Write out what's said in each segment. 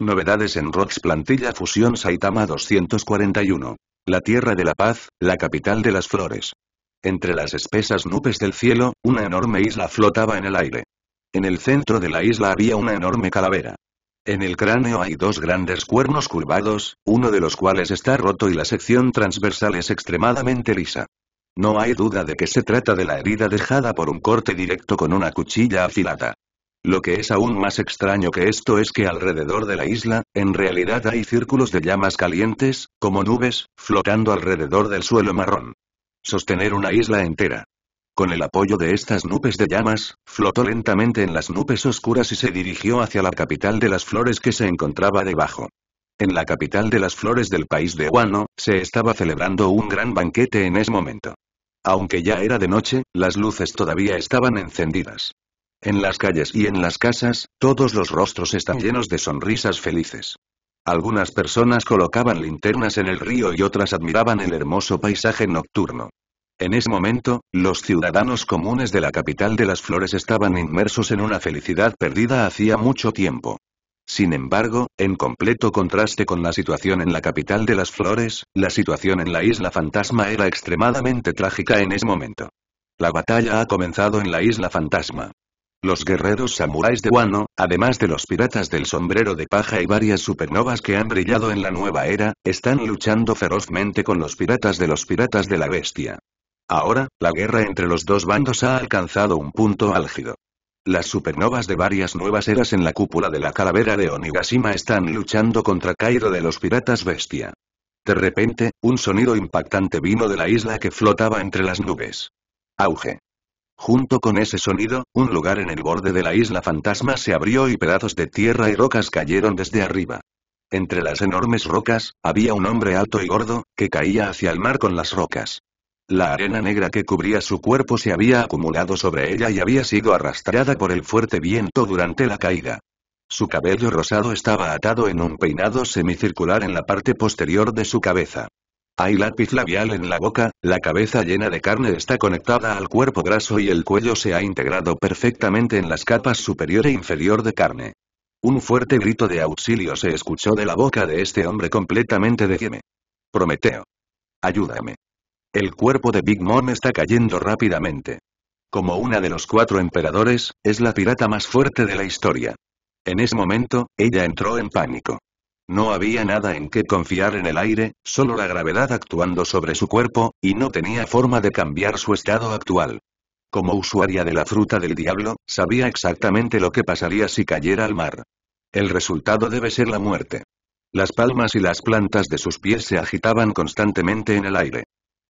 Novedades en ROX Plantilla Fusión Saitama 241. La Tierra de la Paz, la capital de las flores. Entre las espesas nubes del cielo, una enorme isla flotaba en el aire. En el centro de la isla había una enorme calavera. En el cráneo hay dos grandes cuernos curvados, uno de los cuales está roto y la sección transversal es extremadamente lisa. No hay duda de que se trata de la herida dejada por un corte directo con una cuchilla afilada. Lo que es aún más extraño que esto es que alrededor de la isla, en realidad hay círculos de llamas calientes, como nubes, flotando alrededor del suelo marrón. Sostener una isla entera. Con el apoyo de estas nubes de llamas, flotó lentamente en las nubes oscuras y se dirigió hacia la capital de las flores que se encontraba debajo. En la capital de las flores del país de Guano, se estaba celebrando un gran banquete en ese momento. Aunque ya era de noche, las luces todavía estaban encendidas. En las calles y en las casas, todos los rostros están mm. llenos de sonrisas felices. Algunas personas colocaban linternas en el río y otras admiraban el hermoso paisaje nocturno. En ese momento, los ciudadanos comunes de la capital de las flores estaban inmersos en una felicidad perdida hacía mucho tiempo. Sin embargo, en completo contraste con la situación en la capital de las flores, la situación en la isla fantasma era extremadamente trágica en ese momento. La batalla ha comenzado en la isla fantasma. Los guerreros samuráis de Wano, además de los piratas del sombrero de paja y varias supernovas que han brillado en la nueva era, están luchando ferozmente con los piratas de los piratas de la bestia. Ahora, la guerra entre los dos bandos ha alcanzado un punto álgido. Las supernovas de varias nuevas eras en la cúpula de la calavera de Onigashima están luchando contra Cairo de los piratas bestia. De repente, un sonido impactante vino de la isla que flotaba entre las nubes. Auge. Junto con ese sonido, un lugar en el borde de la isla fantasma se abrió y pedazos de tierra y rocas cayeron desde arriba. Entre las enormes rocas, había un hombre alto y gordo, que caía hacia el mar con las rocas. La arena negra que cubría su cuerpo se había acumulado sobre ella y había sido arrastrada por el fuerte viento durante la caída. Su cabello rosado estaba atado en un peinado semicircular en la parte posterior de su cabeza. Hay lápiz labial en la boca, la cabeza llena de carne está conectada al cuerpo graso y el cuello se ha integrado perfectamente en las capas superior e inferior de carne. Un fuerte grito de auxilio se escuchó de la boca de este hombre completamente de Prometeo. Ayúdame. El cuerpo de Big Mom está cayendo rápidamente. Como una de los cuatro emperadores, es la pirata más fuerte de la historia. En ese momento, ella entró en pánico. No había nada en qué confiar en el aire, solo la gravedad actuando sobre su cuerpo, y no tenía forma de cambiar su estado actual. Como usuaria de la fruta del diablo, sabía exactamente lo que pasaría si cayera al mar. El resultado debe ser la muerte. Las palmas y las plantas de sus pies se agitaban constantemente en el aire.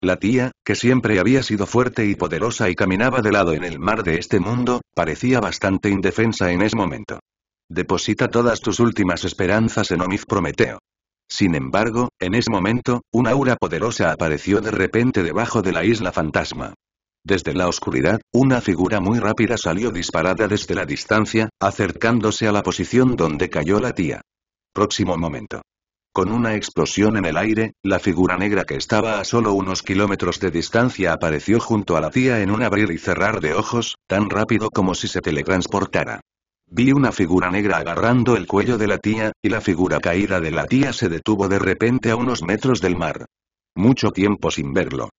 La tía, que siempre había sido fuerte y poderosa y caminaba de lado en el mar de este mundo, parecía bastante indefensa en ese momento. Deposita todas tus últimas esperanzas en Omiz Prometeo. Sin embargo, en ese momento, una aura poderosa apareció de repente debajo de la isla fantasma. Desde la oscuridad, una figura muy rápida salió disparada desde la distancia, acercándose a la posición donde cayó la tía. Próximo momento. Con una explosión en el aire, la figura negra que estaba a solo unos kilómetros de distancia apareció junto a la tía en un abrir y cerrar de ojos, tan rápido como si se teletransportara. Vi una figura negra agarrando el cuello de la tía, y la figura caída de la tía se detuvo de repente a unos metros del mar. Mucho tiempo sin verlo.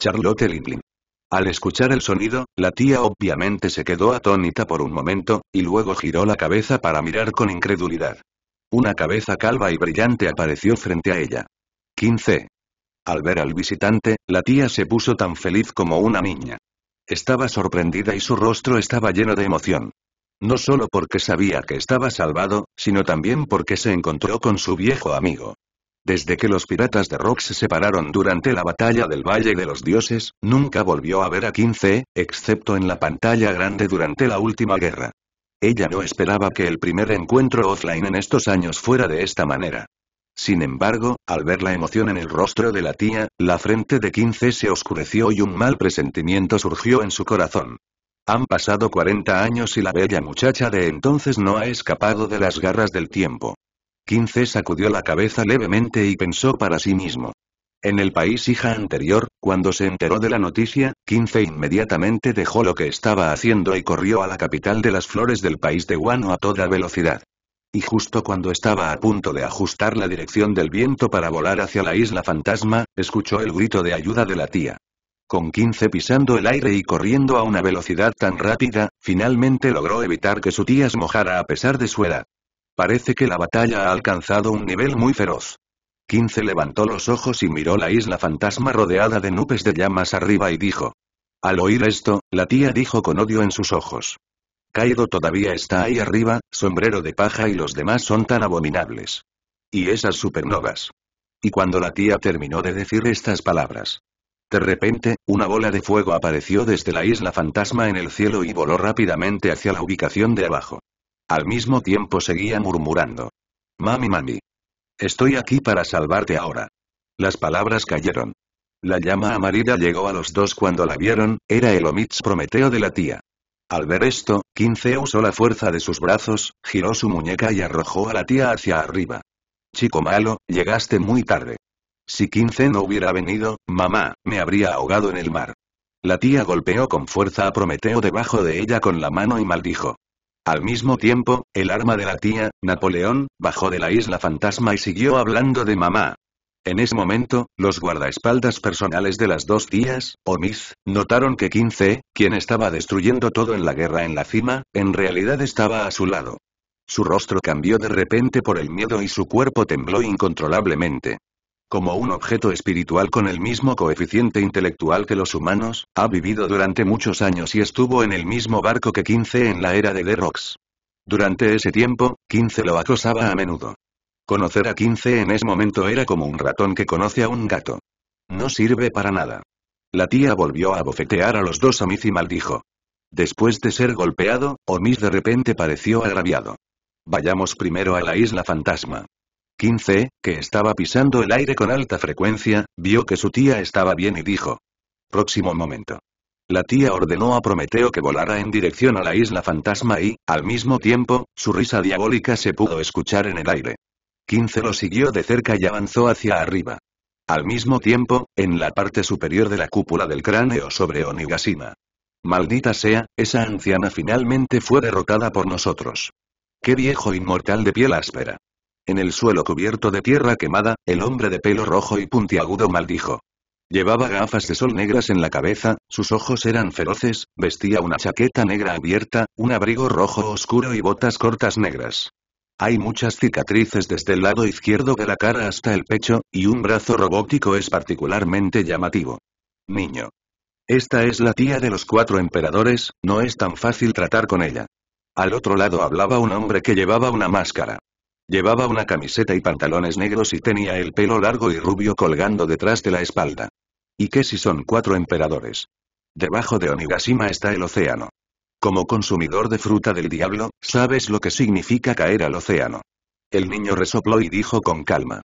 Charlotte Lindlin. Al escuchar el sonido, la tía obviamente se quedó atónita por un momento, y luego giró la cabeza para mirar con incredulidad. Una cabeza calva y brillante apareció frente a ella. 15. Al ver al visitante, la tía se puso tan feliz como una niña. Estaba sorprendida y su rostro estaba lleno de emoción no solo porque sabía que estaba salvado, sino también porque se encontró con su viejo amigo. Desde que los piratas de Rock se separaron durante la batalla del Valle de los Dioses, nunca volvió a ver a 15, excepto en la pantalla grande durante la última guerra. Ella no esperaba que el primer encuentro offline en estos años fuera de esta manera. Sin embargo, al ver la emoción en el rostro de la tía, la frente de 15 se oscureció y un mal presentimiento surgió en su corazón. Han pasado 40 años y la bella muchacha de entonces no ha escapado de las garras del tiempo. Quince sacudió la cabeza levemente y pensó para sí mismo. En el país hija anterior, cuando se enteró de la noticia, Quince inmediatamente dejó lo que estaba haciendo y corrió a la capital de las flores del país de Guano a toda velocidad. Y justo cuando estaba a punto de ajustar la dirección del viento para volar hacia la isla fantasma, escuchó el grito de ayuda de la tía. Con 15 pisando el aire y corriendo a una velocidad tan rápida, finalmente logró evitar que su tía se mojara a pesar de su edad. Parece que la batalla ha alcanzado un nivel muy feroz. 15 levantó los ojos y miró la isla fantasma rodeada de nubes de llamas arriba y dijo. Al oír esto, la tía dijo con odio en sus ojos. Kaido todavía está ahí arriba, sombrero de paja y los demás son tan abominables. Y esas supernovas. Y cuando la tía terminó de decir estas palabras, de repente, una bola de fuego apareció desde la isla fantasma en el cielo y voló rápidamente hacia la ubicación de abajo. Al mismo tiempo seguía murmurando. Mami, mami. Estoy aquí para salvarte ahora. Las palabras cayeron. La llama amarilla llegó a los dos cuando la vieron, era el Omits Prometeo de la tía. Al ver esto, Quince usó la fuerza de sus brazos, giró su muñeca y arrojó a la tía hacia arriba. Chico malo, llegaste muy tarde. Si 15 no hubiera venido, mamá, me habría ahogado en el mar. La tía golpeó con fuerza a Prometeo debajo de ella con la mano y maldijo. Al mismo tiempo, el arma de la tía, Napoleón, bajó de la isla fantasma y siguió hablando de mamá. En ese momento, los guardaespaldas personales de las dos tías, Omiz, notaron que 15, quien estaba destruyendo todo en la guerra en la cima, en realidad estaba a su lado. Su rostro cambió de repente por el miedo y su cuerpo tembló incontrolablemente como un objeto espiritual con el mismo coeficiente intelectual que los humanos, ha vivido durante muchos años y estuvo en el mismo barco que 15 en la era de The Rocks. Durante ese tiempo, 15 lo acosaba a menudo. Conocer a 15 en ese momento era como un ratón que conoce a un gato. No sirve para nada. La tía volvió a bofetear a los dos a y maldijo. Después de ser golpeado, Omis de repente pareció agraviado. Vayamos primero a la isla fantasma. 15, que estaba pisando el aire con alta frecuencia, vio que su tía estaba bien y dijo. Próximo momento. La tía ordenó a Prometeo que volara en dirección a la isla fantasma y, al mismo tiempo, su risa diabólica se pudo escuchar en el aire. 15 lo siguió de cerca y avanzó hacia arriba. Al mismo tiempo, en la parte superior de la cúpula del cráneo sobre Onigashima. Maldita sea, esa anciana finalmente fue derrotada por nosotros. ¡Qué viejo inmortal de piel áspera! En el suelo cubierto de tierra quemada, el hombre de pelo rojo y puntiagudo maldijo. Llevaba gafas de sol negras en la cabeza, sus ojos eran feroces, vestía una chaqueta negra abierta, un abrigo rojo oscuro y botas cortas negras. Hay muchas cicatrices desde el lado izquierdo de la cara hasta el pecho, y un brazo robótico es particularmente llamativo. Niño. Esta es la tía de los cuatro emperadores, no es tan fácil tratar con ella. Al otro lado hablaba un hombre que llevaba una máscara. Llevaba una camiseta y pantalones negros y tenía el pelo largo y rubio colgando detrás de la espalda. ¿Y qué si son cuatro emperadores? Debajo de Onigashima está el océano. Como consumidor de fruta del diablo, sabes lo que significa caer al océano. El niño resopló y dijo con calma.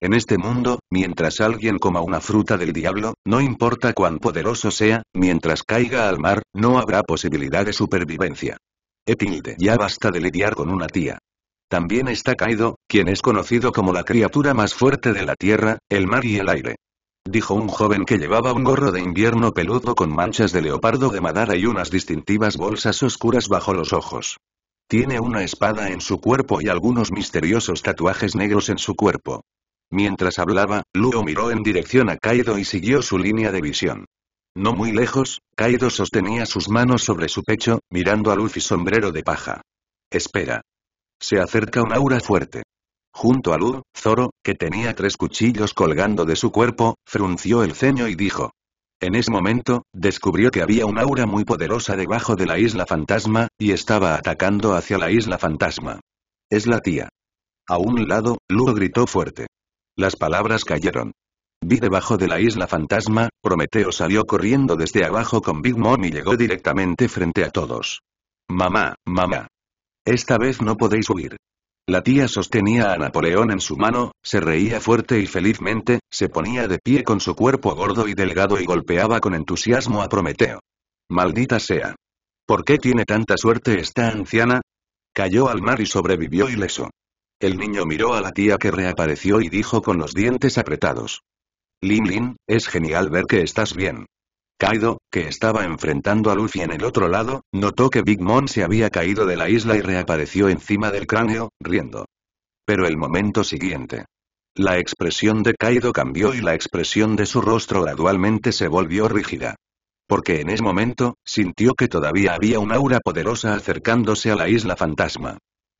En este mundo, mientras alguien coma una fruta del diablo, no importa cuán poderoso sea, mientras caiga al mar, no habrá posibilidad de supervivencia. Epilde. ya basta de lidiar con una tía. También está Kaido, quien es conocido como la criatura más fuerte de la tierra, el mar y el aire. Dijo un joven que llevaba un gorro de invierno peludo con manchas de leopardo de madara y unas distintivas bolsas oscuras bajo los ojos. Tiene una espada en su cuerpo y algunos misteriosos tatuajes negros en su cuerpo. Mientras hablaba, Luo miró en dirección a Kaido y siguió su línea de visión. No muy lejos, Kaido sostenía sus manos sobre su pecho, mirando a Luffy sombrero de paja. Espera. Se acerca un aura fuerte. Junto a Lu, Zoro, que tenía tres cuchillos colgando de su cuerpo, frunció el ceño y dijo. En ese momento, descubrió que había un aura muy poderosa debajo de la isla fantasma, y estaba atacando hacia la isla fantasma. Es la tía. A un lado, Lu gritó fuerte. Las palabras cayeron. Vi debajo de la isla fantasma, Prometeo salió corriendo desde abajo con Big Mom y llegó directamente frente a todos. Mamá, mamá. Esta vez no podéis huir. La tía sostenía a Napoleón en su mano, se reía fuerte y felizmente, se ponía de pie con su cuerpo gordo y delgado y golpeaba con entusiasmo a Prometeo. Maldita sea. ¿Por qué tiene tanta suerte esta anciana? Cayó al mar y sobrevivió ileso. El niño miró a la tía que reapareció y dijo con los dientes apretados. Lin Lin, es genial ver que estás bien. Kaido, que estaba enfrentando a Luffy en el otro lado, notó que Big Mom se había caído de la isla y reapareció encima del cráneo, riendo. Pero el momento siguiente. La expresión de Kaido cambió y la expresión de su rostro gradualmente se volvió rígida. Porque en ese momento, sintió que todavía había un aura poderosa acercándose a la isla fantasma.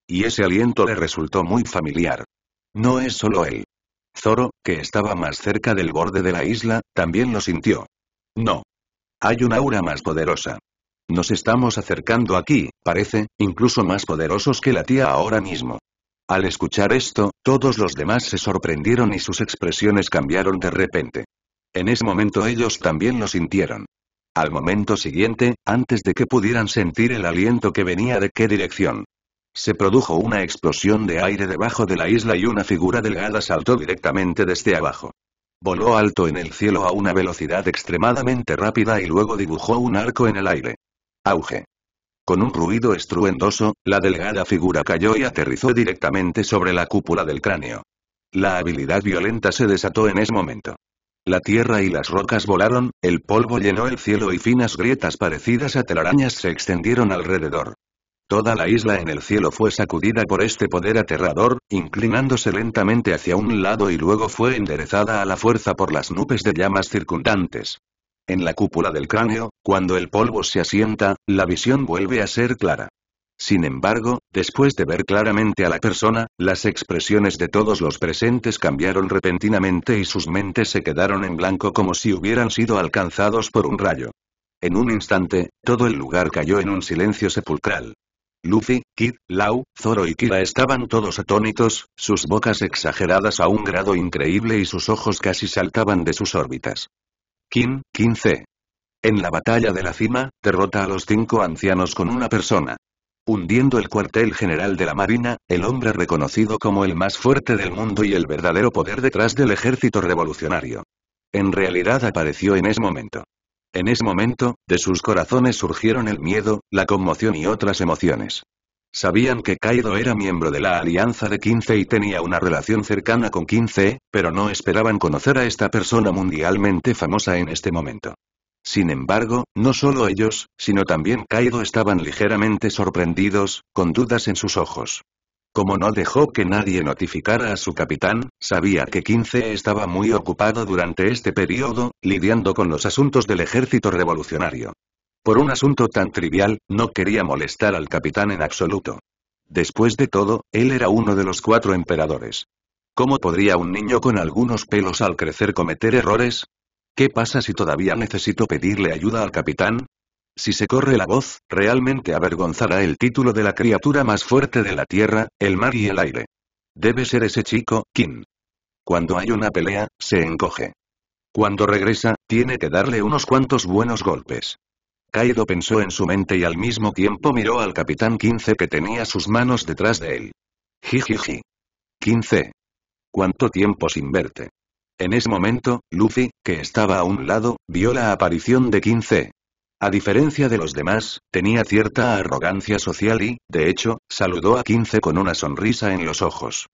Y ese aliento le resultó muy familiar. No es solo él. Zoro, que estaba más cerca del borde de la isla, también lo sintió. No. Hay una aura más poderosa. Nos estamos acercando aquí, parece, incluso más poderosos que la tía ahora mismo. Al escuchar esto, todos los demás se sorprendieron y sus expresiones cambiaron de repente. En ese momento ellos también lo sintieron. Al momento siguiente, antes de que pudieran sentir el aliento que venía de qué dirección. Se produjo una explosión de aire debajo de la isla y una figura delgada saltó directamente desde abajo. Voló alto en el cielo a una velocidad extremadamente rápida y luego dibujó un arco en el aire. Auge. Con un ruido estruendoso, la delgada figura cayó y aterrizó directamente sobre la cúpula del cráneo. La habilidad violenta se desató en ese momento. La tierra y las rocas volaron, el polvo llenó el cielo y finas grietas parecidas a telarañas se extendieron alrededor. Toda la isla en el cielo fue sacudida por este poder aterrador, inclinándose lentamente hacia un lado y luego fue enderezada a la fuerza por las nubes de llamas circundantes. En la cúpula del cráneo, cuando el polvo se asienta, la visión vuelve a ser clara. Sin embargo, después de ver claramente a la persona, las expresiones de todos los presentes cambiaron repentinamente y sus mentes se quedaron en blanco como si hubieran sido alcanzados por un rayo. En un instante, todo el lugar cayó en un silencio sepulcral. Luffy, Kid, Lau, Zoro y Kira estaban todos atónitos, sus bocas exageradas a un grado increíble y sus ojos casi saltaban de sus órbitas. Kim, 15. En la batalla de la cima, derrota a los cinco ancianos con una persona. Hundiendo el cuartel general de la Marina, el hombre reconocido como el más fuerte del mundo y el verdadero poder detrás del ejército revolucionario. En realidad apareció en ese momento. En ese momento, de sus corazones surgieron el miedo, la conmoción y otras emociones. Sabían que Kaido era miembro de la Alianza de 15 y tenía una relación cercana con 15, pero no esperaban conocer a esta persona mundialmente famosa en este momento. Sin embargo, no solo ellos, sino también Kaido estaban ligeramente sorprendidos, con dudas en sus ojos. Como no dejó que nadie notificara a su capitán, sabía que 15 estaba muy ocupado durante este periodo, lidiando con los asuntos del ejército revolucionario. Por un asunto tan trivial, no quería molestar al capitán en absoluto. Después de todo, él era uno de los cuatro emperadores. ¿Cómo podría un niño con algunos pelos al crecer cometer errores? ¿Qué pasa si todavía necesito pedirle ayuda al capitán? Si se corre la voz, realmente avergonzará el título de la criatura más fuerte de la tierra, el mar y el aire. Debe ser ese chico, Kim. Cuando hay una pelea, se encoge. Cuando regresa, tiene que darle unos cuantos buenos golpes. Kaido pensó en su mente y al mismo tiempo miró al capitán 15 que tenía sus manos detrás de él. Jijiji. 15. ¿Cuánto tiempo sin verte? En ese momento, Luffy, que estaba a un lado, vio la aparición de 15, a diferencia de los demás, tenía cierta arrogancia social y, de hecho, saludó a 15 con una sonrisa en los ojos.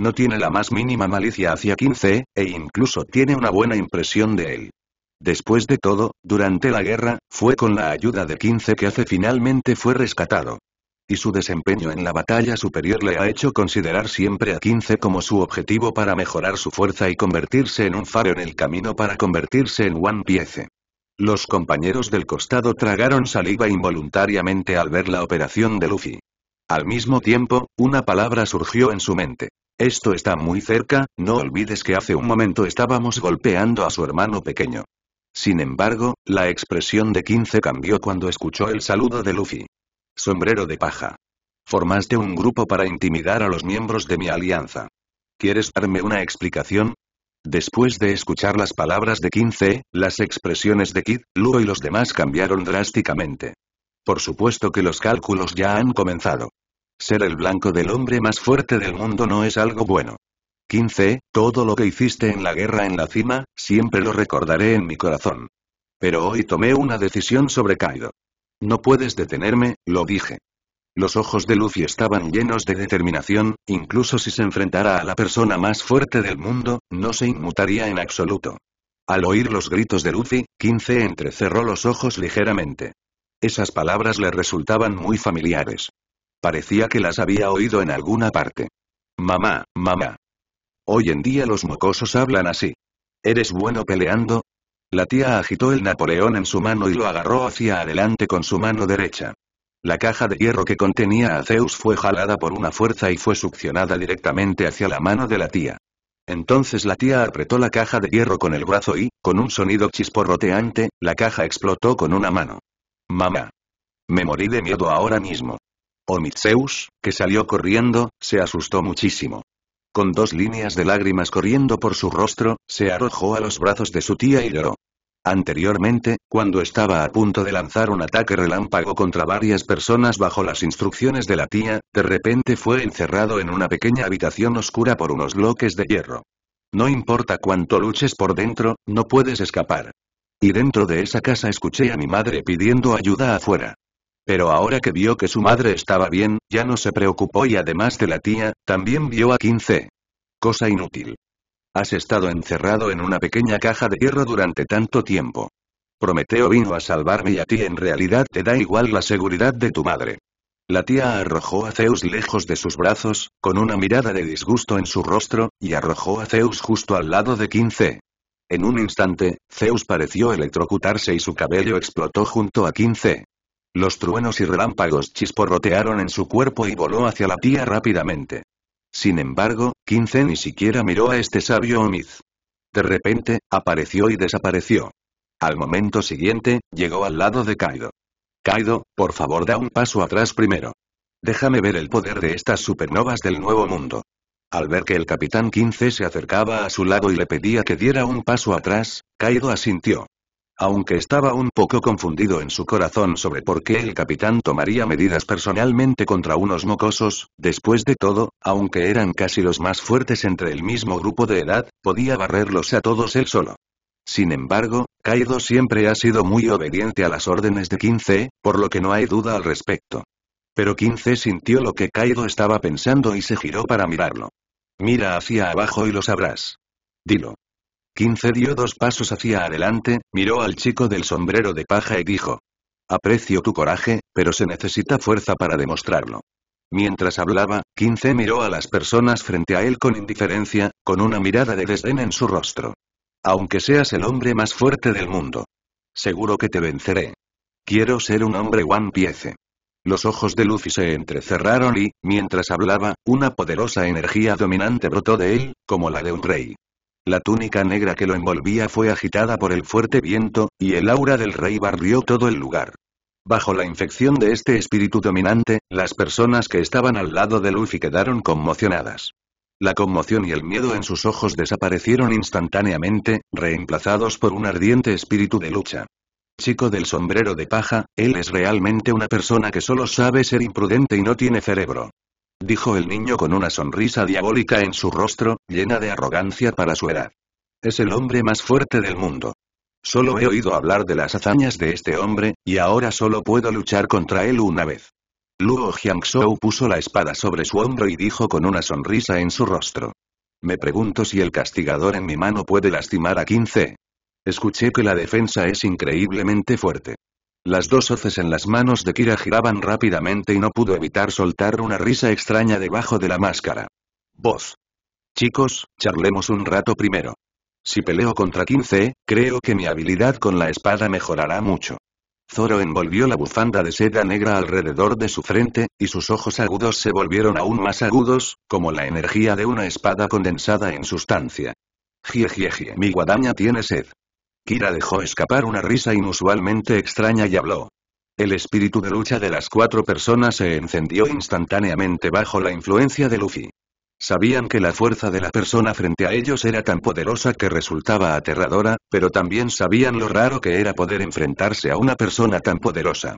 No tiene la más mínima malicia hacia 15, e incluso tiene una buena impresión de él. Después de todo, durante la guerra, fue con la ayuda de 15 que hace finalmente fue rescatado. Y su desempeño en la batalla superior le ha hecho considerar siempre a 15 como su objetivo para mejorar su fuerza y convertirse en un faro en el camino para convertirse en One Piece. Los compañeros del costado tragaron saliva involuntariamente al ver la operación de Luffy. Al mismo tiempo, una palabra surgió en su mente. Esto está muy cerca, no olvides que hace un momento estábamos golpeando a su hermano pequeño. Sin embargo, la expresión de 15 cambió cuando escuchó el saludo de Luffy. Sombrero de paja. Formaste un grupo para intimidar a los miembros de mi alianza. ¿Quieres darme una explicación? Después de escuchar las palabras de 15, las expresiones de Kid, Luo y los demás cambiaron drásticamente. Por supuesto que los cálculos ya han comenzado. Ser el blanco del hombre más fuerte del mundo no es algo bueno. 15. Todo lo que hiciste en la guerra en la cima, siempre lo recordaré en mi corazón. Pero hoy tomé una decisión sobre Kaido. No puedes detenerme, lo dije. Los ojos de Luffy estaban llenos de determinación, incluso si se enfrentara a la persona más fuerte del mundo, no se inmutaría en absoluto. Al oír los gritos de Luffy, 15 entrecerró los ojos ligeramente. Esas palabras le resultaban muy familiares. Parecía que las había oído en alguna parte. Mamá, mamá. Hoy en día los mocosos hablan así. ¿Eres bueno peleando? La tía agitó el Napoleón en su mano y lo agarró hacia adelante con su mano derecha. La caja de hierro que contenía a Zeus fue jalada por una fuerza y fue succionada directamente hacia la mano de la tía. Entonces la tía apretó la caja de hierro con el brazo y, con un sonido chisporroteante, la caja explotó con una mano. Mamá. Me morí de miedo ahora mismo. Zeus, que salió corriendo, se asustó muchísimo. Con dos líneas de lágrimas corriendo por su rostro, se arrojó a los brazos de su tía y lloró. Anteriormente, cuando estaba a punto de lanzar un ataque relámpago contra varias personas bajo las instrucciones de la tía, de repente fue encerrado en una pequeña habitación oscura por unos bloques de hierro. No importa cuánto luches por dentro, no puedes escapar. Y dentro de esa casa escuché a mi madre pidiendo ayuda afuera. Pero ahora que vio que su madre estaba bien, ya no se preocupó y además de la tía, también vio a 15. Cosa inútil. Has estado encerrado en una pequeña caja de hierro durante tanto tiempo. Prometeo vino a salvarme y a ti en realidad te da igual la seguridad de tu madre. La tía arrojó a Zeus lejos de sus brazos, con una mirada de disgusto en su rostro, y arrojó a Zeus justo al lado de 15. En un instante, Zeus pareció electrocutarse y su cabello explotó junto a 15. Los truenos y relámpagos chisporrotearon en su cuerpo y voló hacia la tía rápidamente. Sin embargo, Quince ni siquiera miró a este sabio Omiz. De repente, apareció y desapareció. Al momento siguiente, llegó al lado de Kaido. Kaido, por favor da un paso atrás primero. Déjame ver el poder de estas supernovas del nuevo mundo. Al ver que el capitán 15 se acercaba a su lado y le pedía que diera un paso atrás, Kaido asintió. Aunque estaba un poco confundido en su corazón sobre por qué el capitán tomaría medidas personalmente contra unos mocosos, después de todo, aunque eran casi los más fuertes entre el mismo grupo de edad, podía barrerlos a todos él solo. Sin embargo, Kaido siempre ha sido muy obediente a las órdenes de 15, por lo que no hay duda al respecto. Pero 15 sintió lo que Kaido estaba pensando y se giró para mirarlo. Mira hacia abajo y lo sabrás. Dilo. Quince dio dos pasos hacia adelante, miró al chico del sombrero de paja y dijo. Aprecio tu coraje, pero se necesita fuerza para demostrarlo. Mientras hablaba, Quince miró a las personas frente a él con indiferencia, con una mirada de desdén en su rostro. Aunque seas el hombre más fuerte del mundo. Seguro que te venceré. Quiero ser un hombre One Piece. Los ojos de Luffy se entrecerraron y, mientras hablaba, una poderosa energía dominante brotó de él, como la de un rey. La túnica negra que lo envolvía fue agitada por el fuerte viento, y el aura del rey barrió todo el lugar. Bajo la infección de este espíritu dominante, las personas que estaban al lado de Luffy quedaron conmocionadas. La conmoción y el miedo en sus ojos desaparecieron instantáneamente, reemplazados por un ardiente espíritu de lucha. Chico del sombrero de paja, él es realmente una persona que solo sabe ser imprudente y no tiene cerebro dijo el niño con una sonrisa diabólica en su rostro, llena de arrogancia para su edad. Es el hombre más fuerte del mundo. Solo he oído hablar de las hazañas de este hombre, y ahora solo puedo luchar contra él una vez. Luo Jiangshou puso la espada sobre su hombro y dijo con una sonrisa en su rostro. Me pregunto si el castigador en mi mano puede lastimar a 15. Escuché que la defensa es increíblemente fuerte. Las dos hoces en las manos de Kira giraban rápidamente y no pudo evitar soltar una risa extraña debajo de la máscara. Voz. Chicos, charlemos un rato primero. Si peleo contra 15, creo que mi habilidad con la espada mejorará mucho. Zoro envolvió la bufanda de seda negra alrededor de su frente, y sus ojos agudos se volvieron aún más agudos, como la energía de una espada condensada en sustancia. Gie, mi guadaña tiene sed. Kira dejó escapar una risa inusualmente extraña y habló. El espíritu de lucha de las cuatro personas se encendió instantáneamente bajo la influencia de Luffy. Sabían que la fuerza de la persona frente a ellos era tan poderosa que resultaba aterradora, pero también sabían lo raro que era poder enfrentarse a una persona tan poderosa.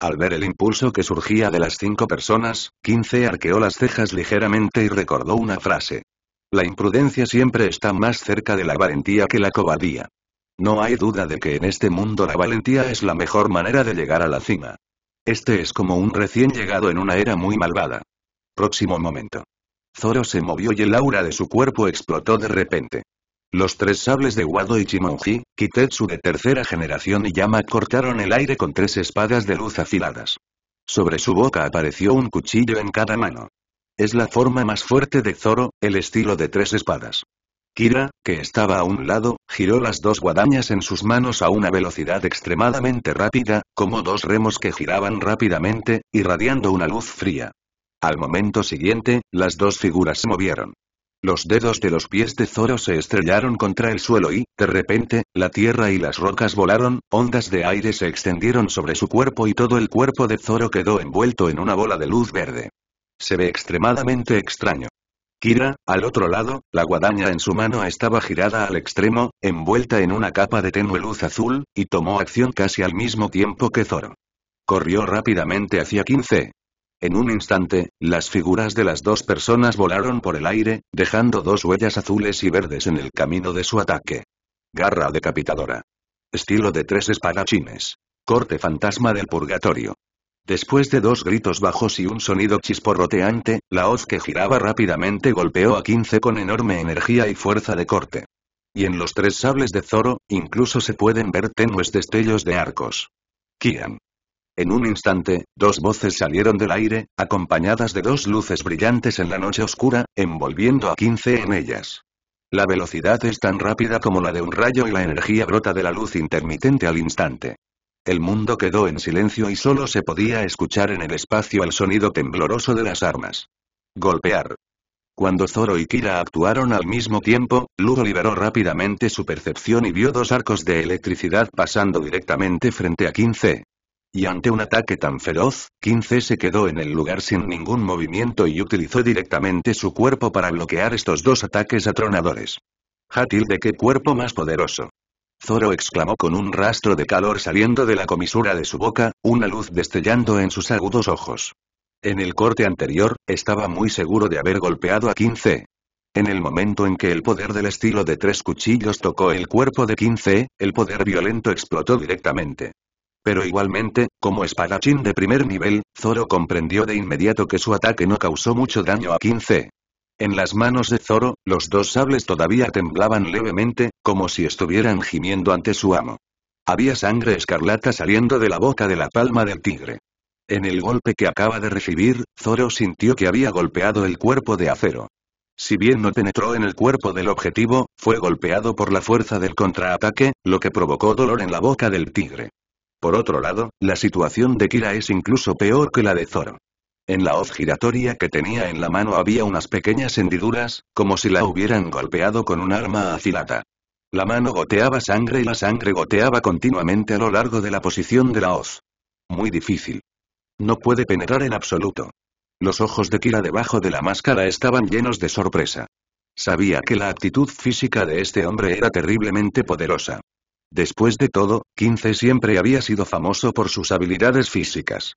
Al ver el impulso que surgía de las cinco personas, 15 arqueó las cejas ligeramente y recordó una frase. La imprudencia siempre está más cerca de la valentía que la cobardía. No hay duda de que en este mundo la valentía es la mejor manera de llegar a la cima. Este es como un recién llegado en una era muy malvada. Próximo momento. Zoro se movió y el aura de su cuerpo explotó de repente. Los tres sables de Wado y Chimonji, Kitetsu de tercera generación y Yama cortaron el aire con tres espadas de luz afiladas. Sobre su boca apareció un cuchillo en cada mano. Es la forma más fuerte de Zoro, el estilo de tres espadas. Kira, que estaba a un lado, giró las dos guadañas en sus manos a una velocidad extremadamente rápida, como dos remos que giraban rápidamente, irradiando una luz fría. Al momento siguiente, las dos figuras se movieron. Los dedos de los pies de Zoro se estrellaron contra el suelo y, de repente, la tierra y las rocas volaron, ondas de aire se extendieron sobre su cuerpo y todo el cuerpo de Zoro quedó envuelto en una bola de luz verde. Se ve extremadamente extraño. Kira, al otro lado, la guadaña en su mano estaba girada al extremo, envuelta en una capa de tenue luz azul, y tomó acción casi al mismo tiempo que Zoro. Corrió rápidamente hacia 15. En un instante, las figuras de las dos personas volaron por el aire, dejando dos huellas azules y verdes en el camino de su ataque. Garra decapitadora. Estilo de tres espadachines. Corte fantasma del purgatorio. Después de dos gritos bajos y un sonido chisporroteante, la hoz que giraba rápidamente golpeó a 15 con enorme energía y fuerza de corte. Y en los tres sables de Zoro, incluso se pueden ver tenues destellos de arcos. Kian. En un instante, dos voces salieron del aire, acompañadas de dos luces brillantes en la noche oscura, envolviendo a 15 en ellas. La velocidad es tan rápida como la de un rayo y la energía brota de la luz intermitente al instante. El mundo quedó en silencio y solo se podía escuchar en el espacio el sonido tembloroso de las armas. Golpear. Cuando Zoro y Kira actuaron al mismo tiempo, Ludo liberó rápidamente su percepción y vio dos arcos de electricidad pasando directamente frente a 15. Y ante un ataque tan feroz, 15 se quedó en el lugar sin ningún movimiento y utilizó directamente su cuerpo para bloquear estos dos ataques atronadores. Hátil de qué cuerpo más poderoso. Zoro exclamó con un rastro de calor saliendo de la comisura de su boca, una luz destellando en sus agudos ojos. En el corte anterior, estaba muy seguro de haber golpeado a 15. En el momento en que el poder del estilo de tres cuchillos tocó el cuerpo de 15, el poder violento explotó directamente. Pero igualmente, como espadachín de primer nivel, Zoro comprendió de inmediato que su ataque no causó mucho daño a 15. En las manos de Zoro, los dos sables todavía temblaban levemente, como si estuvieran gimiendo ante su amo. Había sangre escarlata saliendo de la boca de la palma del tigre. En el golpe que acaba de recibir, Zoro sintió que había golpeado el cuerpo de acero. Si bien no penetró en el cuerpo del objetivo, fue golpeado por la fuerza del contraataque, lo que provocó dolor en la boca del tigre. Por otro lado, la situación de Kira es incluso peor que la de Zoro. En la hoz giratoria que tenía en la mano había unas pequeñas hendiduras, como si la hubieran golpeado con un arma afilada. La mano goteaba sangre y la sangre goteaba continuamente a lo largo de la posición de la hoz. Muy difícil. No puede penetrar en absoluto. Los ojos de Kira debajo de la máscara estaban llenos de sorpresa. Sabía que la actitud física de este hombre era terriblemente poderosa. Después de todo, 15 siempre había sido famoso por sus habilidades físicas.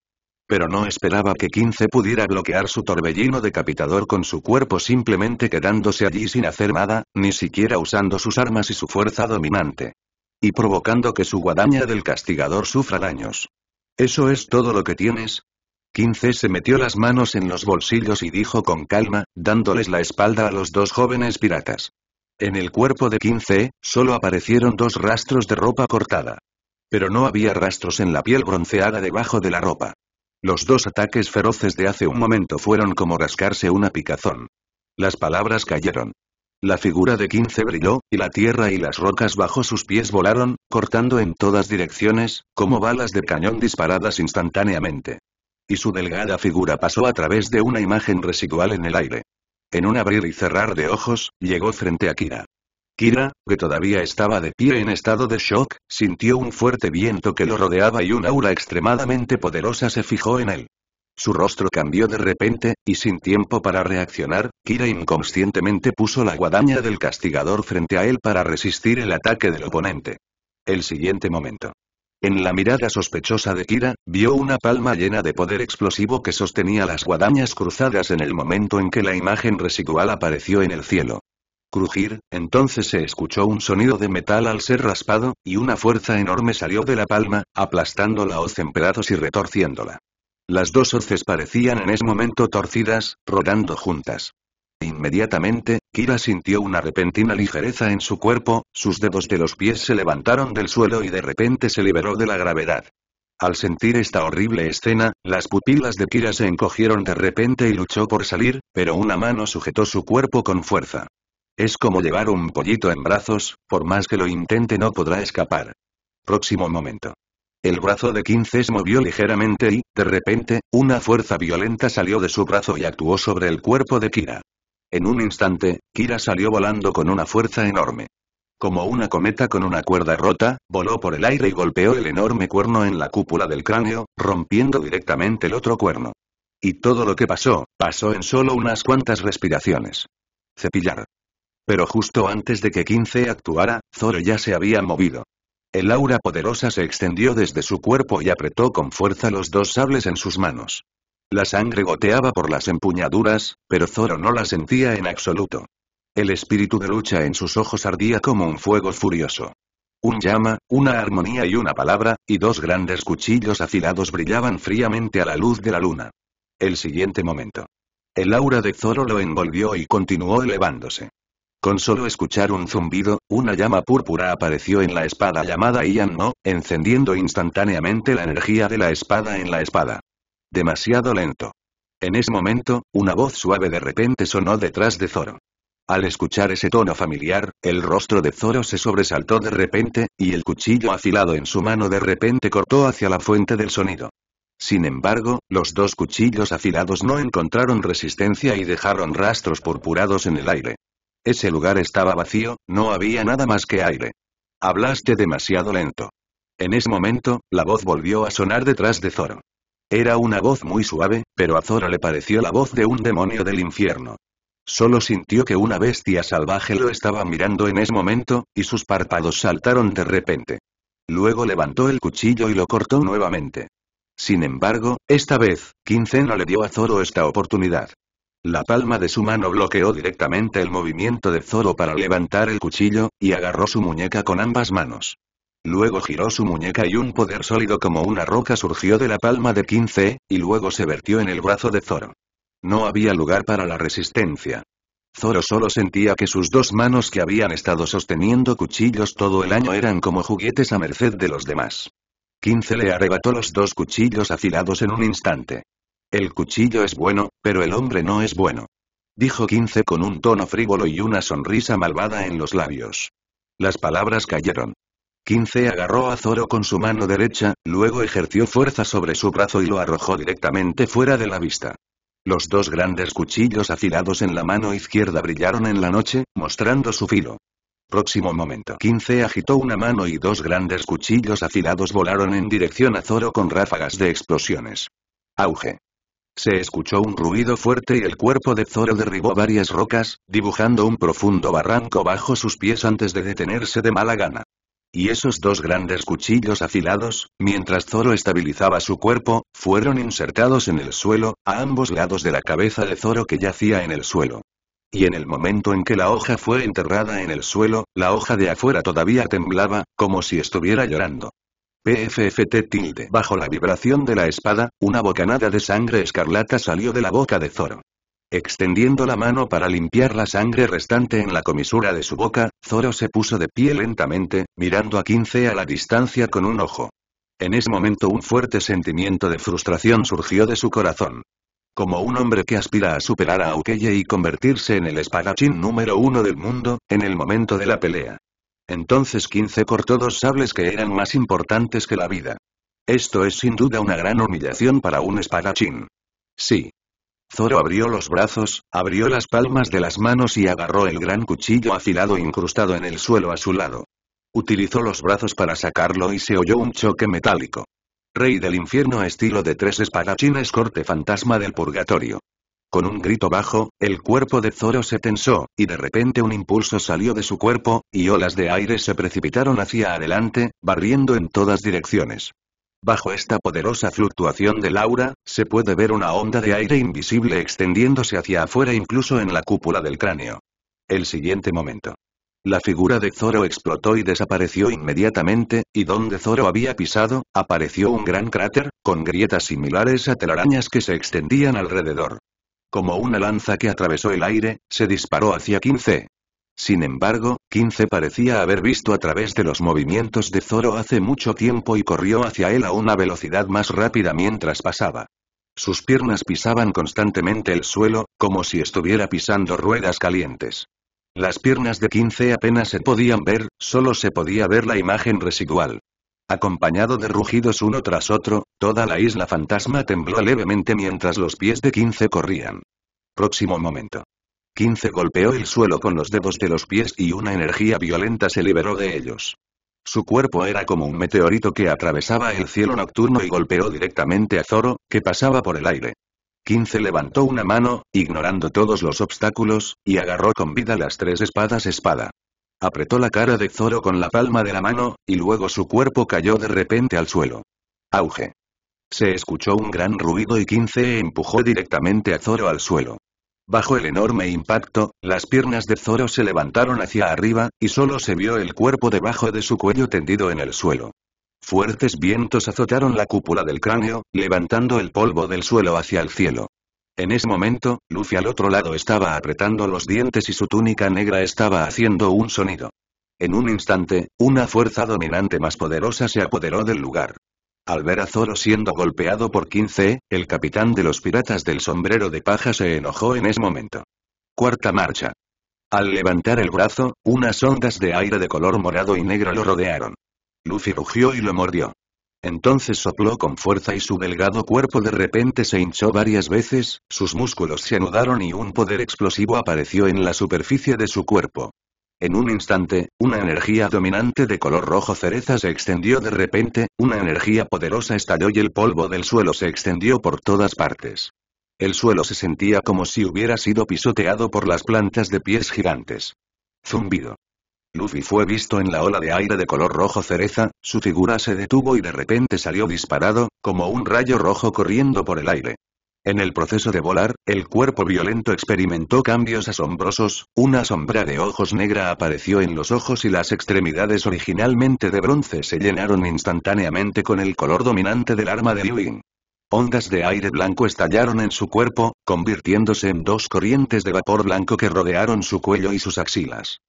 Pero no esperaba que 15 pudiera bloquear su torbellino decapitador con su cuerpo simplemente quedándose allí sin hacer nada, ni siquiera usando sus armas y su fuerza dominante. Y provocando que su guadaña del castigador sufra daños. ¿Eso es todo lo que tienes? 15 se metió las manos en los bolsillos y dijo con calma, dándoles la espalda a los dos jóvenes piratas. En el cuerpo de 15, solo aparecieron dos rastros de ropa cortada. Pero no había rastros en la piel bronceada debajo de la ropa. Los dos ataques feroces de hace un momento fueron como rascarse una picazón. Las palabras cayeron. La figura de Quince brilló, y la tierra y las rocas bajo sus pies volaron, cortando en todas direcciones, como balas de cañón disparadas instantáneamente. Y su delgada figura pasó a través de una imagen residual en el aire. En un abrir y cerrar de ojos, llegó frente a Kira. Kira, que todavía estaba de pie en estado de shock, sintió un fuerte viento que lo rodeaba y un aura extremadamente poderosa se fijó en él. Su rostro cambió de repente, y sin tiempo para reaccionar, Kira inconscientemente puso la guadaña del castigador frente a él para resistir el ataque del oponente. El siguiente momento. En la mirada sospechosa de Kira, vio una palma llena de poder explosivo que sostenía las guadañas cruzadas en el momento en que la imagen residual apareció en el cielo crujir, entonces se escuchó un sonido de metal al ser raspado, y una fuerza enorme salió de la palma, aplastando la hoz en pedazos y retorciéndola. Las dos hoces parecían en ese momento torcidas, rodando juntas. Inmediatamente, Kira sintió una repentina ligereza en su cuerpo, sus dedos de los pies se levantaron del suelo y de repente se liberó de la gravedad. Al sentir esta horrible escena, las pupilas de Kira se encogieron de repente y luchó por salir, pero una mano sujetó su cuerpo con fuerza. Es como llevar un pollito en brazos, por más que lo intente no podrá escapar. Próximo momento. El brazo de Quince movió ligeramente y, de repente, una fuerza violenta salió de su brazo y actuó sobre el cuerpo de Kira. En un instante, Kira salió volando con una fuerza enorme. Como una cometa con una cuerda rota, voló por el aire y golpeó el enorme cuerno en la cúpula del cráneo, rompiendo directamente el otro cuerno. Y todo lo que pasó, pasó en solo unas cuantas respiraciones. Cepillar. Pero justo antes de que 15 actuara, Zoro ya se había movido. El aura poderosa se extendió desde su cuerpo y apretó con fuerza los dos sables en sus manos. La sangre goteaba por las empuñaduras, pero Zoro no la sentía en absoluto. El espíritu de lucha en sus ojos ardía como un fuego furioso. Un llama, una armonía y una palabra, y dos grandes cuchillos afilados brillaban fríamente a la luz de la luna. El siguiente momento. El aura de Zoro lo envolvió y continuó elevándose. Con solo escuchar un zumbido, una llama púrpura apareció en la espada llamada Ian No, encendiendo instantáneamente la energía de la espada en la espada. Demasiado lento. En ese momento, una voz suave de repente sonó detrás de Zoro. Al escuchar ese tono familiar, el rostro de Zoro se sobresaltó de repente, y el cuchillo afilado en su mano de repente cortó hacia la fuente del sonido. Sin embargo, los dos cuchillos afilados no encontraron resistencia y dejaron rastros purpurados en el aire. Ese lugar estaba vacío, no había nada más que aire. Hablaste demasiado lento. En ese momento, la voz volvió a sonar detrás de Zoro. Era una voz muy suave, pero a Zoro le pareció la voz de un demonio del infierno. Solo sintió que una bestia salvaje lo estaba mirando en ese momento, y sus párpados saltaron de repente. Luego levantó el cuchillo y lo cortó nuevamente. Sin embargo, esta vez, Quincena le dio a Zoro esta oportunidad. La palma de su mano bloqueó directamente el movimiento de Zoro para levantar el cuchillo, y agarró su muñeca con ambas manos. Luego giró su muñeca y un poder sólido como una roca surgió de la palma de 15, y luego se vertió en el brazo de Zoro. No había lugar para la resistencia. Zoro solo sentía que sus dos manos que habían estado sosteniendo cuchillos todo el año eran como juguetes a merced de los demás. 15 le arrebató los dos cuchillos afilados en un instante. El cuchillo es bueno, pero el hombre no es bueno. Dijo 15 con un tono frívolo y una sonrisa malvada en los labios. Las palabras cayeron. 15 agarró a Zoro con su mano derecha, luego ejerció fuerza sobre su brazo y lo arrojó directamente fuera de la vista. Los dos grandes cuchillos afilados en la mano izquierda brillaron en la noche, mostrando su filo. Próximo momento. 15 agitó una mano y dos grandes cuchillos afilados volaron en dirección a Zoro con ráfagas de explosiones. Auge. Se escuchó un ruido fuerte y el cuerpo de Zoro derribó varias rocas, dibujando un profundo barranco bajo sus pies antes de detenerse de mala gana. Y esos dos grandes cuchillos afilados, mientras Zoro estabilizaba su cuerpo, fueron insertados en el suelo, a ambos lados de la cabeza de Zoro que yacía en el suelo. Y en el momento en que la hoja fue enterrada en el suelo, la hoja de afuera todavía temblaba, como si estuviera llorando. PFFT tilde. Bajo la vibración de la espada, una bocanada de sangre escarlata salió de la boca de Zoro. Extendiendo la mano para limpiar la sangre restante en la comisura de su boca, Zoro se puso de pie lentamente, mirando a 15 a la distancia con un ojo. En ese momento un fuerte sentimiento de frustración surgió de su corazón. Como un hombre que aspira a superar a Aukeye y convertirse en el espadachín número uno del mundo, en el momento de la pelea, entonces 15 cortó dos sables que eran más importantes que la vida. Esto es sin duda una gran humillación para un espadachín. Sí. Zoro abrió los brazos, abrió las palmas de las manos y agarró el gran cuchillo afilado incrustado en el suelo a su lado. Utilizó los brazos para sacarlo y se oyó un choque metálico. Rey del infierno estilo de tres espadachines corte fantasma del purgatorio. Con un grito bajo, el cuerpo de Zoro se tensó, y de repente un impulso salió de su cuerpo, y olas de aire se precipitaron hacia adelante, barriendo en todas direcciones. Bajo esta poderosa fluctuación del aura, se puede ver una onda de aire invisible extendiéndose hacia afuera incluso en la cúpula del cráneo. El siguiente momento. La figura de Zoro explotó y desapareció inmediatamente, y donde Zoro había pisado, apareció un gran cráter, con grietas similares a telarañas que se extendían alrededor. Como una lanza que atravesó el aire, se disparó hacia 15. Sin embargo, 15 parecía haber visto a través de los movimientos de Zoro hace mucho tiempo y corrió hacia él a una velocidad más rápida mientras pasaba. Sus piernas pisaban constantemente el suelo, como si estuviera pisando ruedas calientes. Las piernas de 15 apenas se podían ver, solo se podía ver la imagen residual. Acompañado de rugidos uno tras otro, toda la isla fantasma tembló levemente mientras los pies de 15 corrían. Próximo momento. 15 golpeó el suelo con los dedos de los pies y una energía violenta se liberó de ellos. Su cuerpo era como un meteorito que atravesaba el cielo nocturno y golpeó directamente a Zoro, que pasaba por el aire. 15 levantó una mano, ignorando todos los obstáculos, y agarró con vida las tres espadas espada. Apretó la cara de Zoro con la palma de la mano, y luego su cuerpo cayó de repente al suelo. Auge. Se escuchó un gran ruido y 15 empujó directamente a Zoro al suelo. Bajo el enorme impacto, las piernas de Zoro se levantaron hacia arriba, y solo se vio el cuerpo debajo de su cuello tendido en el suelo. Fuertes vientos azotaron la cúpula del cráneo, levantando el polvo del suelo hacia el cielo. En ese momento, Luffy al otro lado estaba apretando los dientes y su túnica negra estaba haciendo un sonido. En un instante, una fuerza dominante más poderosa se apoderó del lugar. Al ver a Zoro siendo golpeado por 15, el capitán de los piratas del sombrero de paja se enojó en ese momento. Cuarta marcha. Al levantar el brazo, unas ondas de aire de color morado y negro lo rodearon. Luffy rugió y lo mordió. Entonces sopló con fuerza y su delgado cuerpo de repente se hinchó varias veces, sus músculos se anudaron y un poder explosivo apareció en la superficie de su cuerpo. En un instante, una energía dominante de color rojo cereza se extendió de repente, una energía poderosa estalló y el polvo del suelo se extendió por todas partes. El suelo se sentía como si hubiera sido pisoteado por las plantas de pies gigantes. Zumbido. Luffy fue visto en la ola de aire de color rojo cereza, su figura se detuvo y de repente salió disparado, como un rayo rojo corriendo por el aire. En el proceso de volar, el cuerpo violento experimentó cambios asombrosos, una sombra de ojos negra apareció en los ojos y las extremidades originalmente de bronce se llenaron instantáneamente con el color dominante del arma de Yuin. Ondas de aire blanco estallaron en su cuerpo, convirtiéndose en dos corrientes de vapor blanco que rodearon su cuello y sus axilas.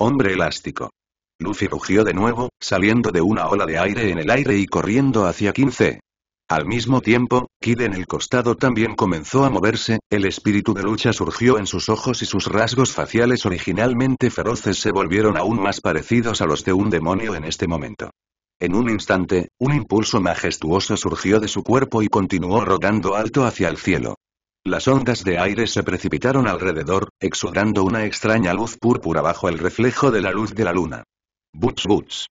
Hombre elástico. Lucy rugió de nuevo, saliendo de una ola de aire en el aire y corriendo hacia 15. Al mismo tiempo, Kid en el costado también comenzó a moverse, el espíritu de lucha surgió en sus ojos y sus rasgos faciales originalmente feroces se volvieron aún más parecidos a los de un demonio en este momento. En un instante, un impulso majestuoso surgió de su cuerpo y continuó rodando alto hacia el cielo. Las ondas de aire se precipitaron alrededor, exudando una extraña luz púrpura bajo el reflejo de la luz de la luna. Butch butch.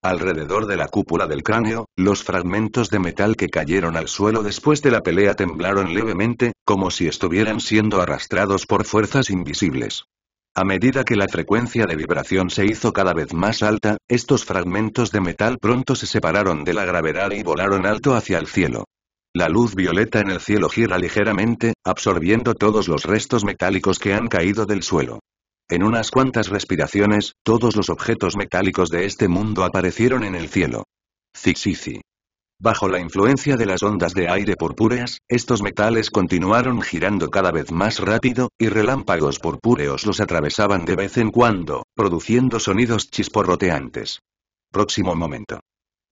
Alrededor de la cúpula del cráneo, los fragmentos de metal que cayeron al suelo después de la pelea temblaron levemente, como si estuvieran siendo arrastrados por fuerzas invisibles. A medida que la frecuencia de vibración se hizo cada vez más alta, estos fragmentos de metal pronto se separaron de la gravedad y volaron alto hacia el cielo. La luz violeta en el cielo gira ligeramente, absorbiendo todos los restos metálicos que han caído del suelo. En unas cuantas respiraciones, todos los objetos metálicos de este mundo aparecieron en el cielo. Zixisi. Bajo la influencia de las ondas de aire purpúreas, estos metales continuaron girando cada vez más rápido, y relámpagos purpúreos los atravesaban de vez en cuando, produciendo sonidos chisporroteantes. Próximo momento.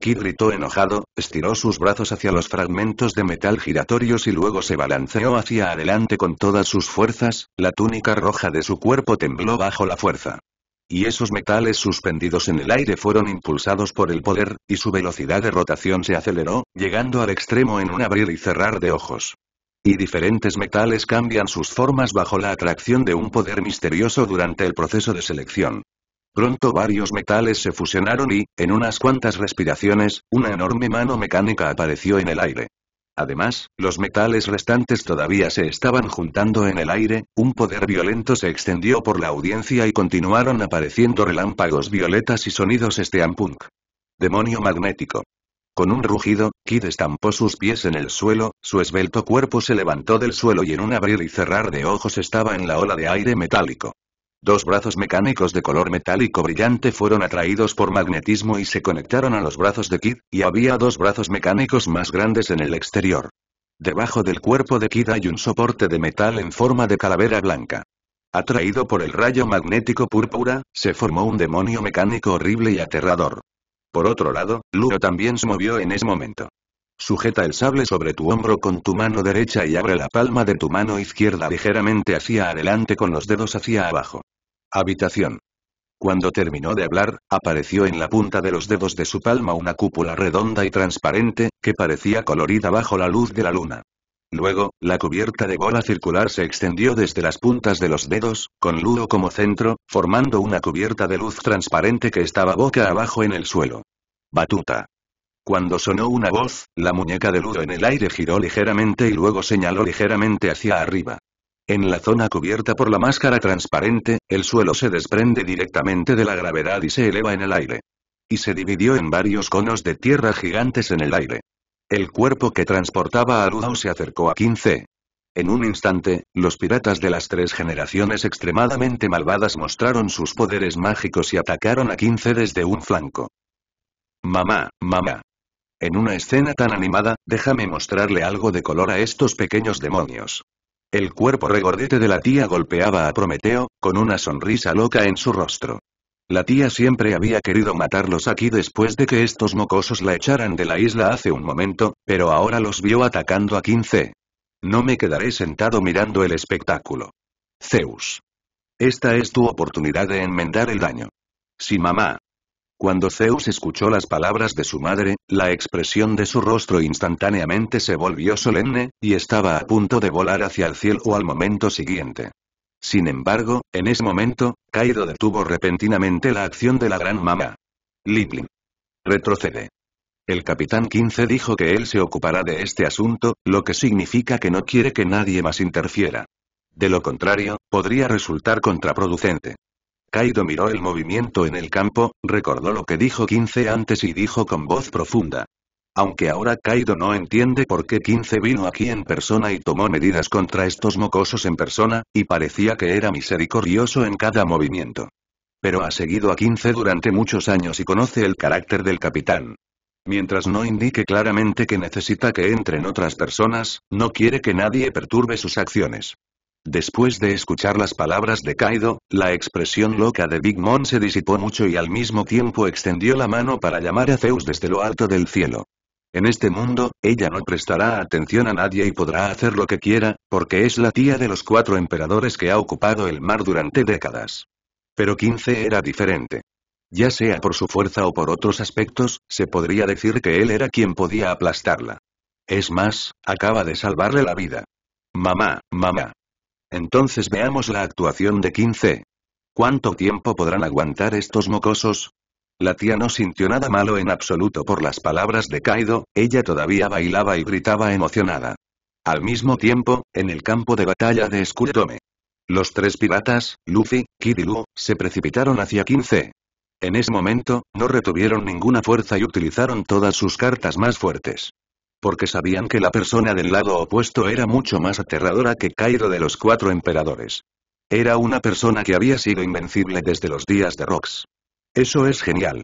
Kid gritó enojado, estiró sus brazos hacia los fragmentos de metal giratorios y luego se balanceó hacia adelante con todas sus fuerzas, la túnica roja de su cuerpo tembló bajo la fuerza. Y esos metales suspendidos en el aire fueron impulsados por el poder, y su velocidad de rotación se aceleró, llegando al extremo en un abrir y cerrar de ojos. Y diferentes metales cambian sus formas bajo la atracción de un poder misterioso durante el proceso de selección. Pronto varios metales se fusionaron y, en unas cuantas respiraciones, una enorme mano mecánica apareció en el aire. Además, los metales restantes todavía se estaban juntando en el aire, un poder violento se extendió por la audiencia y continuaron apareciendo relámpagos violetas y sonidos steampunk. Demonio magnético. Con un rugido, Kid estampó sus pies en el suelo, su esbelto cuerpo se levantó del suelo y en un abrir y cerrar de ojos estaba en la ola de aire metálico. Dos brazos mecánicos de color metálico brillante fueron atraídos por magnetismo y se conectaron a los brazos de Kid, y había dos brazos mecánicos más grandes en el exterior. Debajo del cuerpo de Kid hay un soporte de metal en forma de calavera blanca. Atraído por el rayo magnético púrpura, se formó un demonio mecánico horrible y aterrador. Por otro lado, Luo también se movió en ese momento. Sujeta el sable sobre tu hombro con tu mano derecha y abre la palma de tu mano izquierda ligeramente hacia adelante con los dedos hacia abajo. Habitación. Cuando terminó de hablar, apareció en la punta de los dedos de su palma una cúpula redonda y transparente, que parecía colorida bajo la luz de la luna. Luego, la cubierta de bola circular se extendió desde las puntas de los dedos, con Ludo como centro, formando una cubierta de luz transparente que estaba boca abajo en el suelo. Batuta. Cuando sonó una voz, la muñeca de Ludo en el aire giró ligeramente y luego señaló ligeramente hacia arriba. En la zona cubierta por la máscara transparente, el suelo se desprende directamente de la gravedad y se eleva en el aire. Y se dividió en varios conos de tierra gigantes en el aire. El cuerpo que transportaba a Ludo se acercó a 15. En un instante, los piratas de las tres generaciones extremadamente malvadas mostraron sus poderes mágicos y atacaron a 15 desde un flanco. Mamá, mamá. En una escena tan animada, déjame mostrarle algo de color a estos pequeños demonios. El cuerpo regordete de la tía golpeaba a Prometeo, con una sonrisa loca en su rostro. La tía siempre había querido matarlos aquí después de que estos mocosos la echaran de la isla hace un momento, pero ahora los vio atacando a 15. No me quedaré sentado mirando el espectáculo. Zeus. Esta es tu oportunidad de enmendar el daño. Si mamá, cuando Zeus escuchó las palabras de su madre, la expresión de su rostro instantáneamente se volvió solemne, y estaba a punto de volar hacia el cielo al momento siguiente. Sin embargo, en ese momento, Cairo detuvo repentinamente la acción de la gran mamá. Liplin. Retrocede. El capitán 15 dijo que él se ocupará de este asunto, lo que significa que no quiere que nadie más interfiera. De lo contrario, podría resultar contraproducente. Kaido miró el movimiento en el campo, recordó lo que dijo 15 antes y dijo con voz profunda. Aunque ahora Kaido no entiende por qué 15 vino aquí en persona y tomó medidas contra estos mocosos en persona, y parecía que era misericordioso en cada movimiento. Pero ha seguido a 15 durante muchos años y conoce el carácter del capitán. Mientras no indique claramente que necesita que entren otras personas, no quiere que nadie perturbe sus acciones. Después de escuchar las palabras de Kaido, la expresión loca de Big Mom se disipó mucho y al mismo tiempo extendió la mano para llamar a Zeus desde lo alto del cielo. En este mundo, ella no prestará atención a nadie y podrá hacer lo que quiera, porque es la tía de los cuatro emperadores que ha ocupado el mar durante décadas. Pero 15 era diferente. Ya sea por su fuerza o por otros aspectos, se podría decir que él era quien podía aplastarla. Es más, acaba de salvarle la vida. Mamá, mamá, entonces veamos la actuación de 15. ¿Cuánto tiempo podrán aguantar estos mocosos? La tía no sintió nada malo en absoluto por las palabras de Kaido, ella todavía bailaba y gritaba emocionada. Al mismo tiempo, en el campo de batalla de Skulltome. Los tres piratas, Luffy, Kid y Lu, se precipitaron hacia 15. En ese momento, no retuvieron ninguna fuerza y utilizaron todas sus cartas más fuertes porque sabían que la persona del lado opuesto era mucho más aterradora que Cairo de los cuatro emperadores. Era una persona que había sido invencible desde los días de Rox. Eso es genial.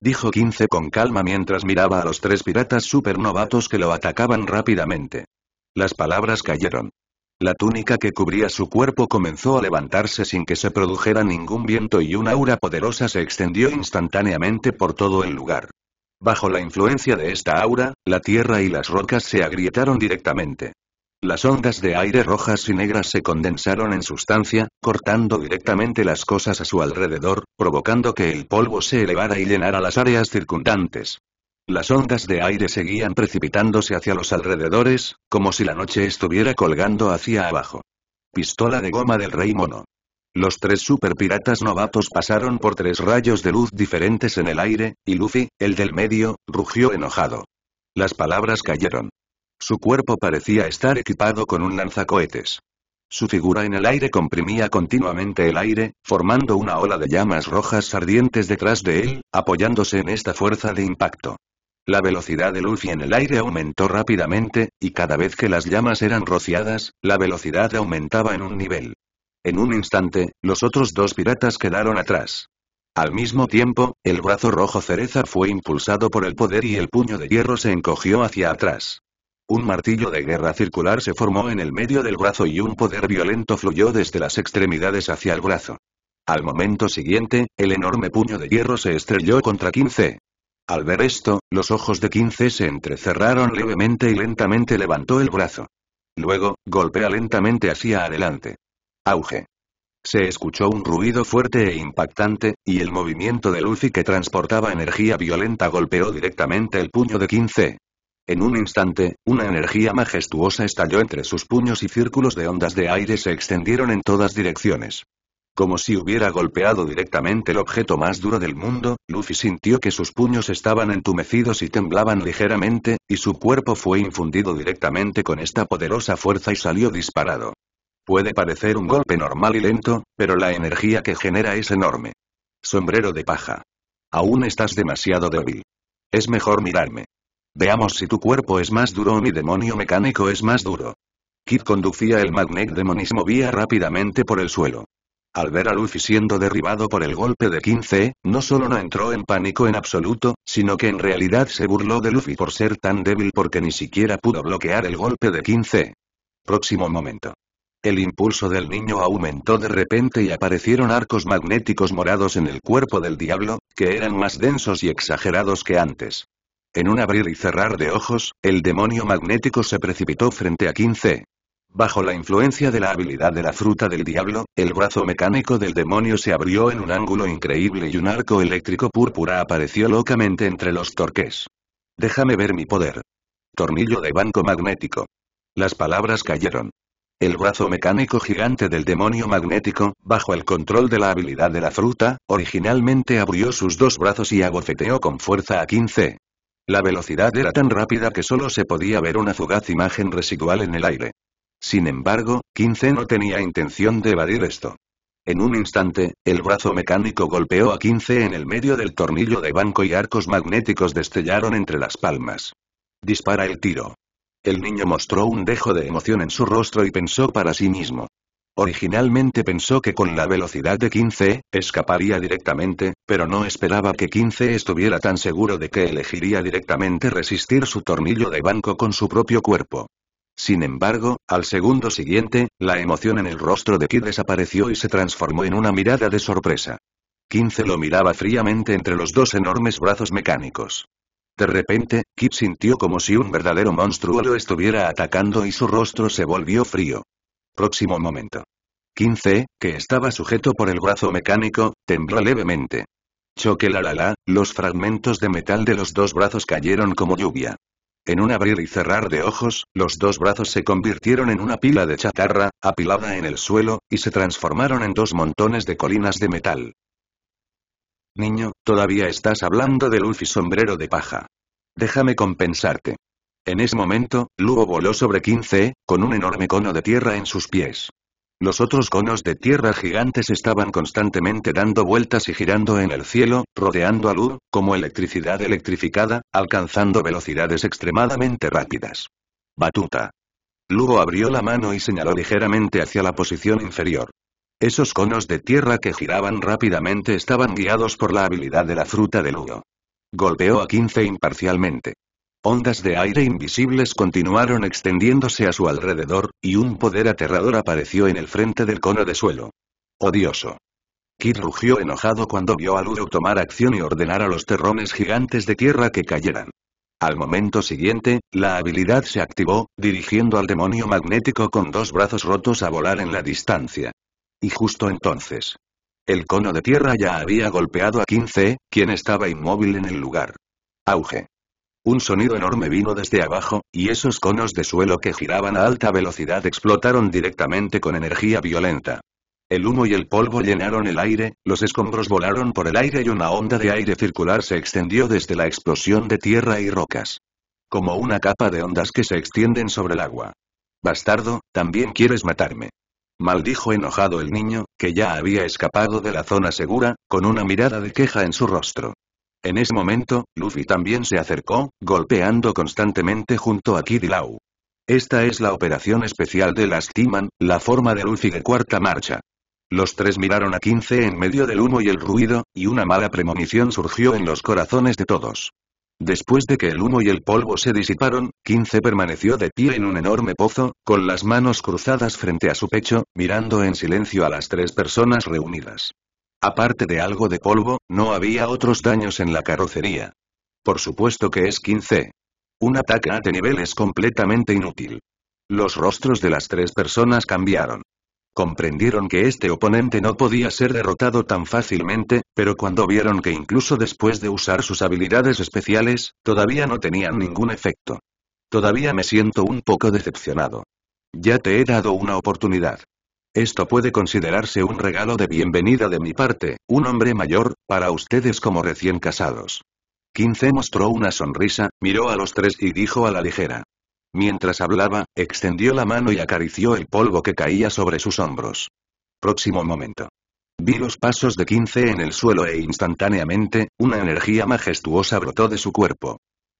Dijo 15 con calma mientras miraba a los tres piratas supernovatos que lo atacaban rápidamente. Las palabras cayeron. La túnica que cubría su cuerpo comenzó a levantarse sin que se produjera ningún viento y una aura poderosa se extendió instantáneamente por todo el lugar. Bajo la influencia de esta aura, la tierra y las rocas se agrietaron directamente. Las ondas de aire rojas y negras se condensaron en sustancia, cortando directamente las cosas a su alrededor, provocando que el polvo se elevara y llenara las áreas circundantes. Las ondas de aire seguían precipitándose hacia los alrededores, como si la noche estuviera colgando hacia abajo. Pistola de goma del rey mono. Los tres superpiratas novatos pasaron por tres rayos de luz diferentes en el aire, y Luffy, el del medio, rugió enojado. Las palabras cayeron. Su cuerpo parecía estar equipado con un lanzacohetes. Su figura en el aire comprimía continuamente el aire, formando una ola de llamas rojas ardientes detrás de él, apoyándose en esta fuerza de impacto. La velocidad de Luffy en el aire aumentó rápidamente, y cada vez que las llamas eran rociadas, la velocidad aumentaba en un nivel. En un instante, los otros dos piratas quedaron atrás. Al mismo tiempo, el brazo rojo cereza fue impulsado por el poder y el puño de hierro se encogió hacia atrás. Un martillo de guerra circular se formó en el medio del brazo y un poder violento fluyó desde las extremidades hacia el brazo. Al momento siguiente, el enorme puño de hierro se estrelló contra 15. Al ver esto, los ojos de 15 se entrecerraron levemente y lentamente levantó el brazo. Luego, golpea lentamente hacia adelante. Auge. Se escuchó un ruido fuerte e impactante, y el movimiento de Luffy que transportaba energía violenta golpeó directamente el puño de 15. En un instante, una energía majestuosa estalló entre sus puños y círculos de ondas de aire se extendieron en todas direcciones. Como si hubiera golpeado directamente el objeto más duro del mundo, Luffy sintió que sus puños estaban entumecidos y temblaban ligeramente, y su cuerpo fue infundido directamente con esta poderosa fuerza y salió disparado. Puede parecer un golpe normal y lento, pero la energía que genera es enorme. Sombrero de paja. Aún estás demasiado débil. Es mejor mirarme. Veamos si tu cuerpo es más duro o mi demonio mecánico es más duro. Kid conducía el Magnet Demon y movía rápidamente por el suelo. Al ver a Luffy siendo derribado por el golpe de 15, no solo no entró en pánico en absoluto, sino que en realidad se burló de Luffy por ser tan débil porque ni siquiera pudo bloquear el golpe de 15. Próximo momento. El impulso del niño aumentó de repente y aparecieron arcos magnéticos morados en el cuerpo del diablo, que eran más densos y exagerados que antes. En un abrir y cerrar de ojos, el demonio magnético se precipitó frente a 15. Bajo la influencia de la habilidad de la fruta del diablo, el brazo mecánico del demonio se abrió en un ángulo increíble y un arco eléctrico púrpura apareció locamente entre los torques. Déjame ver mi poder. Tornillo de banco magnético. Las palabras cayeron. El brazo mecánico gigante del demonio magnético, bajo el control de la habilidad de la fruta, originalmente abrió sus dos brazos y abofeteó con fuerza a 15. La velocidad era tan rápida que solo se podía ver una fugaz imagen residual en el aire. Sin embargo, 15 no tenía intención de evadir esto. En un instante, el brazo mecánico golpeó a 15 en el medio del tornillo de banco y arcos magnéticos destellaron entre las palmas. Dispara el tiro. El niño mostró un dejo de emoción en su rostro y pensó para sí mismo. Originalmente pensó que con la velocidad de 15, escaparía directamente, pero no esperaba que 15 estuviera tan seguro de que elegiría directamente resistir su tornillo de banco con su propio cuerpo. Sin embargo, al segundo siguiente, la emoción en el rostro de Kid desapareció y se transformó en una mirada de sorpresa. 15 lo miraba fríamente entre los dos enormes brazos mecánicos. De repente, Kip sintió como si un verdadero monstruo lo estuviera atacando y su rostro se volvió frío. Próximo momento. 15, que estaba sujeto por el brazo mecánico, tembló levemente. Choque la la la, los fragmentos de metal de los dos brazos cayeron como lluvia. En un abrir y cerrar de ojos, los dos brazos se convirtieron en una pila de chatarra, apilada en el suelo, y se transformaron en dos montones de colinas de metal. Niño, todavía estás hablando de Luffy sombrero de paja. Déjame compensarte. En ese momento, Lugo voló sobre 15, con un enorme cono de tierra en sus pies. Los otros conos de tierra gigantes estaban constantemente dando vueltas y girando en el cielo, rodeando a Lugo, como electricidad electrificada, alcanzando velocidades extremadamente rápidas. Batuta. Lugo abrió la mano y señaló ligeramente hacia la posición inferior. Esos conos de tierra que giraban rápidamente estaban guiados por la habilidad de la fruta de Ludo. Golpeó a 15 imparcialmente. Ondas de aire invisibles continuaron extendiéndose a su alrededor, y un poder aterrador apareció en el frente del cono de suelo. Odioso. Kid rugió enojado cuando vio a Ludo tomar acción y ordenar a los terrones gigantes de tierra que cayeran. Al momento siguiente, la habilidad se activó, dirigiendo al demonio magnético con dos brazos rotos a volar en la distancia. Y justo entonces. El cono de tierra ya había golpeado a 15, quien estaba inmóvil en el lugar. Auge. Un sonido enorme vino desde abajo, y esos conos de suelo que giraban a alta velocidad explotaron directamente con energía violenta. El humo y el polvo llenaron el aire, los escombros volaron por el aire y una onda de aire circular se extendió desde la explosión de tierra y rocas. Como una capa de ondas que se extienden sobre el agua. Bastardo, también quieres matarme maldijo enojado el niño, que ya había escapado de la zona segura, con una mirada de queja en su rostro. En ese momento, Luffy también se acercó, golpeando constantemente junto a Kid Lau. Esta es la operación especial de las la forma de Luffy de cuarta marcha. Los tres miraron a 15 en medio del humo y el ruido, y una mala premonición surgió en los corazones de todos. Después de que el humo y el polvo se disiparon, 15 permaneció de pie en un enorme pozo, con las manos cruzadas frente a su pecho, mirando en silencio a las tres personas reunidas. Aparte de algo de polvo, no había otros daños en la carrocería. Por supuesto que es 15. Un ataque a este nivel es completamente inútil. Los rostros de las tres personas cambiaron. Comprendieron que este oponente no podía ser derrotado tan fácilmente, pero cuando vieron que incluso después de usar sus habilidades especiales, todavía no tenían ningún efecto. Todavía me siento un poco decepcionado. Ya te he dado una oportunidad. Esto puede considerarse un regalo de bienvenida de mi parte, un hombre mayor, para ustedes como recién casados. 15 mostró una sonrisa, miró a los tres y dijo a la ligera. Mientras hablaba, extendió la mano y acarició el polvo que caía sobre sus hombros. Próximo momento. Vi los pasos de 15 en el suelo e instantáneamente, una energía majestuosa brotó de su cuerpo.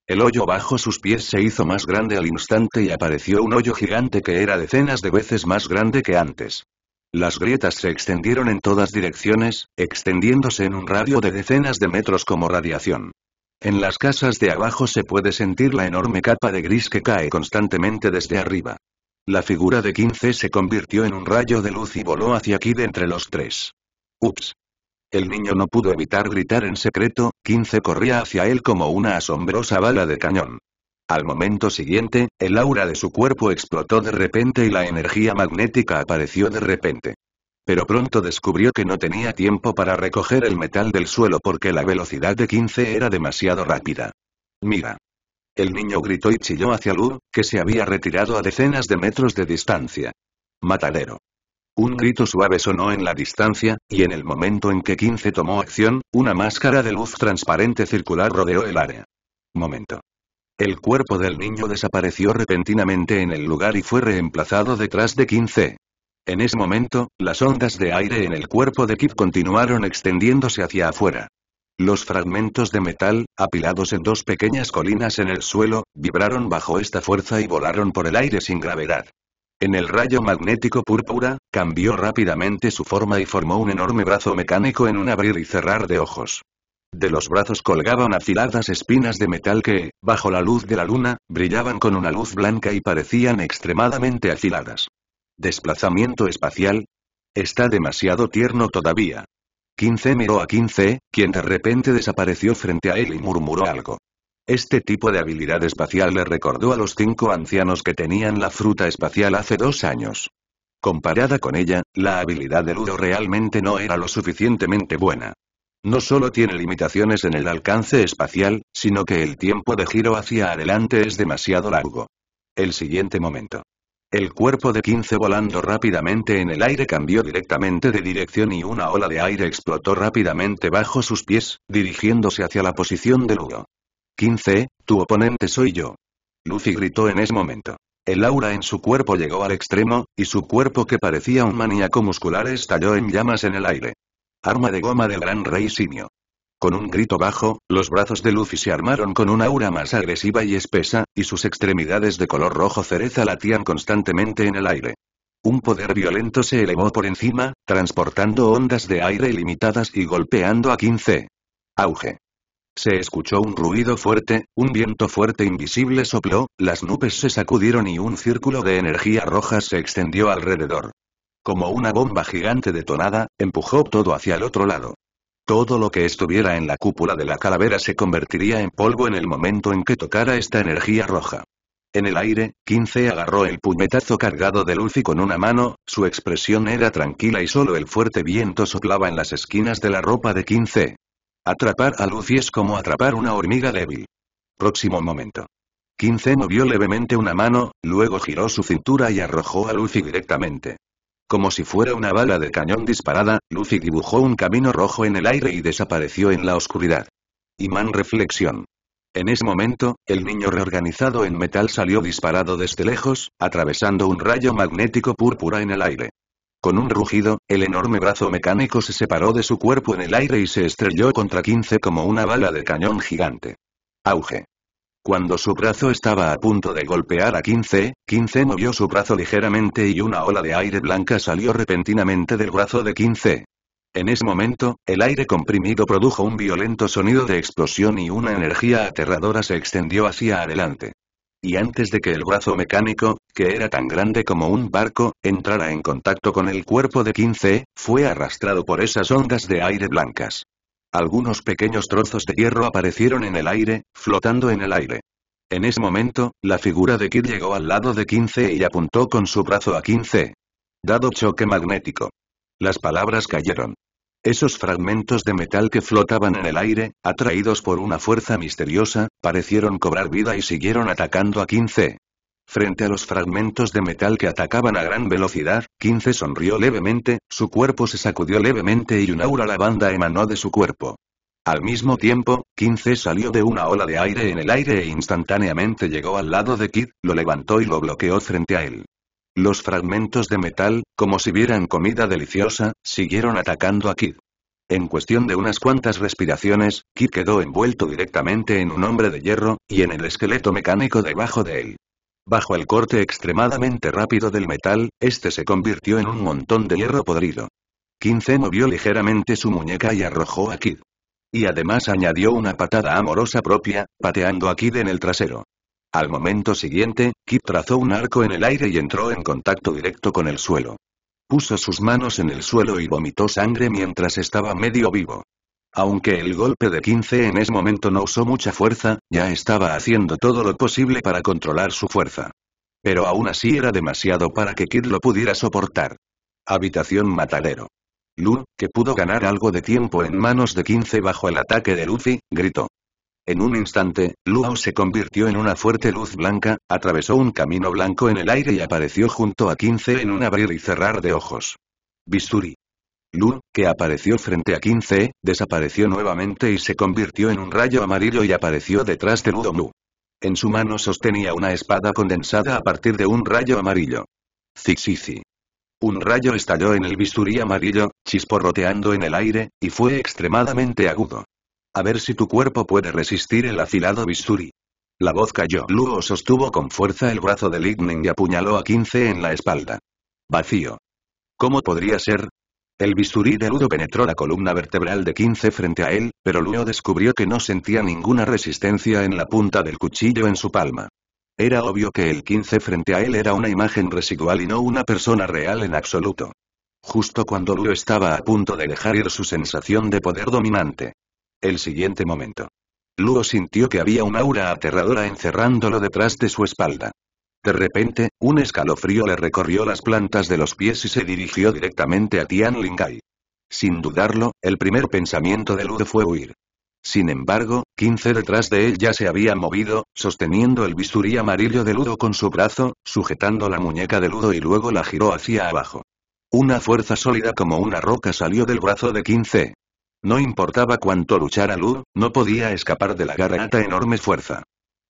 El hoyo bajo sus pies se hizo más grande al instante y apareció un hoyo gigante que era decenas de veces más grande que antes. Las grietas se extendieron en todas direcciones, extendiéndose en un radio de decenas de metros como radiación. En las casas de abajo se puede sentir la enorme capa de gris que cae constantemente desde arriba. La figura de 15 se convirtió en un rayo de luz y voló hacia aquí de entre los tres. Ups. El niño no pudo evitar gritar en secreto, 15 corría hacia él como una asombrosa bala de cañón. Al momento siguiente, el aura de su cuerpo explotó de repente y la energía magnética apareció de repente pero pronto descubrió que no tenía tiempo para recoger el metal del suelo porque la velocidad de 15 era demasiado rápida. Mira. El niño gritó y chilló hacia Lu, que se había retirado a decenas de metros de distancia. Matadero. Un grito suave sonó en la distancia, y en el momento en que 15 tomó acción, una máscara de luz transparente circular rodeó el área. Momento. El cuerpo del niño desapareció repentinamente en el lugar y fue reemplazado detrás de 15. En ese momento, las ondas de aire en el cuerpo de Kip continuaron extendiéndose hacia afuera. Los fragmentos de metal, apilados en dos pequeñas colinas en el suelo, vibraron bajo esta fuerza y volaron por el aire sin gravedad. En el rayo magnético púrpura, cambió rápidamente su forma y formó un enorme brazo mecánico en un abrir y cerrar de ojos. De los brazos colgaban afiladas espinas de metal que, bajo la luz de la luna, brillaban con una luz blanca y parecían extremadamente afiladas. Desplazamiento espacial. Está demasiado tierno todavía. 15 miró a 15, quien de repente desapareció frente a él y murmuró algo. Este tipo de habilidad espacial le recordó a los cinco ancianos que tenían la fruta espacial hace dos años. Comparada con ella, la habilidad de Ludo realmente no era lo suficientemente buena. No solo tiene limitaciones en el alcance espacial, sino que el tiempo de giro hacia adelante es demasiado largo. El siguiente momento. El cuerpo de 15 volando rápidamente en el aire cambió directamente de dirección y una ola de aire explotó rápidamente bajo sus pies, dirigiéndose hacia la posición de Lugo. 15, tu oponente soy yo. Lucy gritó en ese momento. El aura en su cuerpo llegó al extremo, y su cuerpo que parecía un maníaco muscular estalló en llamas en el aire. Arma de goma del gran rey simio. Con un grito bajo, los brazos de Lucy se armaron con una aura más agresiva y espesa, y sus extremidades de color rojo cereza latían constantemente en el aire. Un poder violento se elevó por encima, transportando ondas de aire ilimitadas y golpeando a 15. Auge. Se escuchó un ruido fuerte, un viento fuerte invisible sopló, las nubes se sacudieron y un círculo de energía roja se extendió alrededor. Como una bomba gigante detonada, empujó todo hacia el otro lado. Todo lo que estuviera en la cúpula de la calavera se convertiría en polvo en el momento en que tocara esta energía roja. En el aire, 15 agarró el puñetazo cargado de Lucy con una mano, su expresión era tranquila y solo el fuerte viento soplaba en las esquinas de la ropa de 15. Atrapar a Lucy es como atrapar una hormiga débil. Próximo momento. 15 movió levemente una mano, luego giró su cintura y arrojó a Lucy directamente. Como si fuera una bala de cañón disparada, Lucy dibujó un camino rojo en el aire y desapareció en la oscuridad. Imán reflexión. En ese momento, el niño reorganizado en metal salió disparado desde lejos, atravesando un rayo magnético púrpura en el aire. Con un rugido, el enorme brazo mecánico se separó de su cuerpo en el aire y se estrelló contra 15 como una bala de cañón gigante. Auge. Cuando su brazo estaba a punto de golpear a 15, 15 movió su brazo ligeramente y una ola de aire blanca salió repentinamente del brazo de 15. En ese momento, el aire comprimido produjo un violento sonido de explosión y una energía aterradora se extendió hacia adelante. Y antes de que el brazo mecánico, que era tan grande como un barco, entrara en contacto con el cuerpo de 15, fue arrastrado por esas ondas de aire blancas. Algunos pequeños trozos de hierro aparecieron en el aire, flotando en el aire. En ese momento, la figura de Kid llegó al lado de 15 y apuntó con su brazo a 15. Dado choque magnético. Las palabras cayeron. Esos fragmentos de metal que flotaban en el aire, atraídos por una fuerza misteriosa, parecieron cobrar vida y siguieron atacando a 15. Frente a los fragmentos de metal que atacaban a gran velocidad, 15 sonrió levemente, su cuerpo se sacudió levemente y un aura lavanda emanó de su cuerpo. Al mismo tiempo, 15 salió de una ola de aire en el aire e instantáneamente llegó al lado de Kid, lo levantó y lo bloqueó frente a él. Los fragmentos de metal, como si vieran comida deliciosa, siguieron atacando a Kid. En cuestión de unas cuantas respiraciones, Kid quedó envuelto directamente en un hombre de hierro, y en el esqueleto mecánico debajo de él. Bajo el corte extremadamente rápido del metal, este se convirtió en un montón de hierro podrido. Quince movió ligeramente su muñeca y arrojó a Kid. Y además añadió una patada amorosa propia, pateando a Kid en el trasero. Al momento siguiente, Kid trazó un arco en el aire y entró en contacto directo con el suelo. Puso sus manos en el suelo y vomitó sangre mientras estaba medio vivo. Aunque el golpe de 15 en ese momento no usó mucha fuerza, ya estaba haciendo todo lo posible para controlar su fuerza. Pero aún así era demasiado para que Kid lo pudiera soportar. Habitación Matadero. Lu, que pudo ganar algo de tiempo en manos de 15 bajo el ataque de Luffy, gritó. En un instante, Luau se convirtió en una fuerte luz blanca, atravesó un camino blanco en el aire y apareció junto a 15 en un abrir y cerrar de ojos. Bisturi. Lu, que apareció frente a 15, desapareció nuevamente y se convirtió en un rayo amarillo y apareció detrás de Lu. En su mano sostenía una espada condensada a partir de un rayo amarillo. Zixixi. Un rayo estalló en el bisturí amarillo, chisporroteando en el aire, y fue extremadamente agudo. A ver si tu cuerpo puede resistir el afilado bisturí. La voz cayó. Luo sostuvo con fuerza el brazo de Lignin y apuñaló a 15 en la espalda. Vacío. ¿Cómo podría ser? El bisturí de Ludo penetró la columna vertebral de 15 frente a él, pero Ludo descubrió que no sentía ninguna resistencia en la punta del cuchillo en su palma. Era obvio que el 15 frente a él era una imagen residual y no una persona real en absoluto. Justo cuando Ludo estaba a punto de dejar ir su sensación de poder dominante. El siguiente momento. Ludo sintió que había una aura aterradora encerrándolo detrás de su espalda. De repente, un escalofrío le recorrió las plantas de los pies y se dirigió directamente a Tian Lingai. Sin dudarlo, el primer pensamiento de Ludo fue huir. Sin embargo, 15 detrás de él ya se había movido, sosteniendo el bisturí amarillo de Ludo con su brazo, sujetando la muñeca de Ludo y luego la giró hacia abajo. Una fuerza sólida como una roca salió del brazo de 15. No importaba cuánto luchara Ludo, no podía escapar de la garganta enorme fuerza.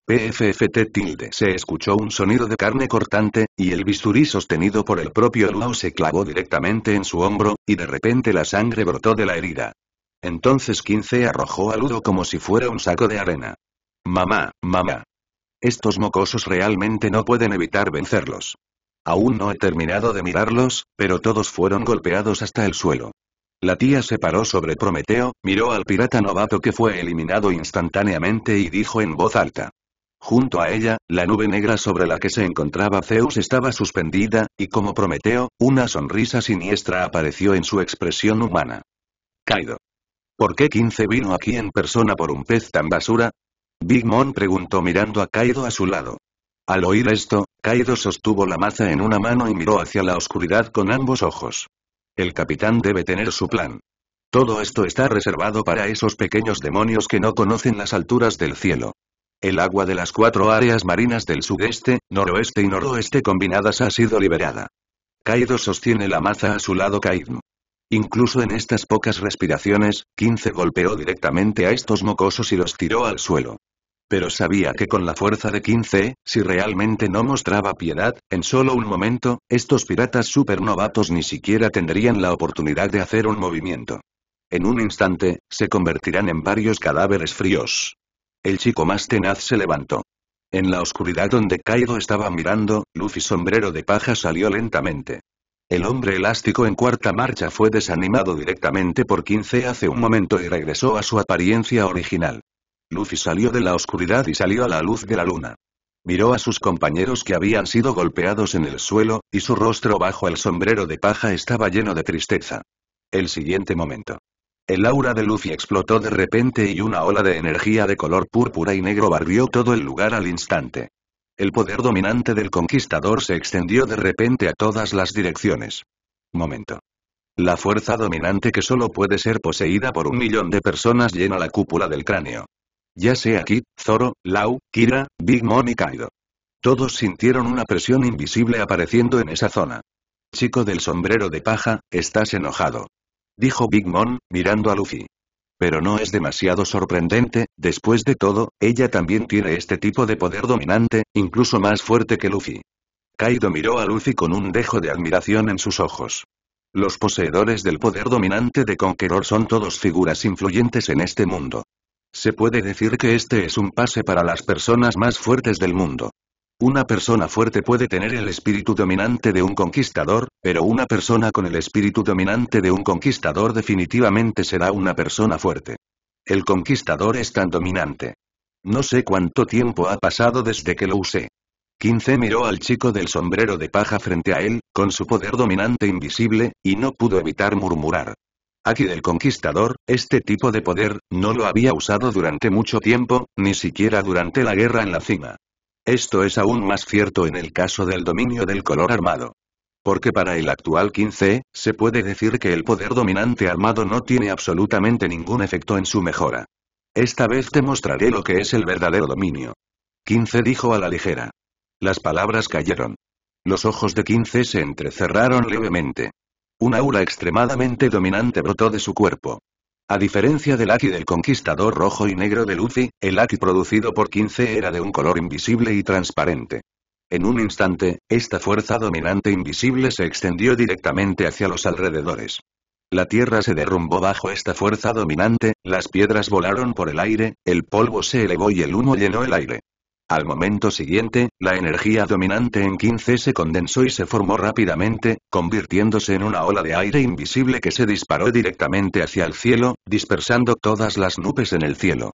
PFFT tilde. Se escuchó un sonido de carne cortante, y el bisturí sostenido por el propio Luao se clavó directamente en su hombro, y de repente la sangre brotó de la herida. Entonces 15 arrojó a Ludo como si fuera un saco de arena. Mamá, mamá. Estos mocosos realmente no pueden evitar vencerlos. Aún no he terminado de mirarlos, pero todos fueron golpeados hasta el suelo. La tía se paró sobre Prometeo, miró al pirata novato que fue eliminado instantáneamente y dijo en voz alta. Junto a ella, la nube negra sobre la que se encontraba Zeus estaba suspendida, y como Prometeo, una sonrisa siniestra apareció en su expresión humana. Kaido. ¿Por qué 15 vino aquí en persona por un pez tan basura? Big Mom preguntó mirando a Kaido a su lado. Al oír esto, Kaido sostuvo la maza en una mano y miró hacia la oscuridad con ambos ojos. El capitán debe tener su plan. Todo esto está reservado para esos pequeños demonios que no conocen las alturas del cielo. El agua de las cuatro áreas marinas del sudeste, noroeste y noroeste combinadas ha sido liberada. Kaido sostiene la maza a su lado kaido, Incluso en estas pocas respiraciones, 15 golpeó directamente a estos mocosos y los tiró al suelo. Pero sabía que con la fuerza de 15, si realmente no mostraba piedad, en solo un momento, estos piratas supernovatos ni siquiera tendrían la oportunidad de hacer un movimiento. En un instante, se convertirán en varios cadáveres fríos. El chico más tenaz se levantó. En la oscuridad donde Kaido estaba mirando, Luffy sombrero de paja salió lentamente. El hombre elástico en cuarta marcha fue desanimado directamente por 15 hace un momento y regresó a su apariencia original. Luffy salió de la oscuridad y salió a la luz de la luna. Miró a sus compañeros que habían sido golpeados en el suelo, y su rostro bajo el sombrero de paja estaba lleno de tristeza. El siguiente momento. El aura de Luffy explotó de repente y una ola de energía de color púrpura y negro barrió todo el lugar al instante. El poder dominante del conquistador se extendió de repente a todas las direcciones. Momento. La fuerza dominante que solo puede ser poseída por un millón de personas llena la cúpula del cráneo. Ya sea Kid, Zoro, Lau, Kira, Big Mom y Kaido. Todos sintieron una presión invisible apareciendo en esa zona. Chico del sombrero de paja, estás enojado dijo Big Mom, mirando a Luffy. Pero no es demasiado sorprendente, después de todo, ella también tiene este tipo de poder dominante, incluso más fuerte que Luffy. Kaido miró a Luffy con un dejo de admiración en sus ojos. Los poseedores del poder dominante de Conqueror son todos figuras influyentes en este mundo. Se puede decir que este es un pase para las personas más fuertes del mundo. Una persona fuerte puede tener el espíritu dominante de un conquistador, pero una persona con el espíritu dominante de un conquistador definitivamente será una persona fuerte. El conquistador es tan dominante. No sé cuánto tiempo ha pasado desde que lo usé. 15 miró al chico del sombrero de paja frente a él, con su poder dominante invisible, y no pudo evitar murmurar. Aquí del conquistador, este tipo de poder, no lo había usado durante mucho tiempo, ni siquiera durante la guerra en la cima. Esto es aún más cierto en el caso del dominio del color armado. Porque para el actual 15, se puede decir que el poder dominante armado no tiene absolutamente ningún efecto en su mejora. Esta vez te mostraré lo que es el verdadero dominio. 15 dijo a la ligera. Las palabras cayeron. Los ojos de 15 se entrecerraron levemente. Un aura extremadamente dominante brotó de su cuerpo. A diferencia del Aki del Conquistador Rojo y Negro de Luffy, el Aki producido por 15 era de un color invisible y transparente. En un instante, esta fuerza dominante invisible se extendió directamente hacia los alrededores. La tierra se derrumbó bajo esta fuerza dominante, las piedras volaron por el aire, el polvo se elevó y el humo llenó el aire. Al momento siguiente, la energía dominante en 15 se condensó y se formó rápidamente, convirtiéndose en una ola de aire invisible que se disparó directamente hacia el cielo, dispersando todas las nubes en el cielo.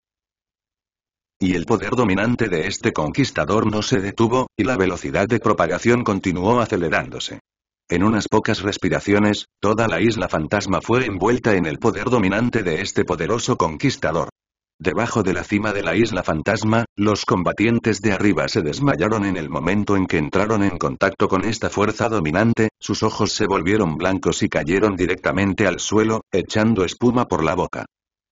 Y el poder dominante de este conquistador no se detuvo, y la velocidad de propagación continuó acelerándose. En unas pocas respiraciones, toda la isla fantasma fue envuelta en el poder dominante de este poderoso conquistador. Debajo de la cima de la isla fantasma, los combatientes de arriba se desmayaron en el momento en que entraron en contacto con esta fuerza dominante, sus ojos se volvieron blancos y cayeron directamente al suelo, echando espuma por la boca.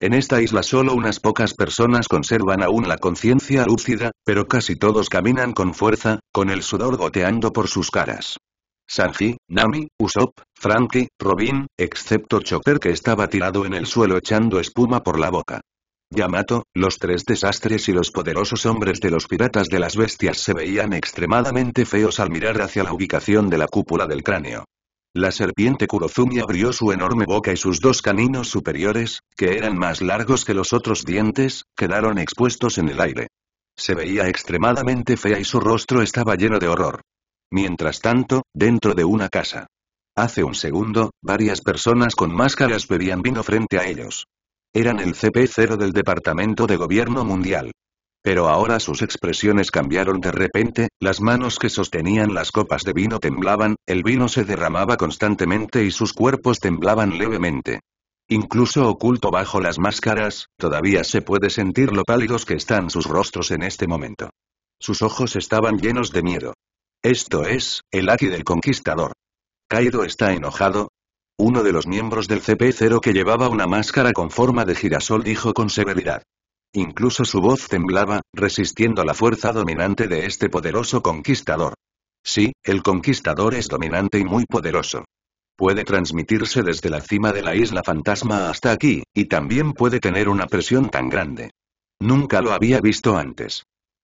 En esta isla solo unas pocas personas conservan aún la conciencia lúcida, pero casi todos caminan con fuerza, con el sudor goteando por sus caras. Sanji, Nami, Usopp, Frankie, Robin, excepto Chopper que estaba tirado en el suelo echando espuma por la boca. Yamato, los tres desastres y los poderosos hombres de los piratas de las bestias se veían extremadamente feos al mirar hacia la ubicación de la cúpula del cráneo. La serpiente Kurozumi abrió su enorme boca y sus dos caninos superiores, que eran más largos que los otros dientes, quedaron expuestos en el aire. Se veía extremadamente fea y su rostro estaba lleno de horror. Mientras tanto, dentro de una casa. Hace un segundo, varias personas con máscaras bebían vino frente a ellos. Eran el CP0 del Departamento de Gobierno Mundial. Pero ahora sus expresiones cambiaron de repente, las manos que sostenían las copas de vino temblaban, el vino se derramaba constantemente y sus cuerpos temblaban levemente. Incluso oculto bajo las máscaras, todavía se puede sentir lo pálidos que están sus rostros en este momento. Sus ojos estaban llenos de miedo. Esto es, el Aki del conquistador. Kaido está enojado, uno de los miembros del CP0 que llevaba una máscara con forma de girasol dijo con severidad. Incluso su voz temblaba, resistiendo la fuerza dominante de este poderoso conquistador. Sí, el conquistador es dominante y muy poderoso. Puede transmitirse desde la cima de la isla fantasma hasta aquí, y también puede tener una presión tan grande. Nunca lo había visto antes.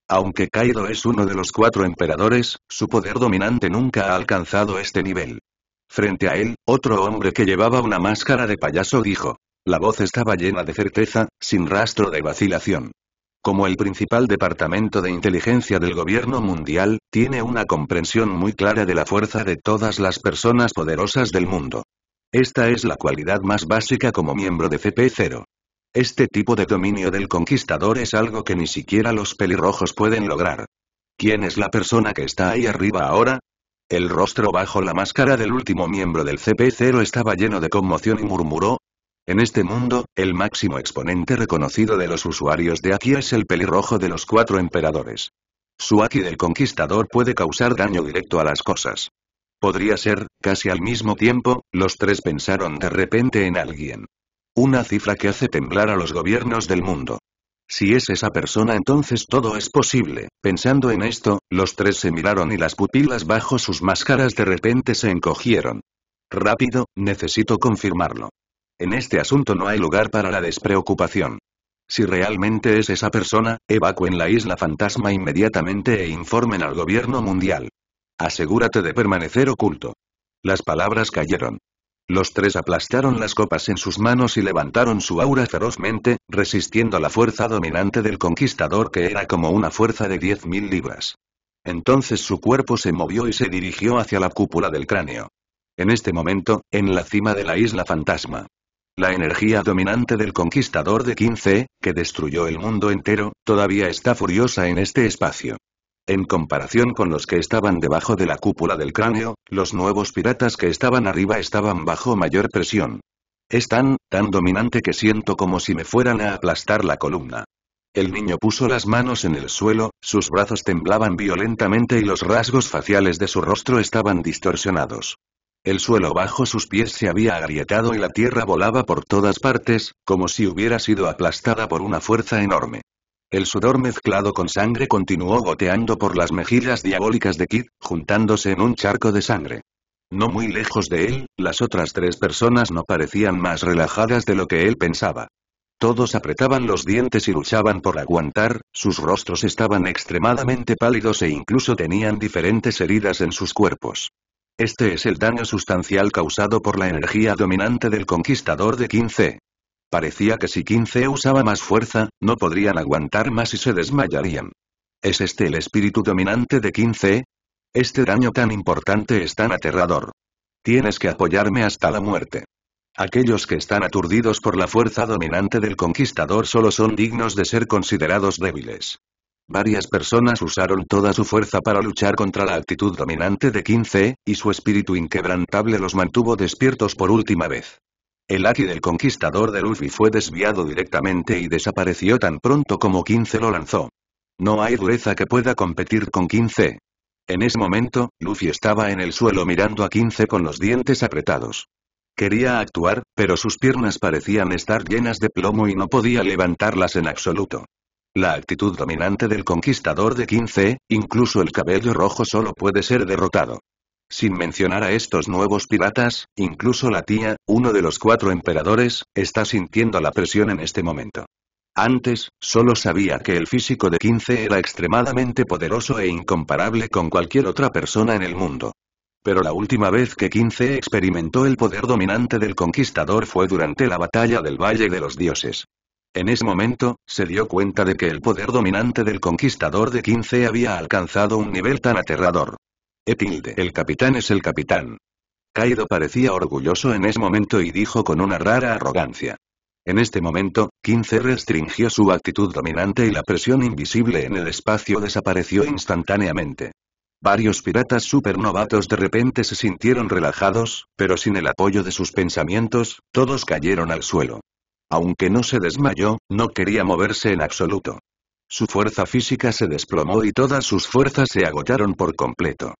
Aunque Kaido es uno de los cuatro emperadores, su poder dominante nunca ha alcanzado este nivel. Frente a él, otro hombre que llevaba una máscara de payaso dijo. La voz estaba llena de certeza, sin rastro de vacilación. Como el principal departamento de inteligencia del gobierno mundial, tiene una comprensión muy clara de la fuerza de todas las personas poderosas del mundo. Esta es la cualidad más básica como miembro de CP0. Este tipo de dominio del conquistador es algo que ni siquiera los pelirrojos pueden lograr. ¿Quién es la persona que está ahí arriba ahora? El rostro bajo la máscara del último miembro del CP0 estaba lleno de conmoción y murmuró. En este mundo, el máximo exponente reconocido de los usuarios de Aki es el pelirrojo de los cuatro emperadores. Su Aki del conquistador puede causar daño directo a las cosas. Podría ser, casi al mismo tiempo, los tres pensaron de repente en alguien. Una cifra que hace temblar a los gobiernos del mundo. Si es esa persona entonces todo es posible. Pensando en esto, los tres se miraron y las pupilas bajo sus máscaras de repente se encogieron. Rápido, necesito confirmarlo. En este asunto no hay lugar para la despreocupación. Si realmente es esa persona, evacúen la isla fantasma inmediatamente e informen al gobierno mundial. Asegúrate de permanecer oculto. Las palabras cayeron. Los tres aplastaron las copas en sus manos y levantaron su aura ferozmente, resistiendo la fuerza dominante del conquistador que era como una fuerza de 10.000 libras. Entonces su cuerpo se movió y se dirigió hacia la cúpula del cráneo. En este momento, en la cima de la isla fantasma. La energía dominante del conquistador de 15, que destruyó el mundo entero, todavía está furiosa en este espacio. En comparación con los que estaban debajo de la cúpula del cráneo, los nuevos piratas que estaban arriba estaban bajo mayor presión. Es tan, tan dominante que siento como si me fueran a aplastar la columna. El niño puso las manos en el suelo, sus brazos temblaban violentamente y los rasgos faciales de su rostro estaban distorsionados. El suelo bajo sus pies se había agrietado y la tierra volaba por todas partes, como si hubiera sido aplastada por una fuerza enorme. El sudor mezclado con sangre continuó goteando por las mejillas diabólicas de Kid, juntándose en un charco de sangre. No muy lejos de él, las otras tres personas no parecían más relajadas de lo que él pensaba. Todos apretaban los dientes y luchaban por aguantar, sus rostros estaban extremadamente pálidos e incluso tenían diferentes heridas en sus cuerpos. Este es el daño sustancial causado por la energía dominante del conquistador de 15. Parecía que si 15 usaba más fuerza, no podrían aguantar más y se desmayarían. ¿Es este el espíritu dominante de 15? Este daño tan importante es tan aterrador. Tienes que apoyarme hasta la muerte. Aquellos que están aturdidos por la fuerza dominante del conquistador solo son dignos de ser considerados débiles. Varias personas usaron toda su fuerza para luchar contra la actitud dominante de 15, y su espíritu inquebrantable los mantuvo despiertos por última vez. El haki del conquistador de Luffy fue desviado directamente y desapareció tan pronto como 15 lo lanzó. No hay dureza que pueda competir con 15. En ese momento, Luffy estaba en el suelo mirando a 15 con los dientes apretados. Quería actuar, pero sus piernas parecían estar llenas de plomo y no podía levantarlas en absoluto. La actitud dominante del conquistador de 15, incluso el cabello rojo solo puede ser derrotado. Sin mencionar a estos nuevos piratas, incluso la tía, uno de los cuatro emperadores, está sintiendo la presión en este momento. Antes, solo sabía que el físico de 15 era extremadamente poderoso e incomparable con cualquier otra persona en el mundo. Pero la última vez que 15 experimentó el poder dominante del conquistador fue durante la batalla del Valle de los Dioses. En ese momento, se dio cuenta de que el poder dominante del conquistador de 15 había alcanzado un nivel tan aterrador. El capitán es el capitán. Kaido parecía orgulloso en ese momento y dijo con una rara arrogancia. En este momento, 15 restringió su actitud dominante y la presión invisible en el espacio desapareció instantáneamente. Varios piratas supernovatos de repente se sintieron relajados, pero sin el apoyo de sus pensamientos, todos cayeron al suelo. Aunque no se desmayó, no quería moverse en absoluto. Su fuerza física se desplomó y todas sus fuerzas se agotaron por completo.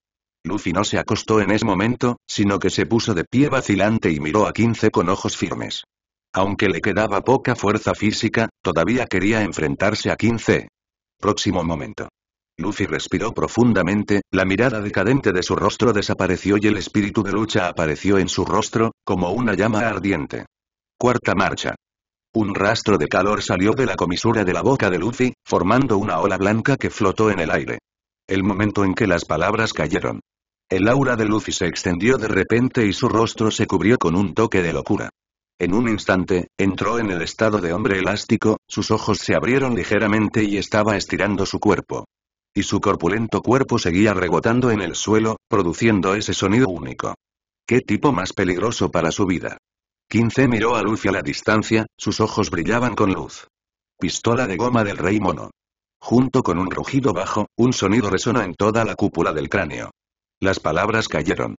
Luffy no se acostó en ese momento, sino que se puso de pie vacilante y miró a 15 con ojos firmes. Aunque le quedaba poca fuerza física, todavía quería enfrentarse a 15. Próximo momento. Luffy respiró profundamente, la mirada decadente de su rostro desapareció y el espíritu de lucha apareció en su rostro, como una llama ardiente. Cuarta marcha. Un rastro de calor salió de la comisura de la boca de Luffy, formando una ola blanca que flotó en el aire. El momento en que las palabras cayeron. El aura de Luffy se extendió de repente y su rostro se cubrió con un toque de locura. En un instante, entró en el estado de hombre elástico, sus ojos se abrieron ligeramente y estaba estirando su cuerpo. Y su corpulento cuerpo seguía rebotando en el suelo, produciendo ese sonido único. ¿Qué tipo más peligroso para su vida? 15 miró a Luffy a la distancia, sus ojos brillaban con luz. Pistola de goma del rey mono. Junto con un rugido bajo, un sonido resonó en toda la cúpula del cráneo. Las palabras cayeron.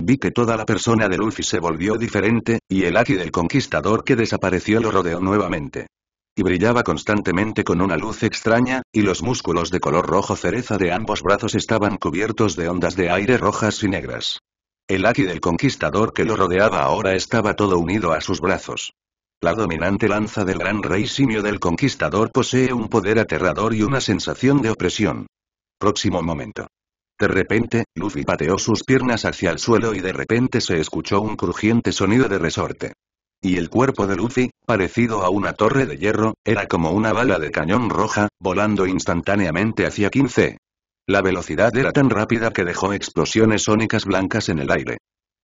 Vi que toda la persona de Luffy se volvió diferente, y el aquí del conquistador que desapareció lo rodeó nuevamente. Y brillaba constantemente con una luz extraña, y los músculos de color rojo cereza de ambos brazos estaban cubiertos de ondas de aire rojas y negras. El Aki del conquistador que lo rodeaba ahora estaba todo unido a sus brazos. La dominante lanza del gran rey simio del conquistador posee un poder aterrador y una sensación de opresión. Próximo momento. De repente, Luffy pateó sus piernas hacia el suelo y de repente se escuchó un crujiente sonido de resorte. Y el cuerpo de Luffy, parecido a una torre de hierro, era como una bala de cañón roja, volando instantáneamente hacia 15. La velocidad era tan rápida que dejó explosiones sónicas blancas en el aire.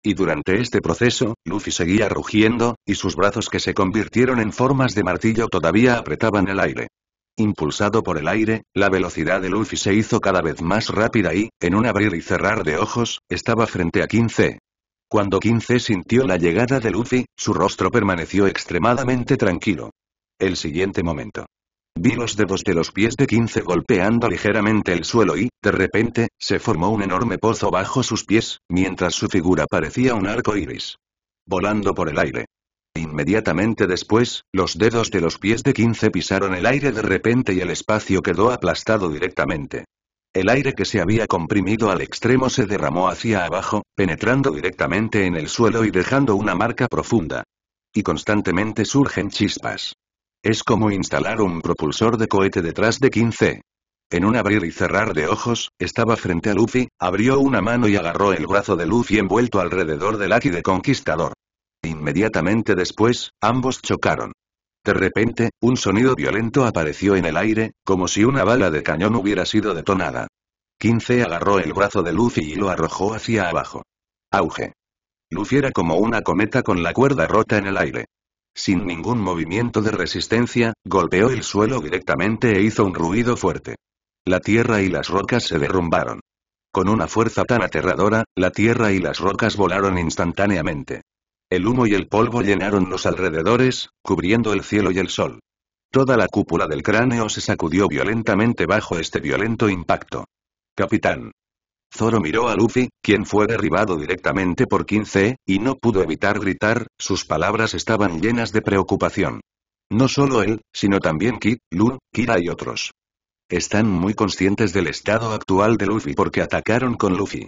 Y durante este proceso, Luffy seguía rugiendo, y sus brazos que se convirtieron en formas de martillo todavía apretaban el aire. Impulsado por el aire, la velocidad de Luffy se hizo cada vez más rápida y, en un abrir y cerrar de ojos, estaba frente a 15. Cuando 15 sintió la llegada de Luffy, su rostro permaneció extremadamente tranquilo. El siguiente momento. Vi los dedos de los pies de 15 golpeando ligeramente el suelo y, de repente, se formó un enorme pozo bajo sus pies, mientras su figura parecía un arco iris. Volando por el aire. Inmediatamente después, los dedos de los pies de 15 pisaron el aire de repente y el espacio quedó aplastado directamente. El aire que se había comprimido al extremo se derramó hacia abajo, penetrando directamente en el suelo y dejando una marca profunda. Y constantemente surgen chispas. Es como instalar un propulsor de cohete detrás de 15. En un abrir y cerrar de ojos, estaba frente a Luffy, abrió una mano y agarró el brazo de Luffy envuelto alrededor del Aki de Conquistador. Inmediatamente después, ambos chocaron. De repente, un sonido violento apareció en el aire, como si una bala de cañón hubiera sido detonada. 15 agarró el brazo de Luffy y lo arrojó hacia abajo. Auge. Luffy era como una cometa con la cuerda rota en el aire. Sin ningún movimiento de resistencia, golpeó el suelo directamente e hizo un ruido fuerte. La tierra y las rocas se derrumbaron. Con una fuerza tan aterradora, la tierra y las rocas volaron instantáneamente. El humo y el polvo llenaron los alrededores, cubriendo el cielo y el sol. Toda la cúpula del cráneo se sacudió violentamente bajo este violento impacto. Capitán. Zoro miró a Luffy, quien fue derribado directamente por 15, y no pudo evitar gritar, sus palabras estaban llenas de preocupación. No solo él, sino también Kid, Lu, Kira y otros. Están muy conscientes del estado actual de Luffy porque atacaron con Luffy.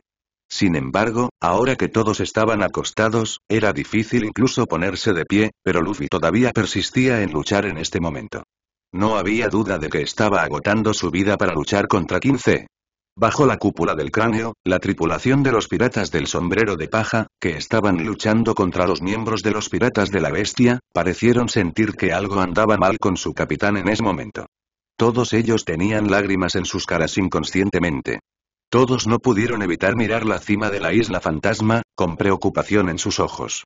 Sin embargo, ahora que todos estaban acostados, era difícil incluso ponerse de pie, pero Luffy todavía persistía en luchar en este momento. No había duda de que estaba agotando su vida para luchar contra 15. Bajo la cúpula del cráneo, la tripulación de los piratas del sombrero de paja, que estaban luchando contra los miembros de los piratas de la bestia, parecieron sentir que algo andaba mal con su capitán en ese momento. Todos ellos tenían lágrimas en sus caras inconscientemente. Todos no pudieron evitar mirar la cima de la isla fantasma, con preocupación en sus ojos.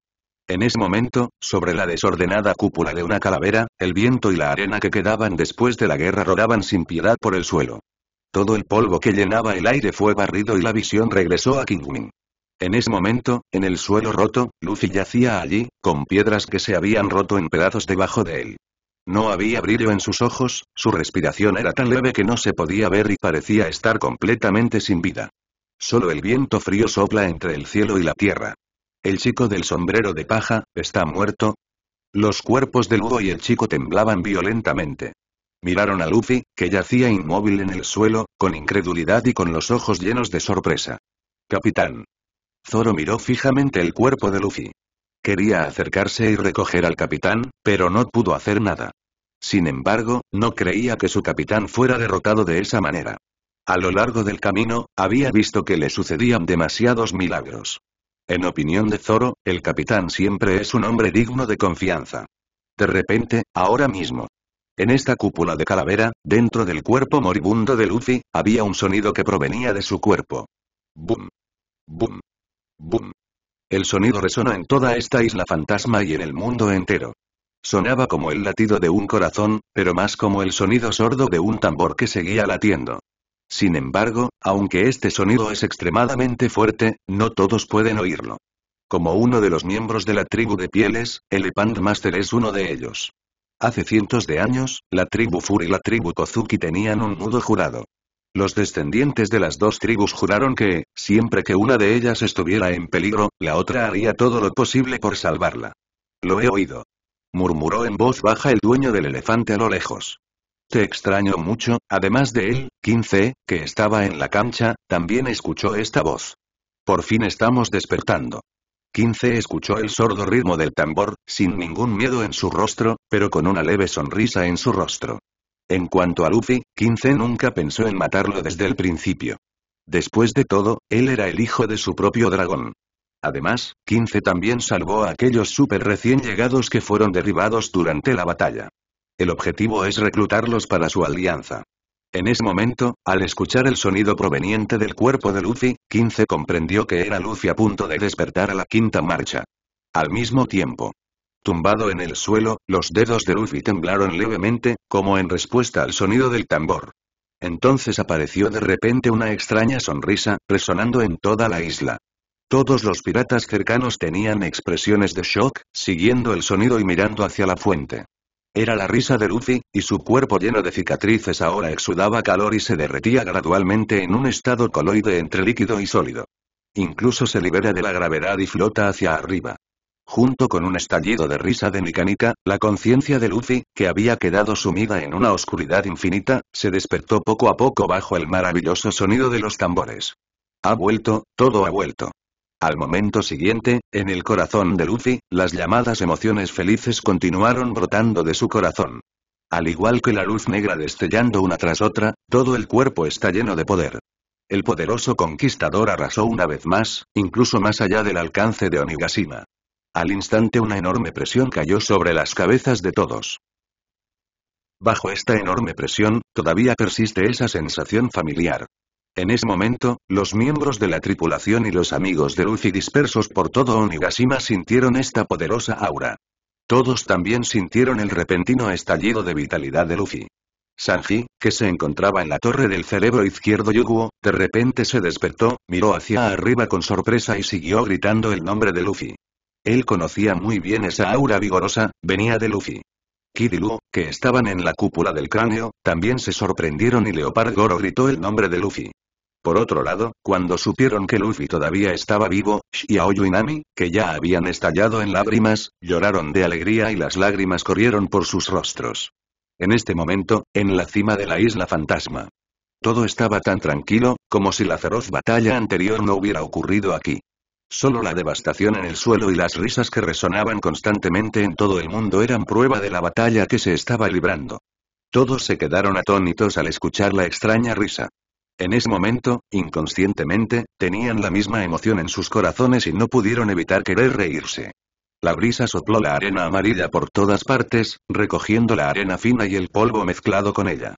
En ese momento, sobre la desordenada cúpula de una calavera, el viento y la arena que quedaban después de la guerra rodaban sin piedad por el suelo. Todo el polvo que llenaba el aire fue barrido y la visión regresó a Kingwin. En ese momento, en el suelo roto, Lucy yacía allí, con piedras que se habían roto en pedazos debajo de él. No había brillo en sus ojos, su respiración era tan leve que no se podía ver y parecía estar completamente sin vida. Solo el viento frío sopla entre el cielo y la tierra. El chico del sombrero de paja, ¿está muerto? Los cuerpos de Lugo y el chico temblaban violentamente. Miraron a Luffy, que yacía inmóvil en el suelo, con incredulidad y con los ojos llenos de sorpresa. Capitán. Zoro miró fijamente el cuerpo de Luffy. Quería acercarse y recoger al capitán, pero no pudo hacer nada. Sin embargo, no creía que su capitán fuera derrotado de esa manera. A lo largo del camino, había visto que le sucedían demasiados milagros. En opinión de Zoro, el capitán siempre es un hombre digno de confianza. De repente, ahora mismo. En esta cúpula de calavera, dentro del cuerpo moribundo de Luffy, había un sonido que provenía de su cuerpo. Bum. Bum. Bum. El sonido resonó en toda esta isla fantasma y en el mundo entero. Sonaba como el latido de un corazón, pero más como el sonido sordo de un tambor que seguía latiendo. Sin embargo, aunque este sonido es extremadamente fuerte, no todos pueden oírlo. Como uno de los miembros de la tribu de pieles, el Master es uno de ellos. Hace cientos de años, la tribu Fur y la tribu Kozuki tenían un nudo jurado. Los descendientes de las dos tribus juraron que, siempre que una de ellas estuviera en peligro, la otra haría todo lo posible por salvarla. Lo he oído. Murmuró en voz baja el dueño del elefante a lo lejos. Te extraño mucho, además de él, 15, que estaba en la cancha, también escuchó esta voz. Por fin estamos despertando. 15 escuchó el sordo ritmo del tambor, sin ningún miedo en su rostro, pero con una leve sonrisa en su rostro. En cuanto a Luffy, 15 nunca pensó en matarlo desde el principio. Después de todo, él era el hijo de su propio dragón. Además, 15 también salvó a aquellos super recién llegados que fueron derribados durante la batalla. El objetivo es reclutarlos para su alianza. En ese momento, al escuchar el sonido proveniente del cuerpo de Luffy, 15 comprendió que era Luffy a punto de despertar a la quinta marcha. Al mismo tiempo, Tumbado en el suelo, los dedos de Luffy temblaron levemente, como en respuesta al sonido del tambor. Entonces apareció de repente una extraña sonrisa, resonando en toda la isla. Todos los piratas cercanos tenían expresiones de shock, siguiendo el sonido y mirando hacia la fuente. Era la risa de Luffy, y su cuerpo lleno de cicatrices ahora exudaba calor y se derretía gradualmente en un estado coloide entre líquido y sólido. Incluso se libera de la gravedad y flota hacia arriba junto con un estallido de risa de Mecánica, la conciencia de Luffy, que había quedado sumida en una oscuridad infinita, se despertó poco a poco bajo el maravilloso sonido de los tambores. Ha vuelto, todo ha vuelto. Al momento siguiente, en el corazón de Luffy, las llamadas emociones felices continuaron brotando de su corazón. Al igual que la luz negra destellando una tras otra, todo el cuerpo está lleno de poder. El poderoso conquistador arrasó una vez más, incluso más allá del alcance de Onigashima. Al instante una enorme presión cayó sobre las cabezas de todos. Bajo esta enorme presión, todavía persiste esa sensación familiar. En ese momento, los miembros de la tripulación y los amigos de Luffy dispersos por todo Onigashima sintieron esta poderosa aura. Todos también sintieron el repentino estallido de vitalidad de Luffy. Sanji, que se encontraba en la torre del cerebro izquierdo Yuguo, de repente se despertó, miró hacia arriba con sorpresa y siguió gritando el nombre de Luffy. Él conocía muy bien esa aura vigorosa, venía de Luffy. Kid que estaban en la cúpula del cráneo, también se sorprendieron y Leopard Goro gritó el nombre de Luffy. Por otro lado, cuando supieron que Luffy todavía estaba vivo, Xiaoyu y Nami, que ya habían estallado en lágrimas, lloraron de alegría y las lágrimas corrieron por sus rostros. En este momento, en la cima de la isla fantasma. Todo estaba tan tranquilo, como si la feroz batalla anterior no hubiera ocurrido aquí. Solo la devastación en el suelo y las risas que resonaban constantemente en todo el mundo eran prueba de la batalla que se estaba librando. Todos se quedaron atónitos al escuchar la extraña risa. En ese momento, inconscientemente, tenían la misma emoción en sus corazones y no pudieron evitar querer reírse. La brisa sopló la arena amarilla por todas partes, recogiendo la arena fina y el polvo mezclado con ella.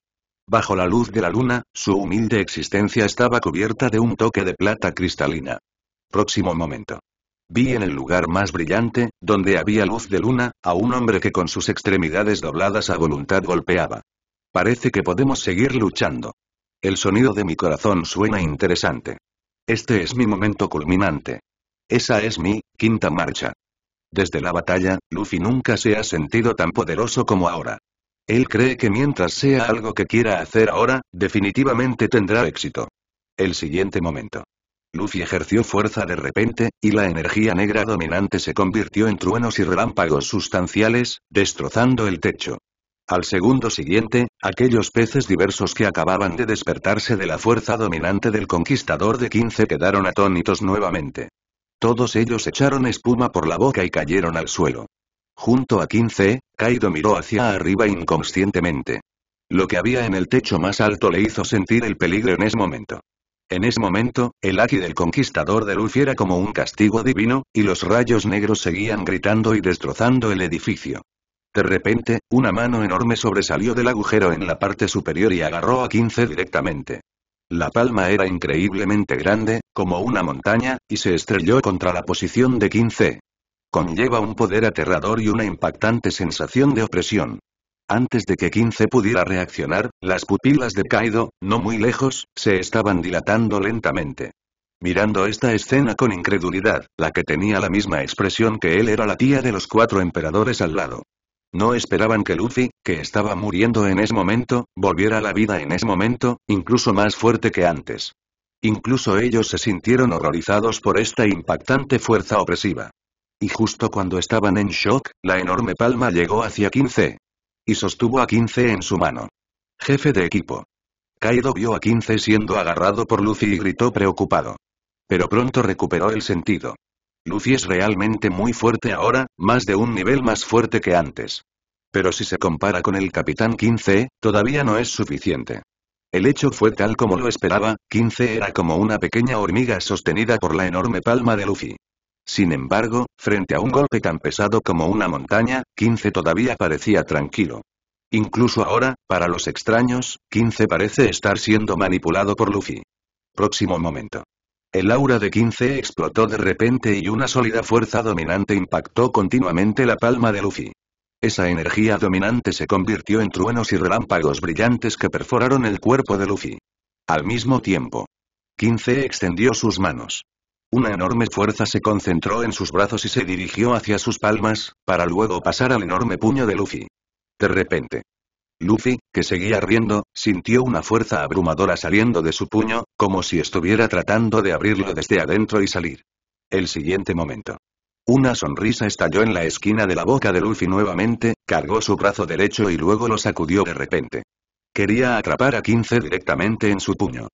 Bajo la luz de la luna, su humilde existencia estaba cubierta de un toque de plata cristalina. Próximo momento. Vi en el lugar más brillante, donde había luz de luna, a un hombre que con sus extremidades dobladas a voluntad golpeaba. Parece que podemos seguir luchando. El sonido de mi corazón suena interesante. Este es mi momento culminante. Esa es mi, quinta marcha. Desde la batalla, Luffy nunca se ha sentido tan poderoso como ahora. Él cree que mientras sea algo que quiera hacer ahora, definitivamente tendrá éxito. El siguiente momento. Luffy ejerció fuerza de repente, y la energía negra dominante se convirtió en truenos y relámpagos sustanciales, destrozando el techo. Al segundo siguiente, aquellos peces diversos que acababan de despertarse de la fuerza dominante del conquistador de 15 quedaron atónitos nuevamente. Todos ellos echaron espuma por la boca y cayeron al suelo. Junto a 15, Kaido miró hacia arriba inconscientemente. Lo que había en el techo más alto le hizo sentir el peligro en ese momento. En ese momento, el haki del conquistador de Luz era como un castigo divino, y los rayos negros seguían gritando y destrozando el edificio. De repente, una mano enorme sobresalió del agujero en la parte superior y agarró a 15 directamente. La palma era increíblemente grande, como una montaña, y se estrelló contra la posición de 15. Conlleva un poder aterrador y una impactante sensación de opresión. Antes de que 15 pudiera reaccionar, las pupilas de Kaido, no muy lejos, se estaban dilatando lentamente. Mirando esta escena con incredulidad, la que tenía la misma expresión que él era la tía de los cuatro emperadores al lado. No esperaban que Luffy, que estaba muriendo en ese momento, volviera a la vida en ese momento, incluso más fuerte que antes. Incluso ellos se sintieron horrorizados por esta impactante fuerza opresiva. Y justo cuando estaban en shock, la enorme palma llegó hacia 15, y sostuvo a 15 en su mano. Jefe de equipo. Kaido vio a 15 siendo agarrado por Lucy y gritó preocupado. Pero pronto recuperó el sentido. Lucy es realmente muy fuerte ahora, más de un nivel más fuerte que antes. Pero si se compara con el Capitán 15, todavía no es suficiente. El hecho fue tal como lo esperaba, 15 era como una pequeña hormiga sostenida por la enorme palma de Luffy. Sin embargo, frente a un golpe tan pesado como una montaña, 15 todavía parecía tranquilo. Incluso ahora, para los extraños, 15 parece estar siendo manipulado por Luffy. Próximo momento. El aura de 15 explotó de repente y una sólida fuerza dominante impactó continuamente la palma de Luffy. Esa energía dominante se convirtió en truenos y relámpagos brillantes que perforaron el cuerpo de Luffy. Al mismo tiempo, 15 extendió sus manos. Una enorme fuerza se concentró en sus brazos y se dirigió hacia sus palmas, para luego pasar al enorme puño de Luffy. De repente. Luffy, que seguía riendo, sintió una fuerza abrumadora saliendo de su puño, como si estuviera tratando de abrirlo desde adentro y salir. El siguiente momento. Una sonrisa estalló en la esquina de la boca de Luffy nuevamente, cargó su brazo derecho y luego lo sacudió de repente. Quería atrapar a 15 directamente en su puño.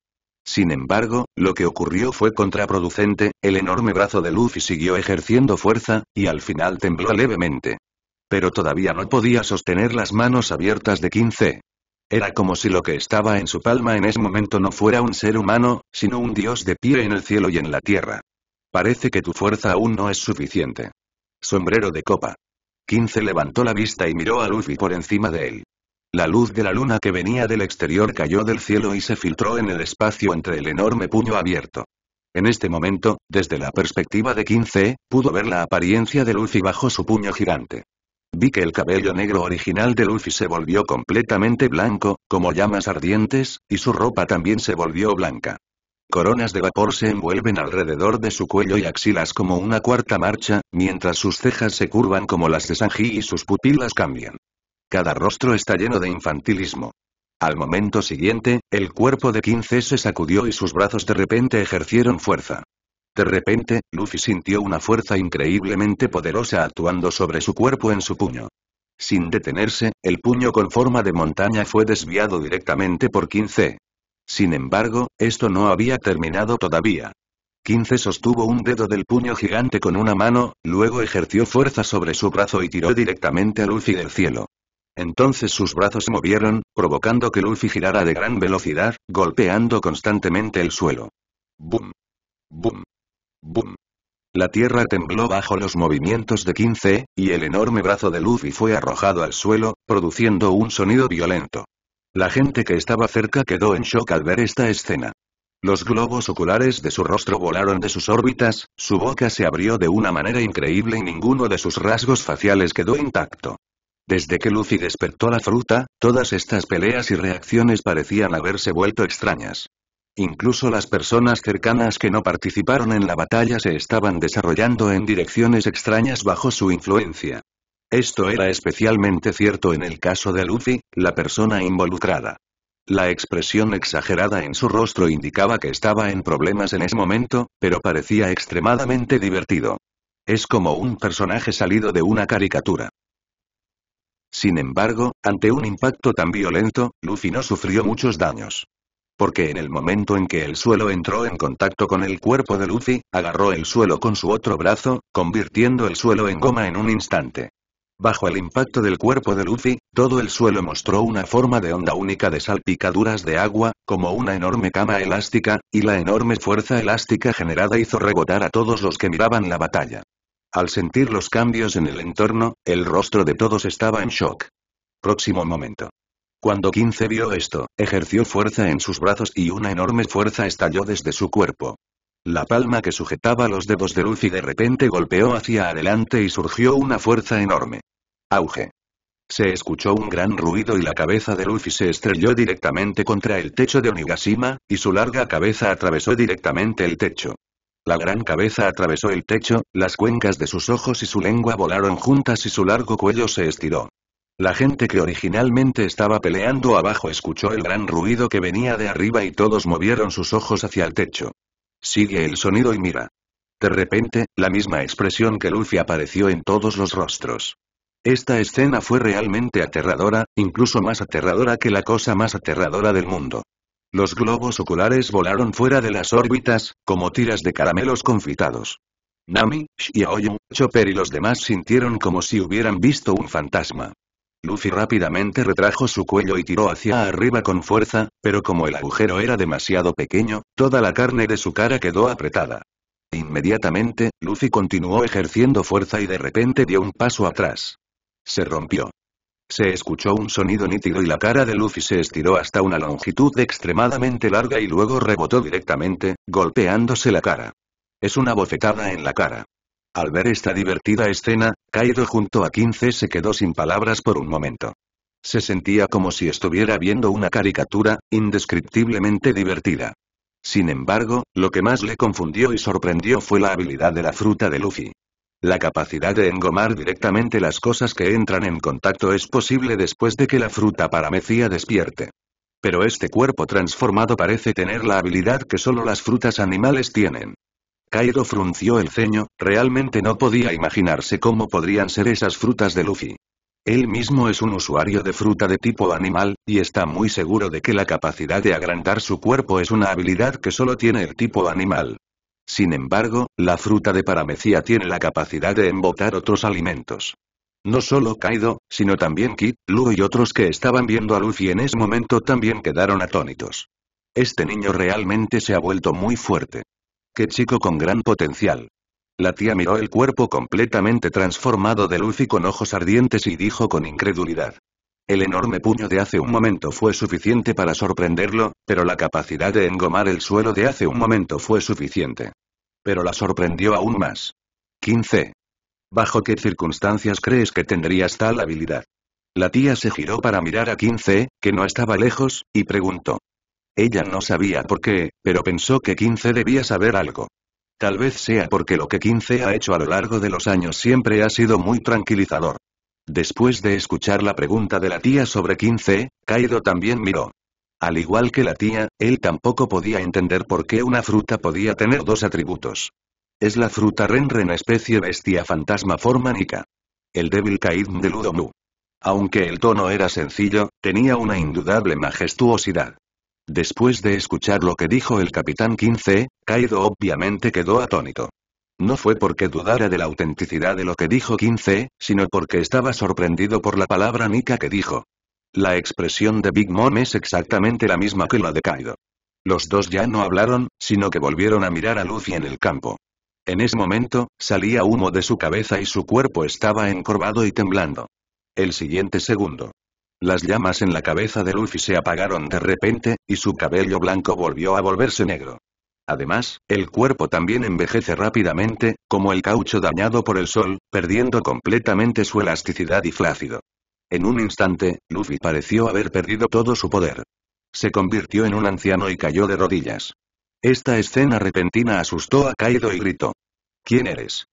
Sin embargo, lo que ocurrió fue contraproducente, el enorme brazo de Luffy siguió ejerciendo fuerza, y al final tembló levemente. Pero todavía no podía sostener las manos abiertas de 15. Era como si lo que estaba en su palma en ese momento no fuera un ser humano, sino un dios de pie en el cielo y en la tierra. Parece que tu fuerza aún no es suficiente. Sombrero de copa. 15 levantó la vista y miró a Luffy por encima de él. La luz de la luna que venía del exterior cayó del cielo y se filtró en el espacio entre el enorme puño abierto. En este momento, desde la perspectiva de 15, pudo ver la apariencia de Luffy bajo su puño gigante. Vi que el cabello negro original de Luffy se volvió completamente blanco, como llamas ardientes, y su ropa también se volvió blanca. Coronas de vapor se envuelven alrededor de su cuello y axilas como una cuarta marcha, mientras sus cejas se curvan como las de Sanji y sus pupilas cambian. Cada rostro está lleno de infantilismo. Al momento siguiente, el cuerpo de 15 se sacudió y sus brazos de repente ejercieron fuerza. De repente, Luffy sintió una fuerza increíblemente poderosa actuando sobre su cuerpo en su puño. Sin detenerse, el puño con forma de montaña fue desviado directamente por 15. Sin embargo, esto no había terminado todavía. 15 sostuvo un dedo del puño gigante con una mano, luego ejerció fuerza sobre su brazo y tiró directamente a Luffy del cielo. Entonces sus brazos se movieron, provocando que Luffy girara de gran velocidad, golpeando constantemente el suelo. ¡Bum! ¡Bum! ¡Bum! La tierra tembló bajo los movimientos de 15, y el enorme brazo de Luffy fue arrojado al suelo, produciendo un sonido violento. La gente que estaba cerca quedó en shock al ver esta escena. Los globos oculares de su rostro volaron de sus órbitas, su boca se abrió de una manera increíble y ninguno de sus rasgos faciales quedó intacto. Desde que Lucy despertó la fruta, todas estas peleas y reacciones parecían haberse vuelto extrañas. Incluso las personas cercanas que no participaron en la batalla se estaban desarrollando en direcciones extrañas bajo su influencia. Esto era especialmente cierto en el caso de Lucy, la persona involucrada. La expresión exagerada en su rostro indicaba que estaba en problemas en ese momento, pero parecía extremadamente divertido. Es como un personaje salido de una caricatura. Sin embargo, ante un impacto tan violento, Luffy no sufrió muchos daños. Porque en el momento en que el suelo entró en contacto con el cuerpo de Luffy, agarró el suelo con su otro brazo, convirtiendo el suelo en goma en un instante. Bajo el impacto del cuerpo de Luffy, todo el suelo mostró una forma de onda única de salpicaduras de agua, como una enorme cama elástica, y la enorme fuerza elástica generada hizo rebotar a todos los que miraban la batalla. Al sentir los cambios en el entorno, el rostro de todos estaba en shock. Próximo momento. Cuando 15 vio esto, ejerció fuerza en sus brazos y una enorme fuerza estalló desde su cuerpo. La palma que sujetaba los dedos de Luffy de repente golpeó hacia adelante y surgió una fuerza enorme. Auge. Se escuchó un gran ruido y la cabeza de Luffy se estrelló directamente contra el techo de Onigashima, y su larga cabeza atravesó directamente el techo. La gran cabeza atravesó el techo, las cuencas de sus ojos y su lengua volaron juntas y su largo cuello se estiró. La gente que originalmente estaba peleando abajo escuchó el gran ruido que venía de arriba y todos movieron sus ojos hacia el techo. Sigue el sonido y mira. De repente, la misma expresión que Luffy apareció en todos los rostros. Esta escena fue realmente aterradora, incluso más aterradora que la cosa más aterradora del mundo. Los globos oculares volaron fuera de las órbitas, como tiras de caramelos confitados. Nami, Xiaoyu, Chopper y los demás sintieron como si hubieran visto un fantasma. Luffy rápidamente retrajo su cuello y tiró hacia arriba con fuerza, pero como el agujero era demasiado pequeño, toda la carne de su cara quedó apretada. Inmediatamente, Luffy continuó ejerciendo fuerza y de repente dio un paso atrás. Se rompió. Se escuchó un sonido nítido y la cara de Luffy se estiró hasta una longitud extremadamente larga y luego rebotó directamente, golpeándose la cara. Es una bofetada en la cara. Al ver esta divertida escena, Kaido junto a 15 se quedó sin palabras por un momento. Se sentía como si estuviera viendo una caricatura, indescriptiblemente divertida. Sin embargo, lo que más le confundió y sorprendió fue la habilidad de la fruta de Luffy. La capacidad de engomar directamente las cosas que entran en contacto es posible después de que la fruta paramecía despierte. Pero este cuerpo transformado parece tener la habilidad que solo las frutas animales tienen. Kaido frunció el ceño, realmente no podía imaginarse cómo podrían ser esas frutas de Luffy. Él mismo es un usuario de fruta de tipo animal, y está muy seguro de que la capacidad de agrandar su cuerpo es una habilidad que solo tiene el tipo animal. Sin embargo, la fruta de paramecía tiene la capacidad de embotar otros alimentos. No solo Kaido, sino también Kit, Lu y otros que estaban viendo a Luffy en ese momento también quedaron atónitos. Este niño realmente se ha vuelto muy fuerte. Qué chico con gran potencial. La tía miró el cuerpo completamente transformado de Luffy con ojos ardientes y dijo con incredulidad. El enorme puño de hace un momento fue suficiente para sorprenderlo, pero la capacidad de engomar el suelo de hace un momento fue suficiente. Pero la sorprendió aún más. 15. ¿Bajo qué circunstancias crees que tendrías tal habilidad? La tía se giró para mirar a 15, que no estaba lejos, y preguntó. Ella no sabía por qué, pero pensó que 15 debía saber algo. Tal vez sea porque lo que 15 ha hecho a lo largo de los años siempre ha sido muy tranquilizador. Después de escuchar la pregunta de la tía sobre 15, Kaido también miró. Al igual que la tía, él tampoco podía entender por qué una fruta podía tener dos atributos. Es la fruta Renren especie bestia fantasma formánica. El débil Kaid de Ludomu. Aunque el tono era sencillo, tenía una indudable majestuosidad. Después de escuchar lo que dijo el capitán 15, Kaido obviamente quedó atónito. No fue porque dudara de la autenticidad de lo que dijo 15, sino porque estaba sorprendido por la palabra Nika que dijo. La expresión de Big Mom es exactamente la misma que la de Kaido. Los dos ya no hablaron, sino que volvieron a mirar a Luffy en el campo. En ese momento, salía humo de su cabeza y su cuerpo estaba encorvado y temblando. El siguiente segundo. Las llamas en la cabeza de Luffy se apagaron de repente, y su cabello blanco volvió a volverse negro. Además, el cuerpo también envejece rápidamente, como el caucho dañado por el sol, perdiendo completamente su elasticidad y flácido. En un instante, Luffy pareció haber perdido todo su poder. Se convirtió en un anciano y cayó de rodillas. Esta escena repentina asustó a Kaido y gritó. ¿Quién eres?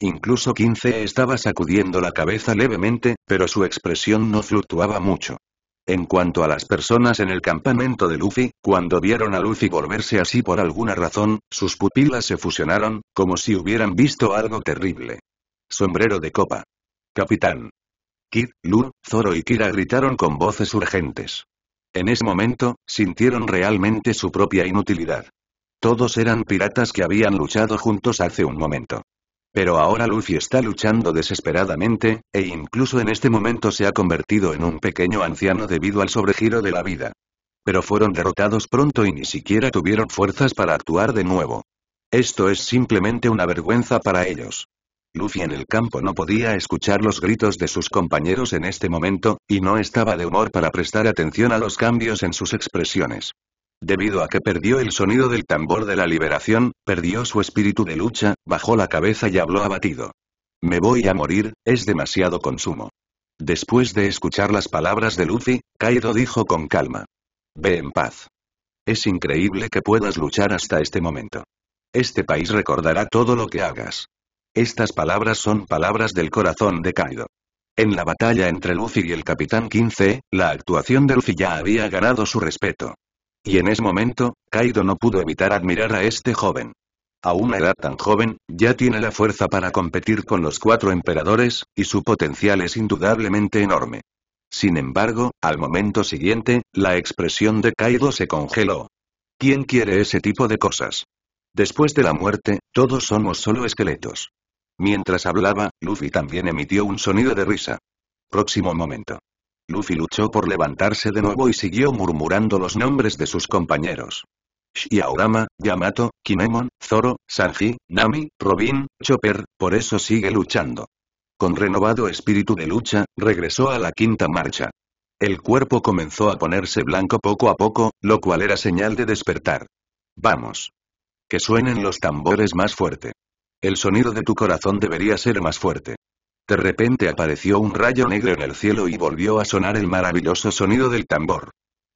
Incluso 15 estaba sacudiendo la cabeza levemente, pero su expresión no fluctuaba mucho. En cuanto a las personas en el campamento de Luffy, cuando vieron a Luffy volverse así por alguna razón, sus pupilas se fusionaron, como si hubieran visto algo terrible. Sombrero de copa. Capitán. Kid, Lu, Zoro y Kira gritaron con voces urgentes. En ese momento, sintieron realmente su propia inutilidad. Todos eran piratas que habían luchado juntos hace un momento. Pero ahora Luffy está luchando desesperadamente, e incluso en este momento se ha convertido en un pequeño anciano debido al sobregiro de la vida. Pero fueron derrotados pronto y ni siquiera tuvieron fuerzas para actuar de nuevo. Esto es simplemente una vergüenza para ellos. Luffy en el campo no podía escuchar los gritos de sus compañeros en este momento, y no estaba de humor para prestar atención a los cambios en sus expresiones. Debido a que perdió el sonido del tambor de la liberación, perdió su espíritu de lucha, bajó la cabeza y habló abatido. Me voy a morir, es demasiado consumo. Después de escuchar las palabras de Luffy, Kaido dijo con calma. Ve en paz. Es increíble que puedas luchar hasta este momento. Este país recordará todo lo que hagas. Estas palabras son palabras del corazón de Kaido. En la batalla entre Luffy y el Capitán 15, la actuación de Luffy ya había ganado su respeto. Y en ese momento, Kaido no pudo evitar admirar a este joven. A una edad tan joven, ya tiene la fuerza para competir con los cuatro emperadores, y su potencial es indudablemente enorme. Sin embargo, al momento siguiente, la expresión de Kaido se congeló. ¿Quién quiere ese tipo de cosas? Después de la muerte, todos somos solo esqueletos. Mientras hablaba, Luffy también emitió un sonido de risa. Próximo momento. Luffy luchó por levantarse de nuevo y siguió murmurando los nombres de sus compañeros. Orama, Yamato, Kinemon, Zoro, Sanji, Nami, Robin, Chopper, por eso sigue luchando. Con renovado espíritu de lucha, regresó a la quinta marcha. El cuerpo comenzó a ponerse blanco poco a poco, lo cual era señal de despertar. Vamos. Que suenen los tambores más fuerte. El sonido de tu corazón debería ser más fuerte. De repente apareció un rayo negro en el cielo y volvió a sonar el maravilloso sonido del tambor.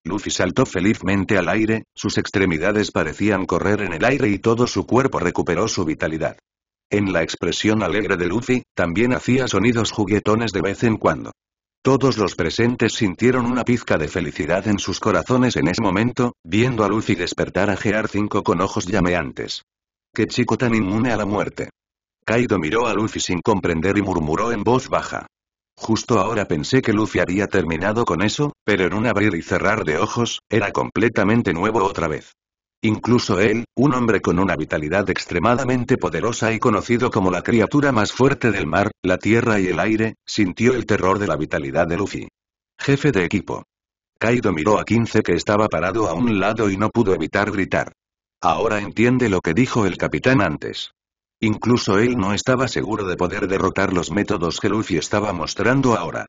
Luffy saltó felizmente al aire, sus extremidades parecían correr en el aire y todo su cuerpo recuperó su vitalidad. En la expresión alegre de Luffy, también hacía sonidos juguetones de vez en cuando. Todos los presentes sintieron una pizca de felicidad en sus corazones en ese momento, viendo a Luffy despertar a Gear 5 con ojos llameantes. ¡Qué chico tan inmune a la muerte! Kaido miró a Luffy sin comprender y murmuró en voz baja. Justo ahora pensé que Luffy había terminado con eso, pero en un abrir y cerrar de ojos, era completamente nuevo otra vez. Incluso él, un hombre con una vitalidad extremadamente poderosa y conocido como la criatura más fuerte del mar, la tierra y el aire, sintió el terror de la vitalidad de Luffy. Jefe de equipo. Kaido miró a 15 que estaba parado a un lado y no pudo evitar gritar. Ahora entiende lo que dijo el capitán antes. Incluso él no estaba seguro de poder derrotar los métodos que Luffy estaba mostrando ahora.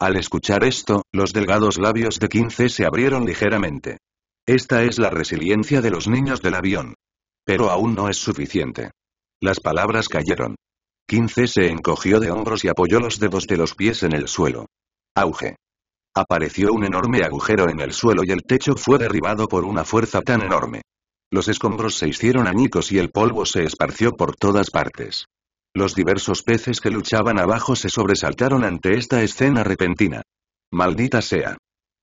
Al escuchar esto, los delgados labios de 15 se abrieron ligeramente. Esta es la resiliencia de los niños del avión. Pero aún no es suficiente. Las palabras cayeron. 15 se encogió de hombros y apoyó los dedos de los pies en el suelo. Auge. Apareció un enorme agujero en el suelo y el techo fue derribado por una fuerza tan enorme. Los escombros se hicieron añicos y el polvo se esparció por todas partes. Los diversos peces que luchaban abajo se sobresaltaron ante esta escena repentina. Maldita sea.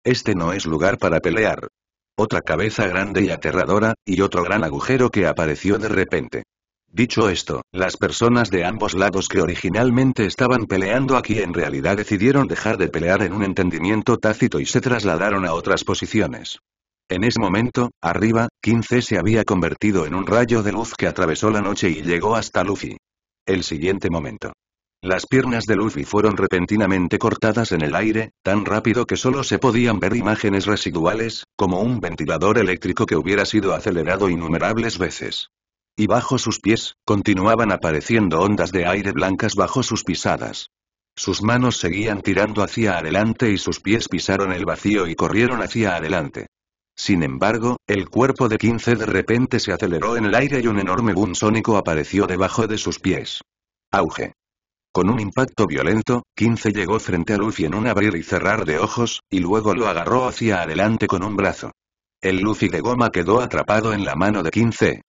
Este no es lugar para pelear. Otra cabeza grande y aterradora, y otro gran agujero que apareció de repente. Dicho esto, las personas de ambos lados que originalmente estaban peleando aquí en realidad decidieron dejar de pelear en un entendimiento tácito y se trasladaron a otras posiciones. En ese momento, arriba, 15 se había convertido en un rayo de luz que atravesó la noche y llegó hasta Luffy. El siguiente momento. Las piernas de Luffy fueron repentinamente cortadas en el aire, tan rápido que solo se podían ver imágenes residuales, como un ventilador eléctrico que hubiera sido acelerado innumerables veces. Y bajo sus pies, continuaban apareciendo ondas de aire blancas bajo sus pisadas. Sus manos seguían tirando hacia adelante y sus pies pisaron el vacío y corrieron hacia adelante. Sin embargo, el cuerpo de 15 de repente se aceleró en el aire y un enorme boom sónico apareció debajo de sus pies. Auge. Con un impacto violento, 15 llegó frente a Luffy en un abrir y cerrar de ojos, y luego lo agarró hacia adelante con un brazo. El Luffy de goma quedó atrapado en la mano de 15.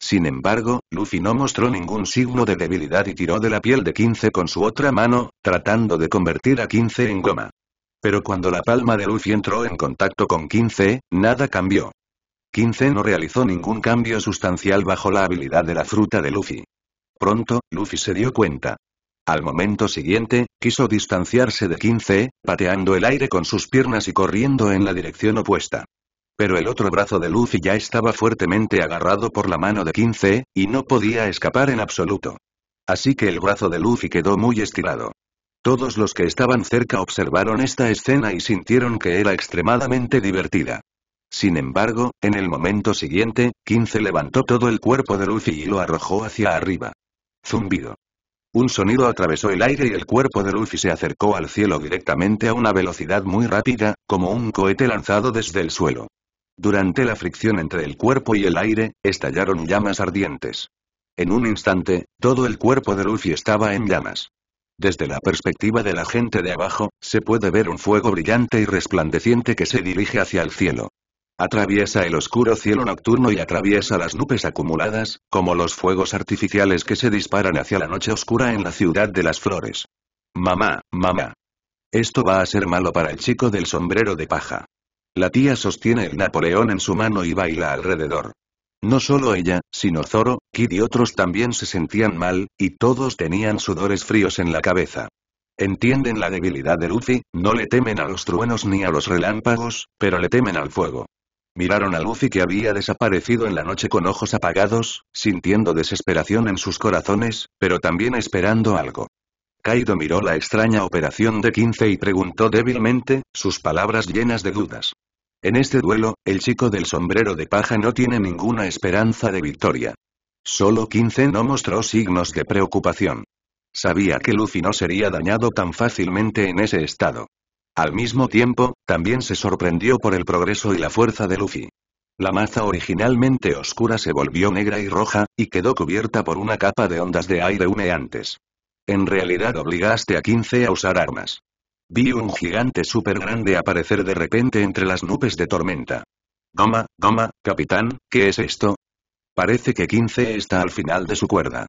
Sin embargo, Luffy no mostró ningún signo de debilidad y tiró de la piel de 15 con su otra mano, tratando de convertir a 15 en goma. Pero cuando la palma de Luffy entró en contacto con 15, nada cambió. 15 no realizó ningún cambio sustancial bajo la habilidad de la fruta de Luffy. Pronto, Luffy se dio cuenta. Al momento siguiente, quiso distanciarse de 15, pateando el aire con sus piernas y corriendo en la dirección opuesta. Pero el otro brazo de Luffy ya estaba fuertemente agarrado por la mano de 15, y no podía escapar en absoluto. Así que el brazo de Luffy quedó muy estirado. Todos los que estaban cerca observaron esta escena y sintieron que era extremadamente divertida. Sin embargo, en el momento siguiente, 15 levantó todo el cuerpo de Luffy y lo arrojó hacia arriba. Zumbido. Un sonido atravesó el aire y el cuerpo de Luffy se acercó al cielo directamente a una velocidad muy rápida, como un cohete lanzado desde el suelo. Durante la fricción entre el cuerpo y el aire, estallaron llamas ardientes. En un instante, todo el cuerpo de Luffy estaba en llamas. Desde la perspectiva de la gente de abajo, se puede ver un fuego brillante y resplandeciente que se dirige hacia el cielo. Atraviesa el oscuro cielo nocturno y atraviesa las nubes acumuladas, como los fuegos artificiales que se disparan hacia la noche oscura en la ciudad de las flores. Mamá, mamá. Esto va a ser malo para el chico del sombrero de paja. La tía sostiene el Napoleón en su mano y baila alrededor. No solo ella, sino Zoro, Kid y otros también se sentían mal, y todos tenían sudores fríos en la cabeza. Entienden la debilidad de Luffy, no le temen a los truenos ni a los relámpagos, pero le temen al fuego. Miraron a Luffy que había desaparecido en la noche con ojos apagados, sintiendo desesperación en sus corazones, pero también esperando algo. Kaido miró la extraña operación de 15 y preguntó débilmente, sus palabras llenas de dudas. En este duelo, el chico del sombrero de paja no tiene ninguna esperanza de victoria. Solo 15 no mostró signos de preocupación. Sabía que Luffy no sería dañado tan fácilmente en ese estado. Al mismo tiempo, también se sorprendió por el progreso y la fuerza de Luffy. La maza originalmente oscura se volvió negra y roja, y quedó cubierta por una capa de ondas de aire humeantes. En realidad obligaste a 15 a usar armas. Vi un gigante súper grande aparecer de repente entre las nubes de tormenta. Goma, goma, capitán, ¿qué es esto? Parece que 15 está al final de su cuerda.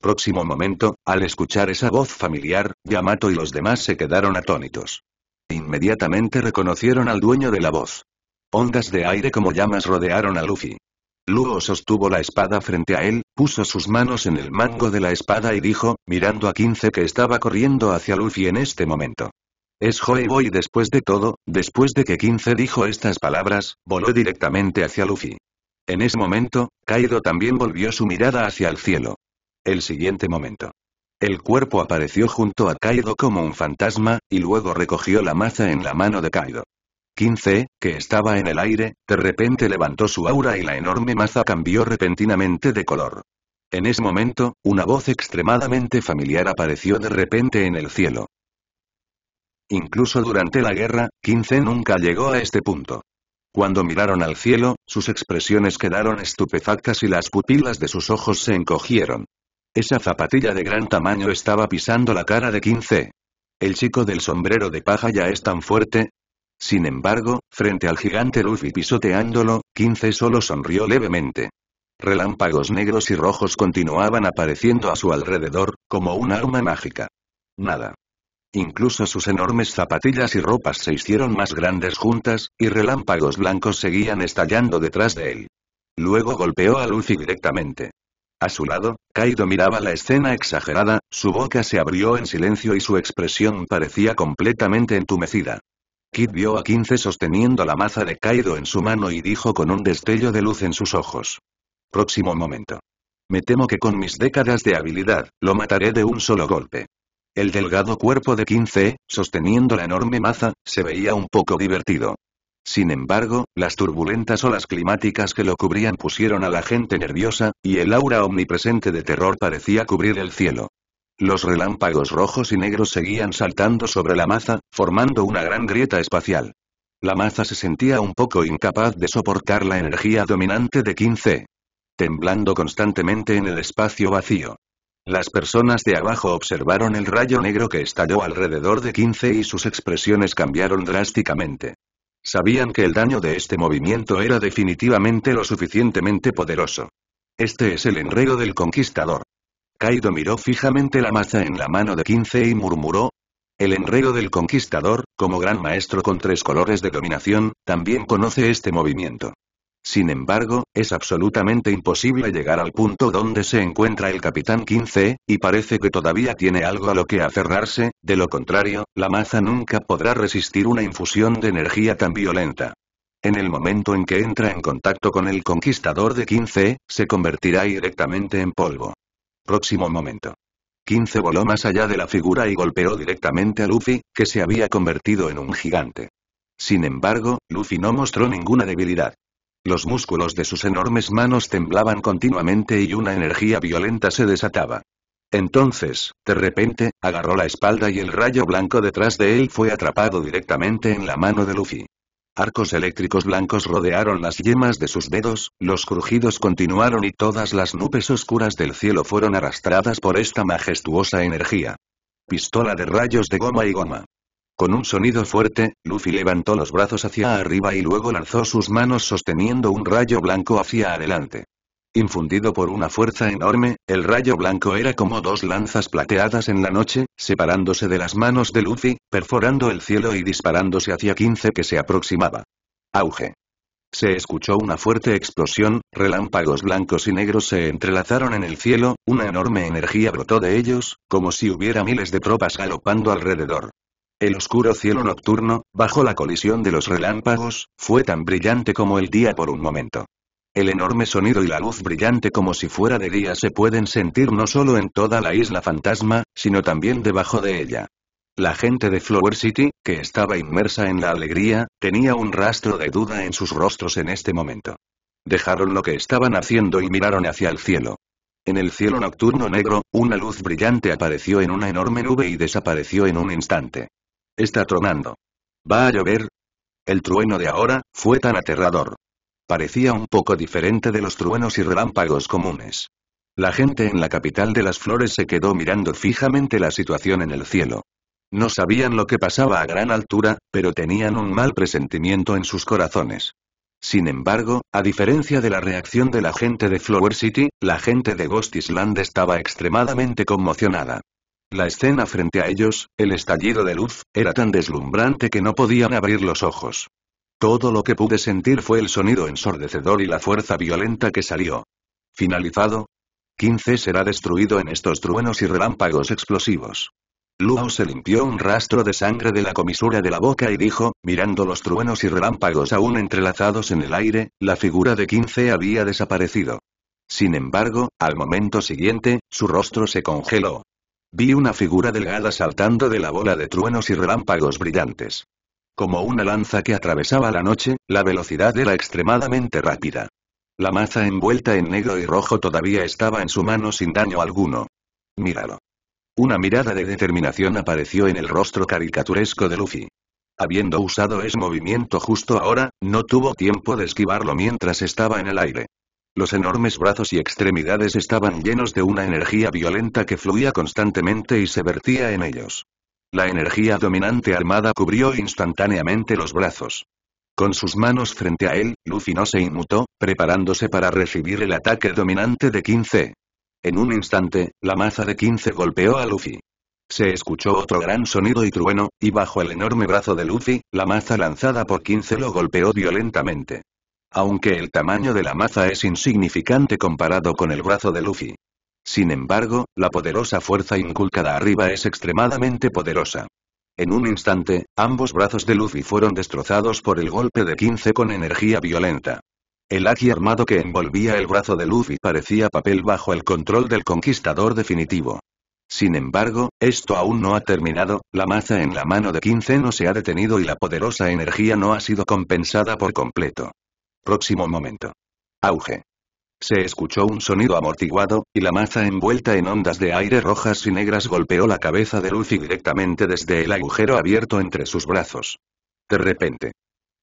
Próximo momento, al escuchar esa voz familiar, Yamato y los demás se quedaron atónitos. Inmediatamente reconocieron al dueño de la voz. Ondas de aire como llamas rodearon a Luffy. Luo sostuvo la espada frente a él, puso sus manos en el mango de la espada y dijo, mirando a 15 que estaba corriendo hacia Luffy en este momento. Es joeboy boy después de todo, después de que 15 dijo estas palabras, voló directamente hacia Luffy. En ese momento, Kaido también volvió su mirada hacia el cielo. El siguiente momento. El cuerpo apareció junto a Kaido como un fantasma, y luego recogió la maza en la mano de Kaido. 15, que estaba en el aire, de repente levantó su aura y la enorme maza cambió repentinamente de color. En ese momento, una voz extremadamente familiar apareció de repente en el cielo. Incluso durante la guerra, 15 nunca llegó a este punto. Cuando miraron al cielo, sus expresiones quedaron estupefactas y las pupilas de sus ojos se encogieron. Esa zapatilla de gran tamaño estaba pisando la cara de 15. El chico del sombrero de paja ya es tan fuerte, sin embargo, frente al gigante Luffy pisoteándolo, 15 solo sonrió levemente. Relámpagos negros y rojos continuaban apareciendo a su alrededor, como un arma mágica. Nada. Incluso sus enormes zapatillas y ropas se hicieron más grandes juntas, y relámpagos blancos seguían estallando detrás de él. Luego golpeó a Luffy directamente. A su lado, Kaido miraba la escena exagerada, su boca se abrió en silencio y su expresión parecía completamente entumecida. Kid vio a 15 sosteniendo la maza de Kaido en su mano y dijo con un destello de luz en sus ojos. Próximo momento. Me temo que con mis décadas de habilidad, lo mataré de un solo golpe. El delgado cuerpo de 15, sosteniendo la enorme maza, se veía un poco divertido. Sin embargo, las turbulentas olas climáticas que lo cubrían pusieron a la gente nerviosa, y el aura omnipresente de terror parecía cubrir el cielo. Los relámpagos rojos y negros seguían saltando sobre la maza, formando una gran grieta espacial. La maza se sentía un poco incapaz de soportar la energía dominante de 15. Temblando constantemente en el espacio vacío. Las personas de abajo observaron el rayo negro que estalló alrededor de 15 y sus expresiones cambiaron drásticamente. Sabían que el daño de este movimiento era definitivamente lo suficientemente poderoso. Este es el enredo del conquistador. Kaido miró fijamente la maza en la mano de 15 y murmuró. El enredo del conquistador, como gran maestro con tres colores de dominación, también conoce este movimiento. Sin embargo, es absolutamente imposible llegar al punto donde se encuentra el Capitán 15, y parece que todavía tiene algo a lo que aferrarse, de lo contrario, la maza nunca podrá resistir una infusión de energía tan violenta. En el momento en que entra en contacto con el conquistador de 15, se convertirá directamente en polvo. Próximo momento. 15 voló más allá de la figura y golpeó directamente a Luffy, que se había convertido en un gigante. Sin embargo, Luffy no mostró ninguna debilidad. Los músculos de sus enormes manos temblaban continuamente y una energía violenta se desataba. Entonces, de repente, agarró la espalda y el rayo blanco detrás de él fue atrapado directamente en la mano de Luffy. Arcos eléctricos blancos rodearon las yemas de sus dedos, los crujidos continuaron y todas las nubes oscuras del cielo fueron arrastradas por esta majestuosa energía. Pistola de rayos de goma y goma. Con un sonido fuerte, Luffy levantó los brazos hacia arriba y luego lanzó sus manos sosteniendo un rayo blanco hacia adelante. Infundido por una fuerza enorme, el rayo blanco era como dos lanzas plateadas en la noche, separándose de las manos de Luffy, perforando el cielo y disparándose hacia 15 que se aproximaba. Auge. Se escuchó una fuerte explosión, relámpagos blancos y negros se entrelazaron en el cielo, una enorme energía brotó de ellos, como si hubiera miles de tropas galopando alrededor. El oscuro cielo nocturno, bajo la colisión de los relámpagos, fue tan brillante como el día por un momento. El enorme sonido y la luz brillante como si fuera de día se pueden sentir no solo en toda la isla fantasma, sino también debajo de ella. La gente de Flower City, que estaba inmersa en la alegría, tenía un rastro de duda en sus rostros en este momento. Dejaron lo que estaban haciendo y miraron hacia el cielo. En el cielo nocturno negro, una luz brillante apareció en una enorme nube y desapareció en un instante. Está tronando. ¿Va a llover? El trueno de ahora, fue tan aterrador. Parecía un poco diferente de los truenos y relámpagos comunes. La gente en la capital de las flores se quedó mirando fijamente la situación en el cielo. No sabían lo que pasaba a gran altura, pero tenían un mal presentimiento en sus corazones. Sin embargo, a diferencia de la reacción de la gente de Flower City, la gente de Ghost Island estaba extremadamente conmocionada. La escena frente a ellos, el estallido de luz, era tan deslumbrante que no podían abrir los ojos. Todo lo que pude sentir fue el sonido ensordecedor y la fuerza violenta que salió. Finalizado. 15 será destruido en estos truenos y relámpagos explosivos. Luo se limpió un rastro de sangre de la comisura de la boca y dijo, mirando los truenos y relámpagos aún entrelazados en el aire, la figura de 15 había desaparecido. Sin embargo, al momento siguiente, su rostro se congeló. Vi una figura delgada saltando de la bola de truenos y relámpagos brillantes. Como una lanza que atravesaba la noche, la velocidad era extremadamente rápida. La maza envuelta en negro y rojo todavía estaba en su mano sin daño alguno. Míralo. Una mirada de determinación apareció en el rostro caricaturesco de Luffy. Habiendo usado ese movimiento justo ahora, no tuvo tiempo de esquivarlo mientras estaba en el aire. Los enormes brazos y extremidades estaban llenos de una energía violenta que fluía constantemente y se vertía en ellos. La energía dominante armada cubrió instantáneamente los brazos. Con sus manos frente a él, Luffy no se inmutó, preparándose para recibir el ataque dominante de 15. En un instante, la maza de 15 golpeó a Luffy. Se escuchó otro gran sonido y trueno, y bajo el enorme brazo de Luffy, la maza lanzada por 15 lo golpeó violentamente aunque el tamaño de la maza es insignificante comparado con el brazo de Luffy. Sin embargo, la poderosa fuerza inculcada arriba es extremadamente poderosa. En un instante, ambos brazos de Luffy fueron destrozados por el golpe de 15 con energía violenta. El aquí armado que envolvía el brazo de Luffy parecía papel bajo el control del conquistador definitivo. Sin embargo, esto aún no ha terminado, la maza en la mano de 15 no se ha detenido y la poderosa energía no ha sido compensada por completo. Próximo momento. Auge. Se escuchó un sonido amortiguado, y la maza envuelta en ondas de aire rojas y negras golpeó la cabeza de Luffy directamente desde el agujero abierto entre sus brazos. De repente.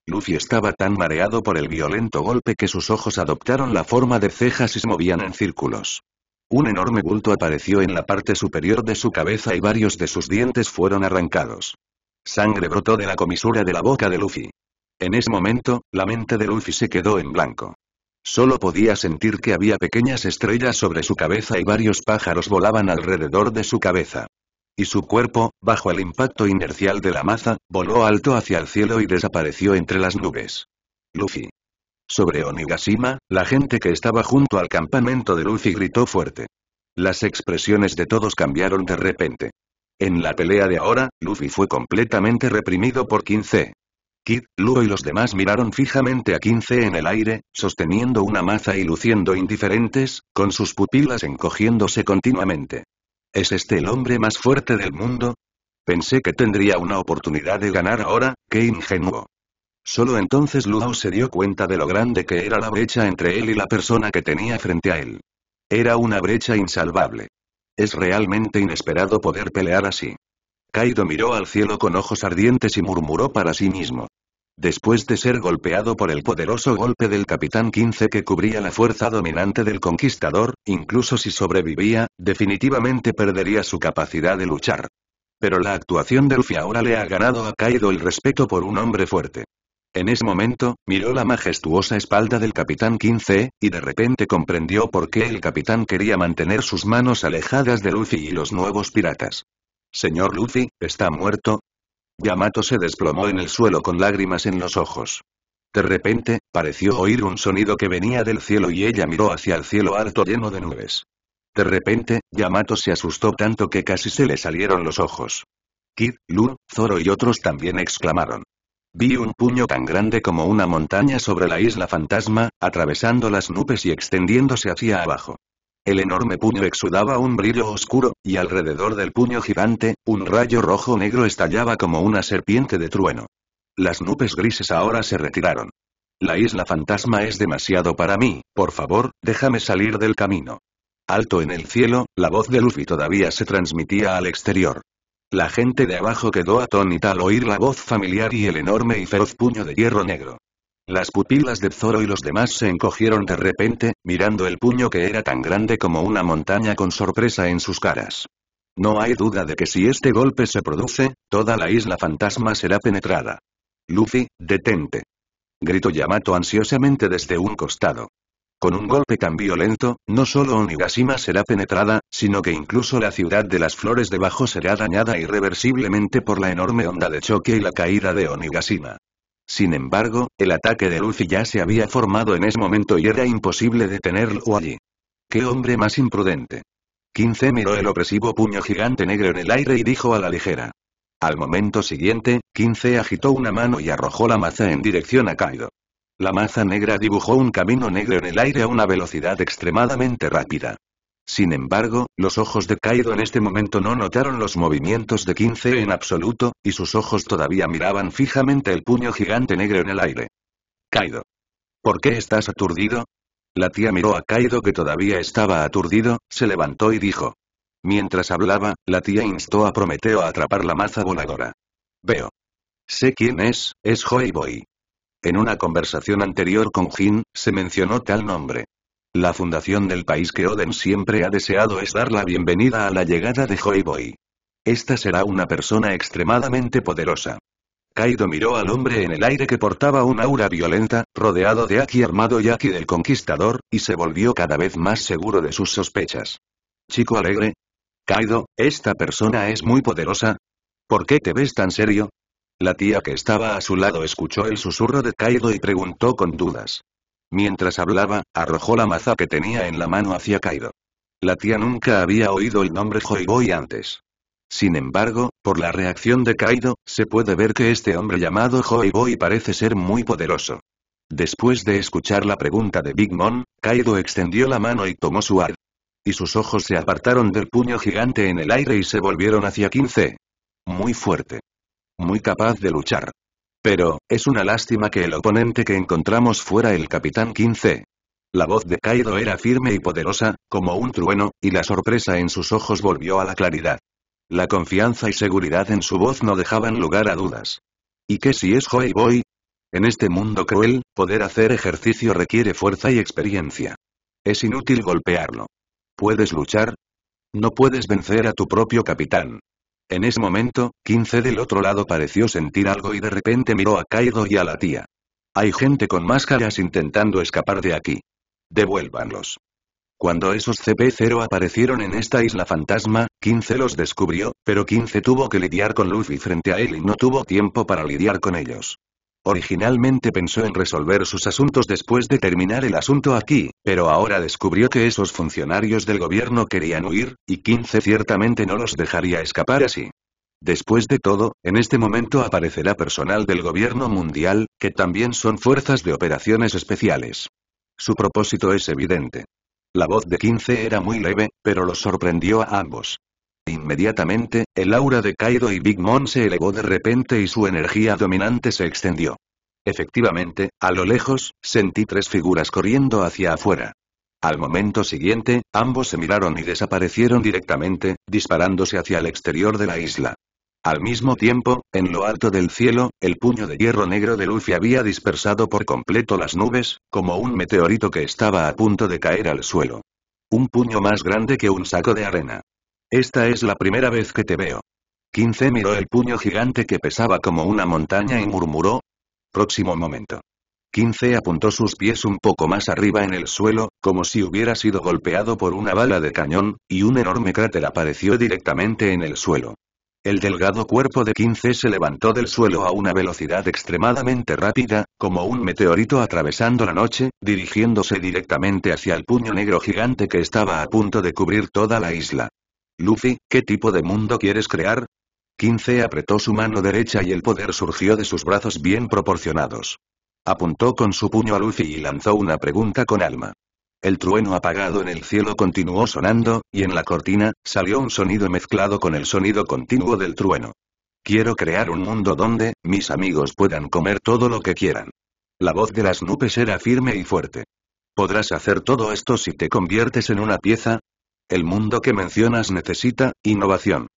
Luffy estaba tan mareado por el violento golpe que sus ojos adoptaron la forma de cejas y se movían en círculos. Un enorme bulto apareció en la parte superior de su cabeza y varios de sus dientes fueron arrancados. Sangre brotó de la comisura de la boca de Luffy. En ese momento, la mente de Luffy se quedó en blanco. Solo podía sentir que había pequeñas estrellas sobre su cabeza y varios pájaros volaban alrededor de su cabeza. Y su cuerpo, bajo el impacto inercial de la maza, voló alto hacia el cielo y desapareció entre las nubes. Luffy. Sobre Onigashima, la gente que estaba junto al campamento de Luffy gritó fuerte. Las expresiones de todos cambiaron de repente. En la pelea de ahora, Luffy fue completamente reprimido por 15. Kid, Luo y los demás miraron fijamente a 15 en el aire, sosteniendo una maza y luciendo indiferentes, con sus pupilas encogiéndose continuamente. ¿Es este el hombre más fuerte del mundo? Pensé que tendría una oportunidad de ganar ahora, qué ingenuo. Solo entonces Luo se dio cuenta de lo grande que era la brecha entre él y la persona que tenía frente a él. Era una brecha insalvable. Es realmente inesperado poder pelear así. Kaido miró al cielo con ojos ardientes y murmuró para sí mismo. Después de ser golpeado por el poderoso golpe del Capitán 15 que cubría la fuerza dominante del conquistador, incluso si sobrevivía, definitivamente perdería su capacidad de luchar. Pero la actuación de Luffy ahora le ha ganado a Kaido el respeto por un hombre fuerte. En ese momento, miró la majestuosa espalda del Capitán 15, y de repente comprendió por qué el Capitán quería mantener sus manos alejadas de Luffy y los nuevos piratas. Señor Luffy, ¿está muerto? Yamato se desplomó en el suelo con lágrimas en los ojos. De repente, pareció oír un sonido que venía del cielo y ella miró hacia el cielo alto lleno de nubes. De repente, Yamato se asustó tanto que casi se le salieron los ojos. Kid, Lu, Zoro y otros también exclamaron. Vi un puño tan grande como una montaña sobre la isla fantasma, atravesando las nubes y extendiéndose hacia abajo. El enorme puño exudaba un brillo oscuro, y alrededor del puño gigante, un rayo rojo-negro estallaba como una serpiente de trueno. Las nubes grises ahora se retiraron. La isla fantasma es demasiado para mí, por favor, déjame salir del camino. Alto en el cielo, la voz de Luffy todavía se transmitía al exterior. La gente de abajo quedó atónita al oír la voz familiar y el enorme y feroz puño de hierro negro. Las pupilas de Zoro y los demás se encogieron de repente, mirando el puño que era tan grande como una montaña con sorpresa en sus caras. No hay duda de que si este golpe se produce, toda la isla fantasma será penetrada. Luffy, detente. Gritó Yamato ansiosamente desde un costado. Con un golpe tan violento, no solo Onigashima será penetrada, sino que incluso la ciudad de las flores debajo será dañada irreversiblemente por la enorme onda de choque y la caída de Onigashima. Sin embargo, el ataque de Lucy ya se había formado en ese momento y era imposible detenerlo allí. ¡Qué hombre más imprudente! 15 miró el opresivo puño gigante negro en el aire y dijo a la ligera. Al momento siguiente, 15 agitó una mano y arrojó la maza en dirección a Kaido. La maza negra dibujó un camino negro en el aire a una velocidad extremadamente rápida. Sin embargo, los ojos de Kaido en este momento no notaron los movimientos de 15 en absoluto, y sus ojos todavía miraban fijamente el puño gigante negro en el aire. Kaido. ¿Por qué estás aturdido? La tía miró a Kaido que todavía estaba aturdido, se levantó y dijo. Mientras hablaba, la tía instó a Prometeo a atrapar la maza voladora. Veo. Sé quién es, es Joy Boy. En una conversación anterior con Jin, se mencionó tal nombre. La fundación del país que Oden siempre ha deseado es dar la bienvenida a la llegada de Joy Boy. Esta será una persona extremadamente poderosa. Kaido miró al hombre en el aire que portaba un aura violenta, rodeado de Aki armado y Aki del conquistador, y se volvió cada vez más seguro de sus sospechas. Chico alegre. Kaido, esta persona es muy poderosa. ¿Por qué te ves tan serio? La tía que estaba a su lado escuchó el susurro de Kaido y preguntó con dudas. Mientras hablaba, arrojó la maza que tenía en la mano hacia Kaido. La tía nunca había oído el nombre Boy antes. Sin embargo, por la reacción de Kaido, se puede ver que este hombre llamado Boy parece ser muy poderoso. Después de escuchar la pregunta de Big Mom, Kaido extendió la mano y tomó su ar. Y sus ojos se apartaron del puño gigante en el aire y se volvieron hacia 15. Muy fuerte. Muy capaz de luchar. Pero, es una lástima que el oponente que encontramos fuera el Capitán 15. La voz de Kaido era firme y poderosa, como un trueno, y la sorpresa en sus ojos volvió a la claridad. La confianza y seguridad en su voz no dejaban lugar a dudas. ¿Y qué si es hoy Boy? En este mundo cruel, poder hacer ejercicio requiere fuerza y experiencia. Es inútil golpearlo. ¿Puedes luchar? No puedes vencer a tu propio capitán. En ese momento, 15 del otro lado pareció sentir algo y de repente miró a Kaido y a la tía. Hay gente con máscaras intentando escapar de aquí. Devuélvanlos. Cuando esos CP0 aparecieron en esta isla fantasma, 15 los descubrió, pero 15 tuvo que lidiar con Luffy frente a él y no tuvo tiempo para lidiar con ellos. Originalmente pensó en resolver sus asuntos después de terminar el asunto aquí, pero ahora descubrió que esos funcionarios del gobierno querían huir, y 15 ciertamente no los dejaría escapar así. Después de todo, en este momento aparecerá personal del gobierno mundial, que también son fuerzas de operaciones especiales. Su propósito es evidente. La voz de 15 era muy leve, pero los sorprendió a ambos. Inmediatamente, el aura de Kaido y Big Mom se elevó de repente y su energía dominante se extendió. Efectivamente, a lo lejos, sentí tres figuras corriendo hacia afuera. Al momento siguiente, ambos se miraron y desaparecieron directamente, disparándose hacia el exterior de la isla. Al mismo tiempo, en lo alto del cielo, el puño de hierro negro de Luffy había dispersado por completo las nubes, como un meteorito que estaba a punto de caer al suelo. Un puño más grande que un saco de arena. Esta es la primera vez que te veo. 15 miró el puño gigante que pesaba como una montaña y murmuró. Próximo momento. 15 apuntó sus pies un poco más arriba en el suelo, como si hubiera sido golpeado por una bala de cañón, y un enorme cráter apareció directamente en el suelo. El delgado cuerpo de 15 se levantó del suelo a una velocidad extremadamente rápida, como un meteorito atravesando la noche, dirigiéndose directamente hacia el puño negro gigante que estaba a punto de cubrir toda la isla. Luffy, ¿qué tipo de mundo quieres crear? 15 apretó su mano derecha y el poder surgió de sus brazos bien proporcionados. Apuntó con su puño a Luffy y lanzó una pregunta con alma. El trueno apagado en el cielo continuó sonando, y en la cortina, salió un sonido mezclado con el sonido continuo del trueno. Quiero crear un mundo donde, mis amigos puedan comer todo lo que quieran. La voz de las nubes era firme y fuerte. Podrás hacer todo esto si te conviertes en una pieza, el mundo que mencionas necesita, innovación.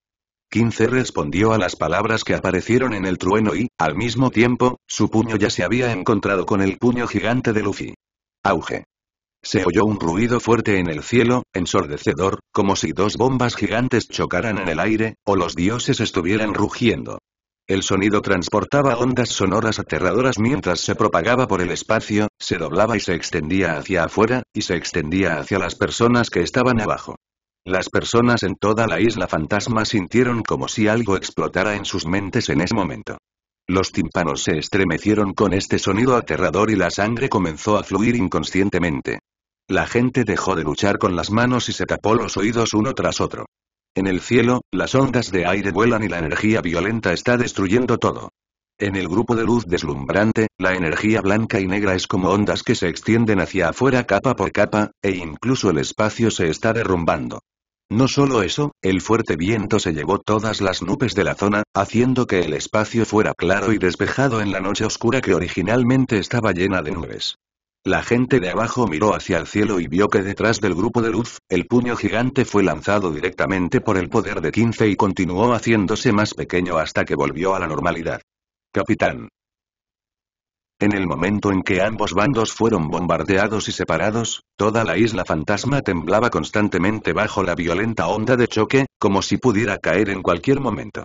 15 respondió a las palabras que aparecieron en el trueno y, al mismo tiempo, su puño ya se había encontrado con el puño gigante de Luffy. Auge. Se oyó un ruido fuerte en el cielo, ensordecedor, como si dos bombas gigantes chocaran en el aire, o los dioses estuvieran rugiendo. El sonido transportaba ondas sonoras aterradoras mientras se propagaba por el espacio, se doblaba y se extendía hacia afuera, y se extendía hacia las personas que estaban abajo. Las personas en toda la isla fantasma sintieron como si algo explotara en sus mentes en ese momento. Los tímpanos se estremecieron con este sonido aterrador y la sangre comenzó a fluir inconscientemente. La gente dejó de luchar con las manos y se tapó los oídos uno tras otro. En el cielo, las ondas de aire vuelan y la energía violenta está destruyendo todo. En el grupo de luz deslumbrante, la energía blanca y negra es como ondas que se extienden hacia afuera capa por capa, e incluso el espacio se está derrumbando. No solo eso, el fuerte viento se llevó todas las nubes de la zona, haciendo que el espacio fuera claro y despejado en la noche oscura que originalmente estaba llena de nubes. La gente de abajo miró hacia el cielo y vio que detrás del grupo de luz, el puño gigante fue lanzado directamente por el poder de 15 y continuó haciéndose más pequeño hasta que volvió a la normalidad. Capitán. En el momento en que ambos bandos fueron bombardeados y separados, toda la isla fantasma temblaba constantemente bajo la violenta onda de choque, como si pudiera caer en cualquier momento.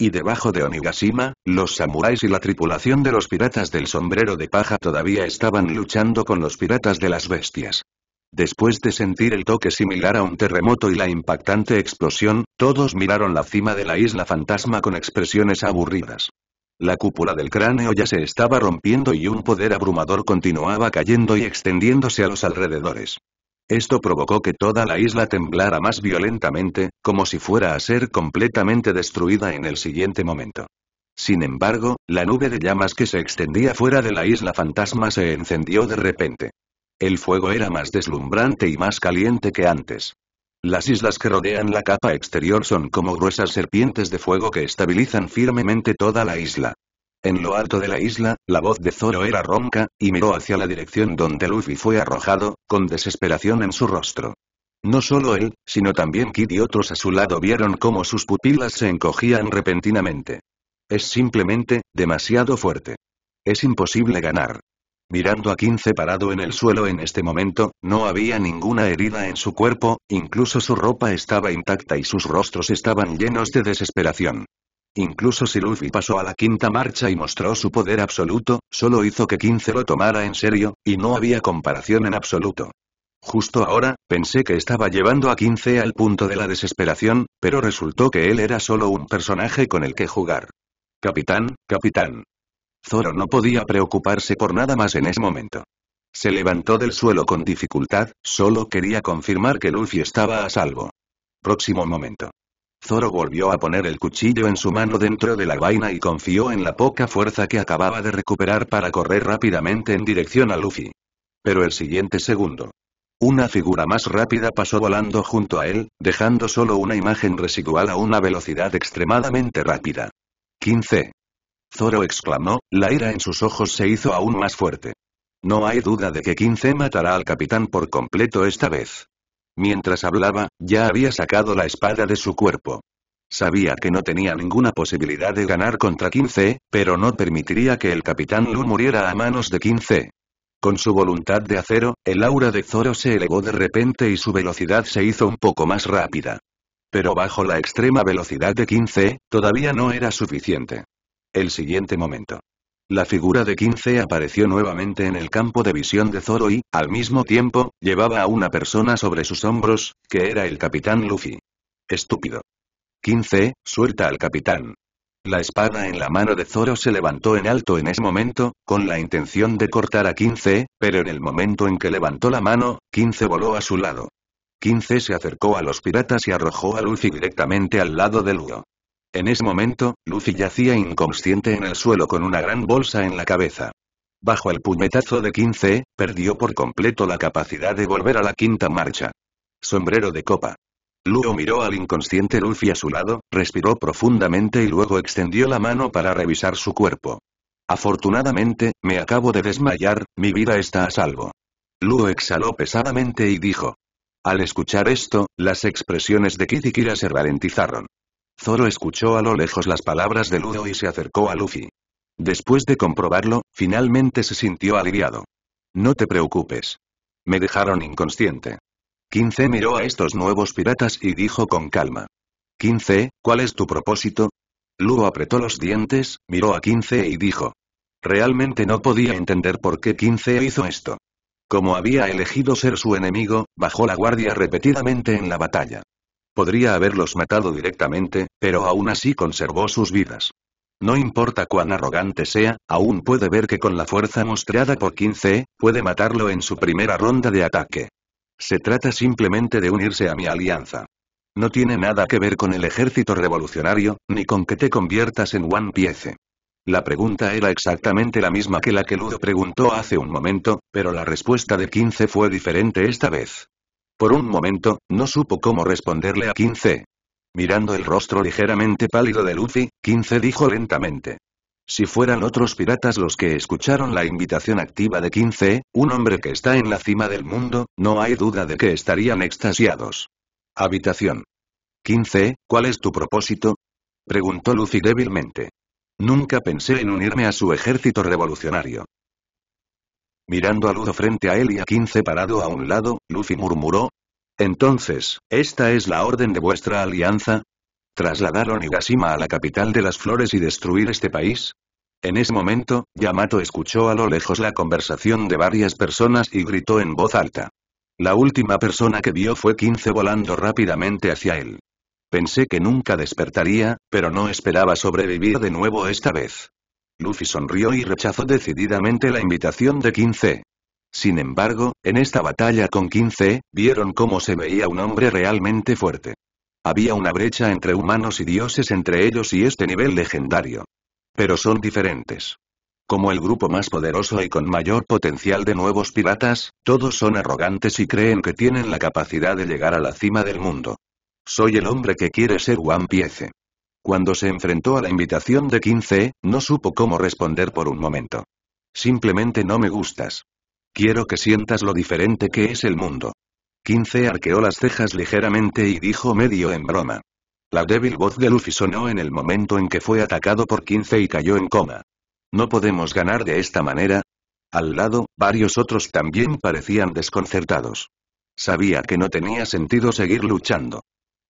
Y debajo de Onigashima, los samuráis y la tripulación de los piratas del sombrero de paja todavía estaban luchando con los piratas de las bestias. Después de sentir el toque similar a un terremoto y la impactante explosión, todos miraron la cima de la isla fantasma con expresiones aburridas. La cúpula del cráneo ya se estaba rompiendo y un poder abrumador continuaba cayendo y extendiéndose a los alrededores. Esto provocó que toda la isla temblara más violentamente, como si fuera a ser completamente destruida en el siguiente momento. Sin embargo, la nube de llamas que se extendía fuera de la isla fantasma se encendió de repente. El fuego era más deslumbrante y más caliente que antes. Las islas que rodean la capa exterior son como gruesas serpientes de fuego que estabilizan firmemente toda la isla. En lo alto de la isla, la voz de Zoro era ronca, y miró hacia la dirección donde Luffy fue arrojado, con desesperación en su rostro. No solo él, sino también Kid y otros a su lado vieron cómo sus pupilas se encogían repentinamente. Es simplemente, demasiado fuerte. Es imposible ganar. Mirando a 15 parado en el suelo en este momento, no había ninguna herida en su cuerpo, incluso su ropa estaba intacta y sus rostros estaban llenos de desesperación. Incluso si Luffy pasó a la quinta marcha y mostró su poder absoluto, solo hizo que 15 lo tomara en serio, y no había comparación en absoluto. Justo ahora, pensé que estaba llevando a 15 al punto de la desesperación, pero resultó que él era solo un personaje con el que jugar. Capitán, capitán. Zoro no podía preocuparse por nada más en ese momento. Se levantó del suelo con dificultad, solo quería confirmar que Luffy estaba a salvo. Próximo momento. Zoro volvió a poner el cuchillo en su mano dentro de la vaina y confió en la poca fuerza que acababa de recuperar para correr rápidamente en dirección a Luffy. Pero el siguiente segundo. Una figura más rápida pasó volando junto a él, dejando solo una imagen residual a una velocidad extremadamente rápida. 15. Zoro exclamó, la ira en sus ojos se hizo aún más fuerte. No hay duda de que 15 matará al capitán por completo esta vez. Mientras hablaba, ya había sacado la espada de su cuerpo. Sabía que no tenía ninguna posibilidad de ganar contra 15, pero no permitiría que el capitán Lu muriera a manos de 15. Con su voluntad de acero, el aura de Zoro se elevó de repente y su velocidad se hizo un poco más rápida. Pero bajo la extrema velocidad de 15, todavía no era suficiente. El siguiente momento. La figura de 15 apareció nuevamente en el campo de visión de Zoro y, al mismo tiempo, llevaba a una persona sobre sus hombros, que era el capitán Luffy. Estúpido. 15, suelta al capitán. La espada en la mano de Zoro se levantó en alto en ese momento, con la intención de cortar a 15, pero en el momento en que levantó la mano, 15 voló a su lado. 15 se acercó a los piratas y arrojó a Luffy directamente al lado de Lugo. En ese momento, Lucy yacía inconsciente en el suelo con una gran bolsa en la cabeza. Bajo el puñetazo de 15, perdió por completo la capacidad de volver a la quinta marcha. Sombrero de copa. Luo miró al inconsciente Luffy a su lado, respiró profundamente y luego extendió la mano para revisar su cuerpo. Afortunadamente, me acabo de desmayar, mi vida está a salvo. Luo exhaló pesadamente y dijo. Al escuchar esto, las expresiones de Kid se ralentizaron. Zoro escuchó a lo lejos las palabras de Ludo y se acercó a Luffy. Después de comprobarlo, finalmente se sintió aliviado. No te preocupes. Me dejaron inconsciente. 15 miró a estos nuevos piratas y dijo con calma. 15, ¿cuál es tu propósito? Ludo apretó los dientes, miró a 15 y dijo. Realmente no podía entender por qué 15 hizo esto. Como había elegido ser su enemigo, bajó la guardia repetidamente en la batalla. Podría haberlos matado directamente, pero aún así conservó sus vidas. No importa cuán arrogante sea, aún puede ver que con la fuerza mostrada por 15, puede matarlo en su primera ronda de ataque. Se trata simplemente de unirse a mi alianza. No tiene nada que ver con el ejército revolucionario, ni con que te conviertas en One Piece. La pregunta era exactamente la misma que la que Ludo preguntó hace un momento, pero la respuesta de 15 fue diferente esta vez. Por un momento, no supo cómo responderle a 15. Mirando el rostro ligeramente pálido de Luffy, 15 dijo lentamente. Si fueran otros piratas los que escucharon la invitación activa de 15, un hombre que está en la cima del mundo, no hay duda de que estarían extasiados. Habitación. 15, ¿cuál es tu propósito? Preguntó Lucy débilmente. Nunca pensé en unirme a su ejército revolucionario. Mirando a Ludo frente a él y a 15 parado a un lado, Luffy murmuró. Entonces, ¿esta es la orden de vuestra alianza? ¿Trasladar Onigashima a la capital de las flores y destruir este país? En ese momento, Yamato escuchó a lo lejos la conversación de varias personas y gritó en voz alta. La última persona que vio fue 15 volando rápidamente hacia él. Pensé que nunca despertaría, pero no esperaba sobrevivir de nuevo esta vez. Luffy sonrió y rechazó decididamente la invitación de 15. Sin embargo, en esta batalla con 15, vieron cómo se veía un hombre realmente fuerte. Había una brecha entre humanos y dioses entre ellos y este nivel legendario. Pero son diferentes. Como el grupo más poderoso y con mayor potencial de nuevos piratas, todos son arrogantes y creen que tienen la capacidad de llegar a la cima del mundo. Soy el hombre que quiere ser One Piece. Cuando se enfrentó a la invitación de 15, no supo cómo responder por un momento. Simplemente no me gustas. Quiero que sientas lo diferente que es el mundo. 15 arqueó las cejas ligeramente y dijo medio en broma. La débil voz de Luffy sonó en el momento en que fue atacado por 15 y cayó en coma. No podemos ganar de esta manera. Al lado, varios otros también parecían desconcertados. Sabía que no tenía sentido seguir luchando.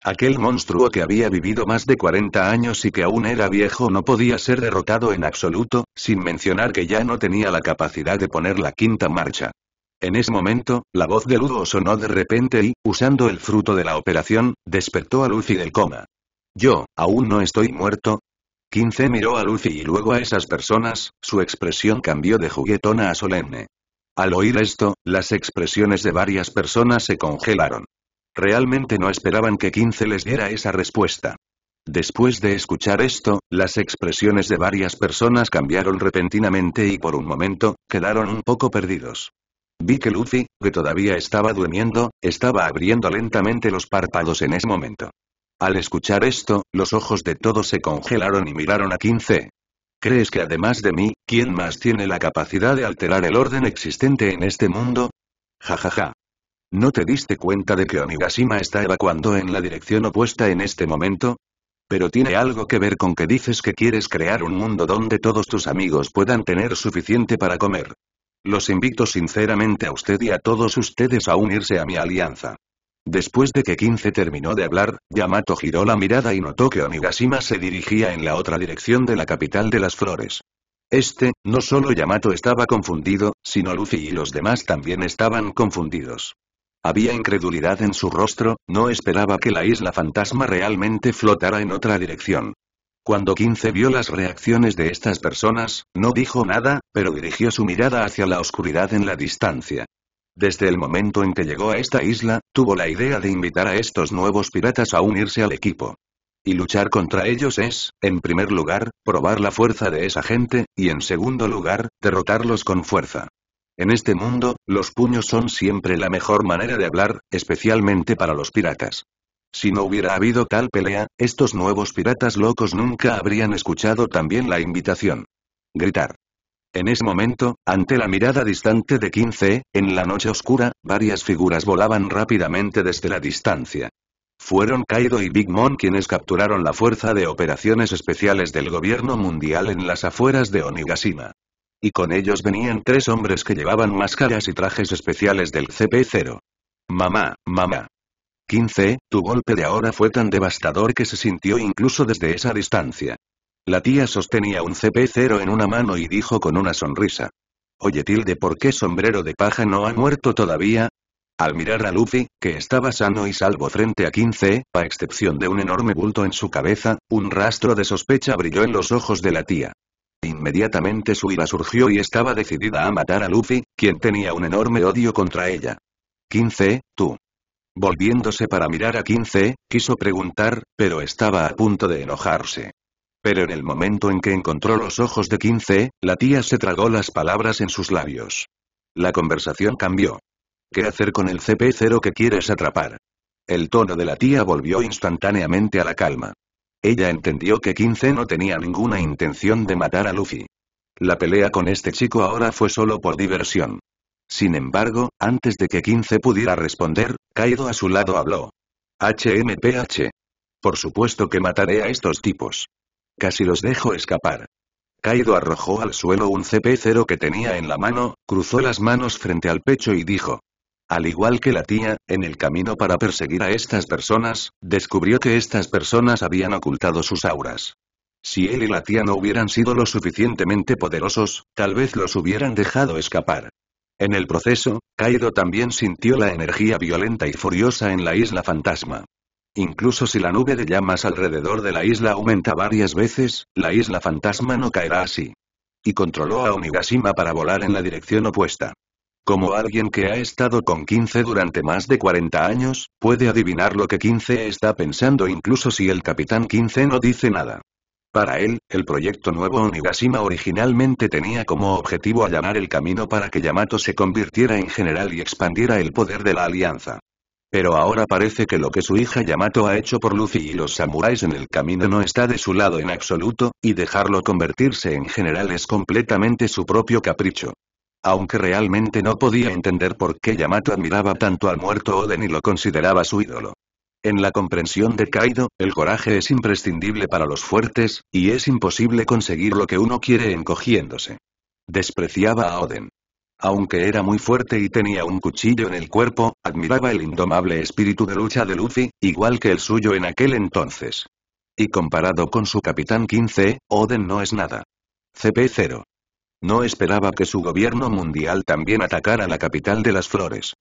Aquel monstruo que había vivido más de 40 años y que aún era viejo no podía ser derrotado en absoluto, sin mencionar que ya no tenía la capacidad de poner la quinta marcha. En ese momento, la voz de Ludo sonó de repente y, usando el fruto de la operación, despertó a Lucy del coma. Yo, aún no estoy muerto, 15 miró a Lucy y luego a esas personas, su expresión cambió de juguetona a solemne. Al oír esto, las expresiones de varias personas se congelaron. Realmente no esperaban que 15 les diera esa respuesta. Después de escuchar esto, las expresiones de varias personas cambiaron repentinamente y por un momento, quedaron un poco perdidos. Vi que Luffy, que todavía estaba durmiendo, estaba abriendo lentamente los párpados en ese momento. Al escuchar esto, los ojos de todos se congelaron y miraron a 15. ¿Crees que además de mí, quién más tiene la capacidad de alterar el orden existente en este mundo? Ja ja ja. ¿No te diste cuenta de que Onigashima está evacuando en la dirección opuesta en este momento? Pero tiene algo que ver con que dices que quieres crear un mundo donde todos tus amigos puedan tener suficiente para comer. Los invito sinceramente a usted y a todos ustedes a unirse a mi alianza. Después de que 15 terminó de hablar, Yamato giró la mirada y notó que Onigashima se dirigía en la otra dirección de la capital de las flores. Este, no solo Yamato estaba confundido, sino Luffy y los demás también estaban confundidos. Había incredulidad en su rostro, no esperaba que la isla fantasma realmente flotara en otra dirección. Cuando 15 vio las reacciones de estas personas, no dijo nada, pero dirigió su mirada hacia la oscuridad en la distancia. Desde el momento en que llegó a esta isla, tuvo la idea de invitar a estos nuevos piratas a unirse al equipo. Y luchar contra ellos es, en primer lugar, probar la fuerza de esa gente, y en segundo lugar, derrotarlos con fuerza. En este mundo, los puños son siempre la mejor manera de hablar, especialmente para los piratas. Si no hubiera habido tal pelea, estos nuevos piratas locos nunca habrían escuchado también la invitación. Gritar. En ese momento, ante la mirada distante de 15, en la noche oscura, varias figuras volaban rápidamente desde la distancia. Fueron Kaido y Big Mom quienes capturaron la fuerza de operaciones especiales del gobierno mundial en las afueras de Onigashima. Y con ellos venían tres hombres que llevaban máscaras y trajes especiales del CP0. Mamá, mamá. 15. Tu golpe de ahora fue tan devastador que se sintió incluso desde esa distancia. La tía sostenía un CP0 en una mano y dijo con una sonrisa. Oye Tilde, ¿por qué sombrero de paja no ha muerto todavía? Al mirar a Luffy, que estaba sano y salvo frente a 15, a excepción de un enorme bulto en su cabeza, un rastro de sospecha brilló en los ojos de la tía. Inmediatamente su ira surgió y estaba decidida a matar a Luffy, quien tenía un enorme odio contra ella. 15, tú. Volviéndose para mirar a 15, quiso preguntar, pero estaba a punto de enojarse. Pero en el momento en que encontró los ojos de 15, la tía se tragó las palabras en sus labios. La conversación cambió. ¿Qué hacer con el CP0 que quieres atrapar? El tono de la tía volvió instantáneamente a la calma. Ella entendió que 15 no tenía ninguna intención de matar a Luffy. La pelea con este chico ahora fue solo por diversión. Sin embargo, antes de que 15 pudiera responder, Kaido a su lado habló. HMPH. Por supuesto que mataré a estos tipos. Casi los dejo escapar. Kaido arrojó al suelo un CP0 que tenía en la mano, cruzó las manos frente al pecho y dijo. Al igual que la tía, en el camino para perseguir a estas personas, descubrió que estas personas habían ocultado sus auras. Si él y la tía no hubieran sido lo suficientemente poderosos, tal vez los hubieran dejado escapar. En el proceso, Kaido también sintió la energía violenta y furiosa en la isla fantasma. Incluso si la nube de llamas alrededor de la isla aumenta varias veces, la isla fantasma no caerá así. Y controló a Onigashima para volar en la dirección opuesta. Como alguien que ha estado con 15 durante más de 40 años, puede adivinar lo que 15 está pensando incluso si el Capitán 15 no dice nada. Para él, el proyecto nuevo Onigashima originalmente tenía como objetivo allanar el camino para que Yamato se convirtiera en general y expandiera el poder de la alianza. Pero ahora parece que lo que su hija Yamato ha hecho por Lucy y los samuráis en el camino no está de su lado en absoluto, y dejarlo convertirse en general es completamente su propio capricho. Aunque realmente no podía entender por qué Yamato admiraba tanto al muerto Oden y lo consideraba su ídolo. En la comprensión de Kaido, el coraje es imprescindible para los fuertes, y es imposible conseguir lo que uno quiere encogiéndose. Despreciaba a Oden. Aunque era muy fuerte y tenía un cuchillo en el cuerpo, admiraba el indomable espíritu de lucha de Luffy, igual que el suyo en aquel entonces. Y comparado con su Capitán 15, Oden no es nada. CP0. No esperaba que su gobierno mundial también atacara la capital de las flores.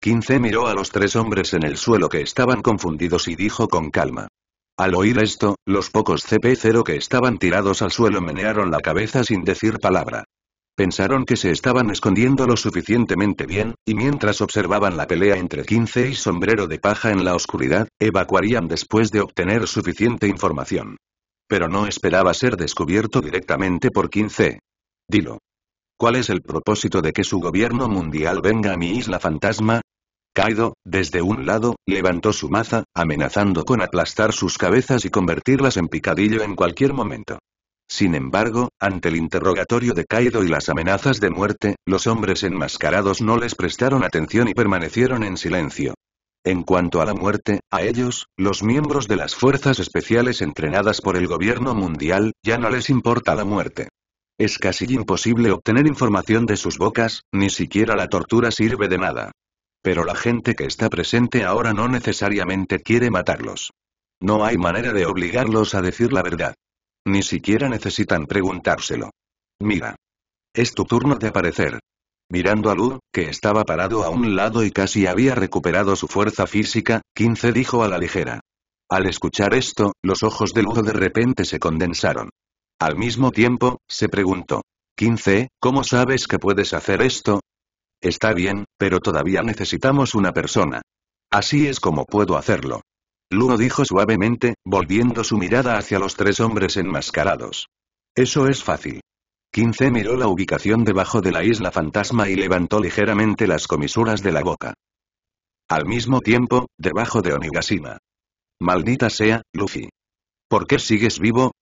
15 miró a los tres hombres en el suelo que estaban confundidos y dijo con calma. Al oír esto, los pocos CP0 que estaban tirados al suelo menearon la cabeza sin decir palabra. Pensaron que se estaban escondiendo lo suficientemente bien, y mientras observaban la pelea entre 15 y sombrero de paja en la oscuridad, evacuarían después de obtener suficiente información. Pero no esperaba ser descubierto directamente por 15. Dilo. ¿Cuál es el propósito de que su gobierno mundial venga a mi isla fantasma? Kaido, desde un lado, levantó su maza, amenazando con aplastar sus cabezas y convertirlas en picadillo en cualquier momento. Sin embargo, ante el interrogatorio de Kaido y las amenazas de muerte, los hombres enmascarados no les prestaron atención y permanecieron en silencio. En cuanto a la muerte, a ellos, los miembros de las fuerzas especiales entrenadas por el gobierno mundial, ya no les importa la muerte. Es casi imposible obtener información de sus bocas, ni siquiera la tortura sirve de nada. Pero la gente que está presente ahora no necesariamente quiere matarlos. No hay manera de obligarlos a decir la verdad. Ni siquiera necesitan preguntárselo. Mira. Es tu turno de aparecer. Mirando a Lu, que estaba parado a un lado y casi había recuperado su fuerza física, 15 dijo a la ligera. Al escuchar esto, los ojos de Ludo de repente se condensaron. Al mismo tiempo, se preguntó. 15. ¿Cómo sabes que puedes hacer esto? Está bien, pero todavía necesitamos una persona. Así es como puedo hacerlo. Luno dijo suavemente, volviendo su mirada hacia los tres hombres enmascarados. Eso es fácil. 15 miró la ubicación debajo de la isla fantasma y levantó ligeramente las comisuras de la boca. Al mismo tiempo, debajo de Onigashima. Maldita sea, Luffy. ¿Por qué sigues vivo?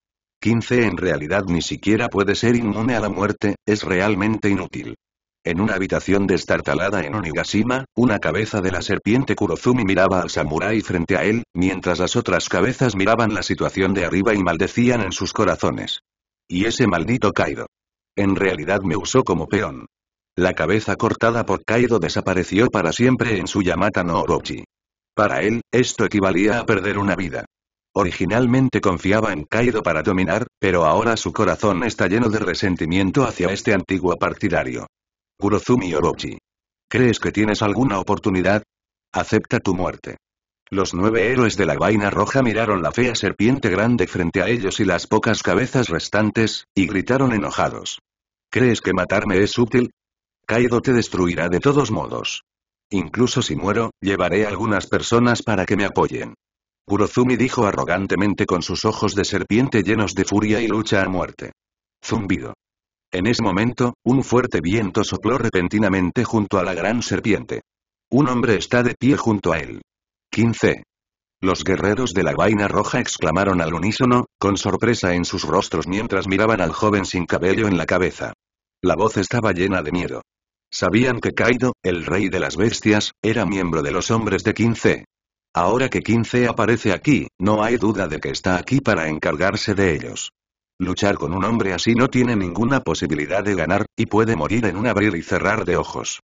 15 en realidad ni siquiera puede ser inmune a la muerte, es realmente inútil. En una habitación destartalada en Onigashima, una cabeza de la serpiente Kurozumi miraba al samurái frente a él, mientras las otras cabezas miraban la situación de arriba y maldecían en sus corazones. Y ese maldito Kaido. En realidad me usó como peón. La cabeza cortada por Kaido desapareció para siempre en su Yamata no Orochi. Para él, esto equivalía a perder una vida. Originalmente confiaba en Kaido para dominar, pero ahora su corazón está lleno de resentimiento hacia este antiguo partidario. Kurozumi Orochi. ¿Crees que tienes alguna oportunidad? Acepta tu muerte. Los nueve héroes de la vaina roja miraron la fea serpiente grande frente a ellos y las pocas cabezas restantes, y gritaron enojados. ¿Crees que matarme es útil? Kaido te destruirá de todos modos. Incluso si muero, llevaré algunas personas para que me apoyen. Kurozumi dijo arrogantemente con sus ojos de serpiente llenos de furia y lucha a muerte. Zumbido. En ese momento, un fuerte viento sopló repentinamente junto a la gran serpiente. Un hombre está de pie junto a él. 15. Los guerreros de la vaina roja exclamaron al unísono, con sorpresa en sus rostros mientras miraban al joven sin cabello en la cabeza. La voz estaba llena de miedo. Sabían que Kaido, el rey de las bestias, era miembro de los hombres de 15, Ahora que 15 aparece aquí, no hay duda de que está aquí para encargarse de ellos. Luchar con un hombre así no tiene ninguna posibilidad de ganar, y puede morir en un abrir y cerrar de ojos.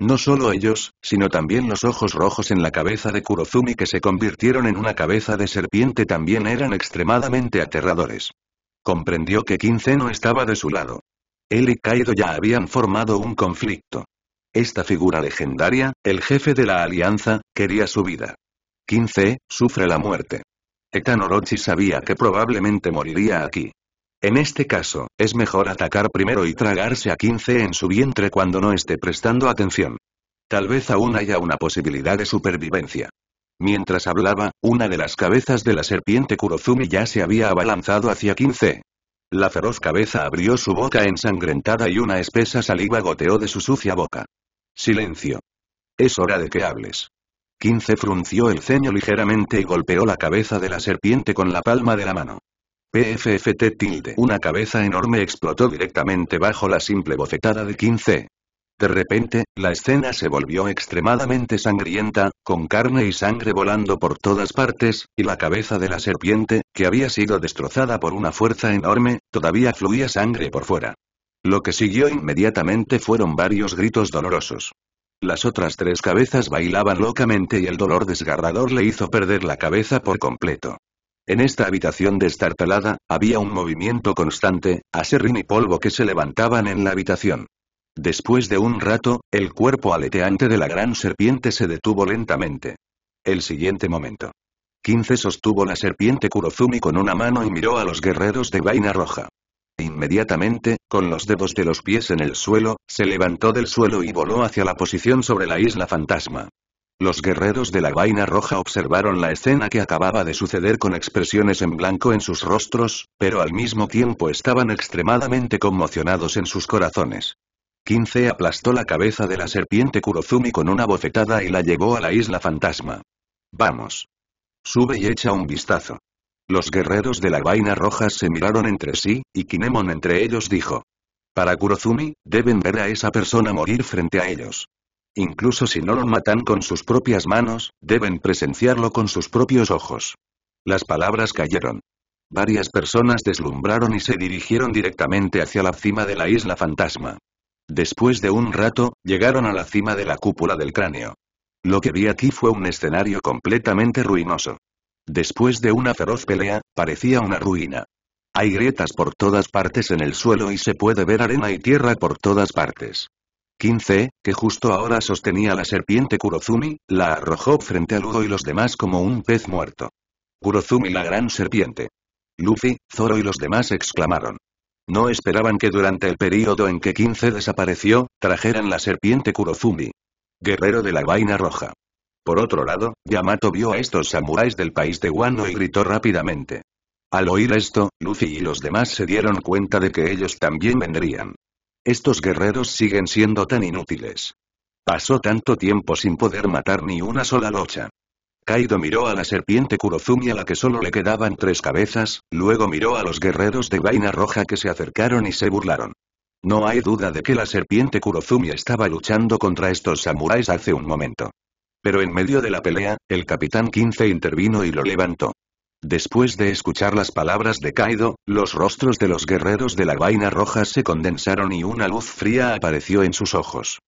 No solo ellos, sino también los ojos rojos en la cabeza de Kurozumi que se convirtieron en una cabeza de serpiente también eran extremadamente aterradores. Comprendió que 15 no estaba de su lado. Él y Kaido ya habían formado un conflicto. Esta figura legendaria, el jefe de la alianza, quería su vida. 15, sufre la muerte. Etan sabía que probablemente moriría aquí. En este caso, es mejor atacar primero y tragarse a 15 en su vientre cuando no esté prestando atención. Tal vez aún haya una posibilidad de supervivencia. Mientras hablaba, una de las cabezas de la serpiente Kurozumi ya se había abalanzado hacia 15. La feroz cabeza abrió su boca ensangrentada y una espesa saliva goteó de su sucia boca. Silencio. Es hora de que hables. 15 frunció el ceño ligeramente y golpeó la cabeza de la serpiente con la palma de la mano. PFFT tilde. Una cabeza enorme explotó directamente bajo la simple bofetada de 15. De repente, la escena se volvió extremadamente sangrienta, con carne y sangre volando por todas partes, y la cabeza de la serpiente, que había sido destrozada por una fuerza enorme, todavía fluía sangre por fuera. Lo que siguió inmediatamente fueron varios gritos dolorosos. Las otras tres cabezas bailaban locamente y el dolor desgarrador le hizo perder la cabeza por completo. En esta habitación destartalada, había un movimiento constante, aserrín y polvo que se levantaban en la habitación. Después de un rato, el cuerpo aleteante de la gran serpiente se detuvo lentamente. El siguiente momento. 15 sostuvo la serpiente Kurozumi con una mano y miró a los guerreros de vaina roja. Inmediatamente, con los dedos de los pies en el suelo, se levantó del suelo y voló hacia la posición sobre la isla fantasma. Los guerreros de la vaina roja observaron la escena que acababa de suceder con expresiones en blanco en sus rostros, pero al mismo tiempo estaban extremadamente conmocionados en sus corazones. 15 aplastó la cabeza de la serpiente Kurozumi con una bofetada y la llevó a la isla fantasma. Vamos. Sube y echa un vistazo. Los guerreros de la vaina roja se miraron entre sí, y Kinemon entre ellos dijo. Para Kurozumi, deben ver a esa persona morir frente a ellos. Incluso si no lo matan con sus propias manos, deben presenciarlo con sus propios ojos. Las palabras cayeron. Varias personas deslumbraron y se dirigieron directamente hacia la cima de la isla fantasma. Después de un rato, llegaron a la cima de la cúpula del cráneo. Lo que vi aquí fue un escenario completamente ruinoso. Después de una feroz pelea, parecía una ruina. Hay grietas por todas partes en el suelo y se puede ver arena y tierra por todas partes. 15, que justo ahora sostenía la serpiente Kurozumi, la arrojó frente a Lugo y los demás como un pez muerto. Kurozumi la gran serpiente. Luffy, Zoro y los demás exclamaron. No esperaban que durante el período en que 15 desapareció, trajeran la serpiente Kurozumi. Guerrero de la vaina roja. Por otro lado, Yamato vio a estos samuráis del país de Wano y gritó rápidamente. Al oír esto, Lucy y los demás se dieron cuenta de que ellos también vendrían. Estos guerreros siguen siendo tan inútiles. Pasó tanto tiempo sin poder matar ni una sola locha. Kaido miró a la serpiente Kurozumi a la que solo le quedaban tres cabezas, luego miró a los guerreros de vaina roja que se acercaron y se burlaron. No hay duda de que la serpiente Kurozumi estaba luchando contra estos samuráis hace un momento. Pero en medio de la pelea, el Capitán 15 intervino y lo levantó. Después de escuchar las palabras de Kaido, los rostros de los guerreros de la vaina roja se condensaron y una luz fría apareció en sus ojos.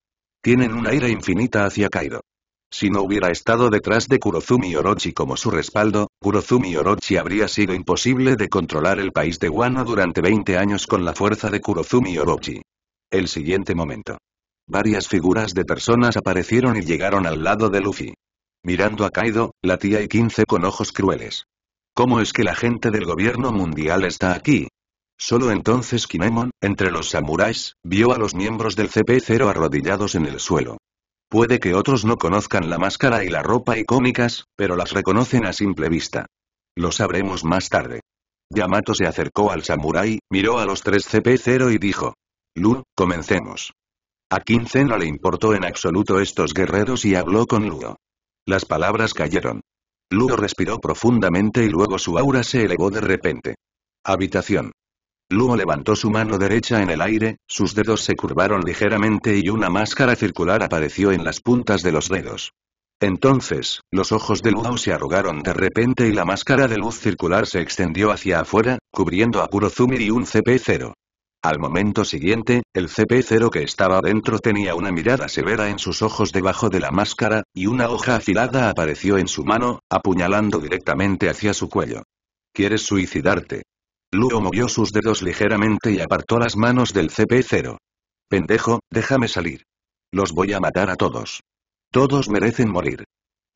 Tienen una ira infinita hacia Kaido. Si no hubiera estado detrás de Kurozumi Orochi como su respaldo, Kurozumi Orochi habría sido imposible de controlar el país de Wano durante 20 años con la fuerza de Kurozumi Orochi. El siguiente momento. Varias figuras de personas aparecieron y llegaron al lado de Luffy. Mirando a Kaido, la tía y 15 con ojos crueles. ¿Cómo es que la gente del gobierno mundial está aquí? Solo entonces Kinemon, entre los samuráis, vio a los miembros del CP0 arrodillados en el suelo. Puede que otros no conozcan la máscara y la ropa icónicas, pero las reconocen a simple vista. Lo sabremos más tarde. Yamato se acercó al samurái, miró a los tres CP0 y dijo. Lu, comencemos. A Quince no le importó en absoluto estos guerreros y habló con Lugo. Las palabras cayeron. Ludo respiró profundamente y luego su aura se elevó de repente. Habitación. Lugo levantó su mano derecha en el aire, sus dedos se curvaron ligeramente y una máscara circular apareció en las puntas de los dedos. Entonces, los ojos de Luo se arrugaron de repente y la máscara de luz circular se extendió hacia afuera, cubriendo a Kurozumi y un CP0. Al momento siguiente, el CP0 que estaba dentro tenía una mirada severa en sus ojos debajo de la máscara, y una hoja afilada apareció en su mano, apuñalando directamente hacia su cuello. ¿Quieres suicidarte? Luo movió sus dedos ligeramente y apartó las manos del CP0. Pendejo, déjame salir. Los voy a matar a todos. Todos merecen morir.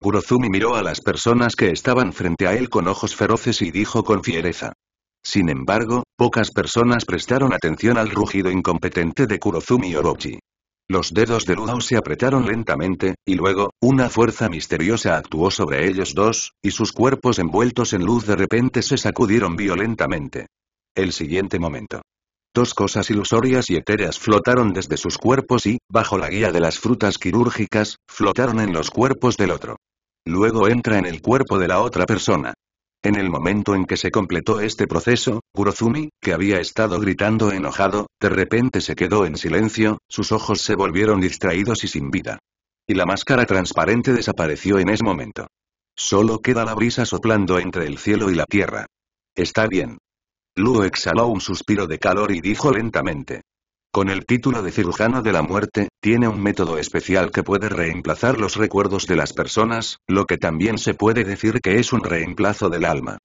Kurozumi miró a las personas que estaban frente a él con ojos feroces y dijo con fiereza. Sin embargo, Pocas personas prestaron atención al rugido incompetente de Kurozumi Orochi. Los dedos de Ludo se apretaron lentamente, y luego, una fuerza misteriosa actuó sobre ellos dos, y sus cuerpos envueltos en luz de repente se sacudieron violentamente. El siguiente momento. Dos cosas ilusorias y etéreas flotaron desde sus cuerpos y, bajo la guía de las frutas quirúrgicas, flotaron en los cuerpos del otro. Luego entra en el cuerpo de la otra persona. En el momento en que se completó este proceso, Kurozumi, que había estado gritando enojado, de repente se quedó en silencio, sus ojos se volvieron distraídos y sin vida. Y la máscara transparente desapareció en ese momento. Solo queda la brisa soplando entre el cielo y la tierra. Está bien. Luo exhaló un suspiro de calor y dijo lentamente. Con el título de cirujano de la muerte, tiene un método especial que puede reemplazar los recuerdos de las personas, lo que también se puede decir que es un reemplazo del alma.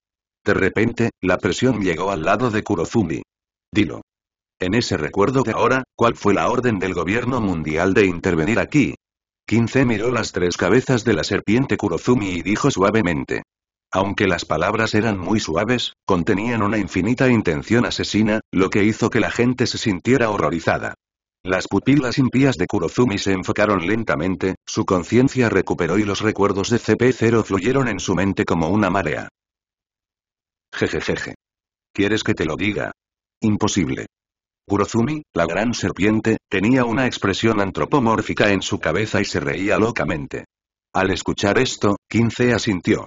De repente, la presión llegó al lado de Kurozumi. Dilo. En ese recuerdo de ahora, ¿cuál fue la orden del gobierno mundial de intervenir aquí? 15 miró las tres cabezas de la serpiente Kurozumi y dijo suavemente. Aunque las palabras eran muy suaves, contenían una infinita intención asesina, lo que hizo que la gente se sintiera horrorizada. Las pupilas impías de Kurozumi se enfocaron lentamente, su conciencia recuperó y los recuerdos de CP0 fluyeron en su mente como una marea. Jejejeje. ¿Quieres que te lo diga? Imposible. Kurozumi, la gran serpiente, tenía una expresión antropomórfica en su cabeza y se reía locamente. Al escuchar esto, 15 asintió.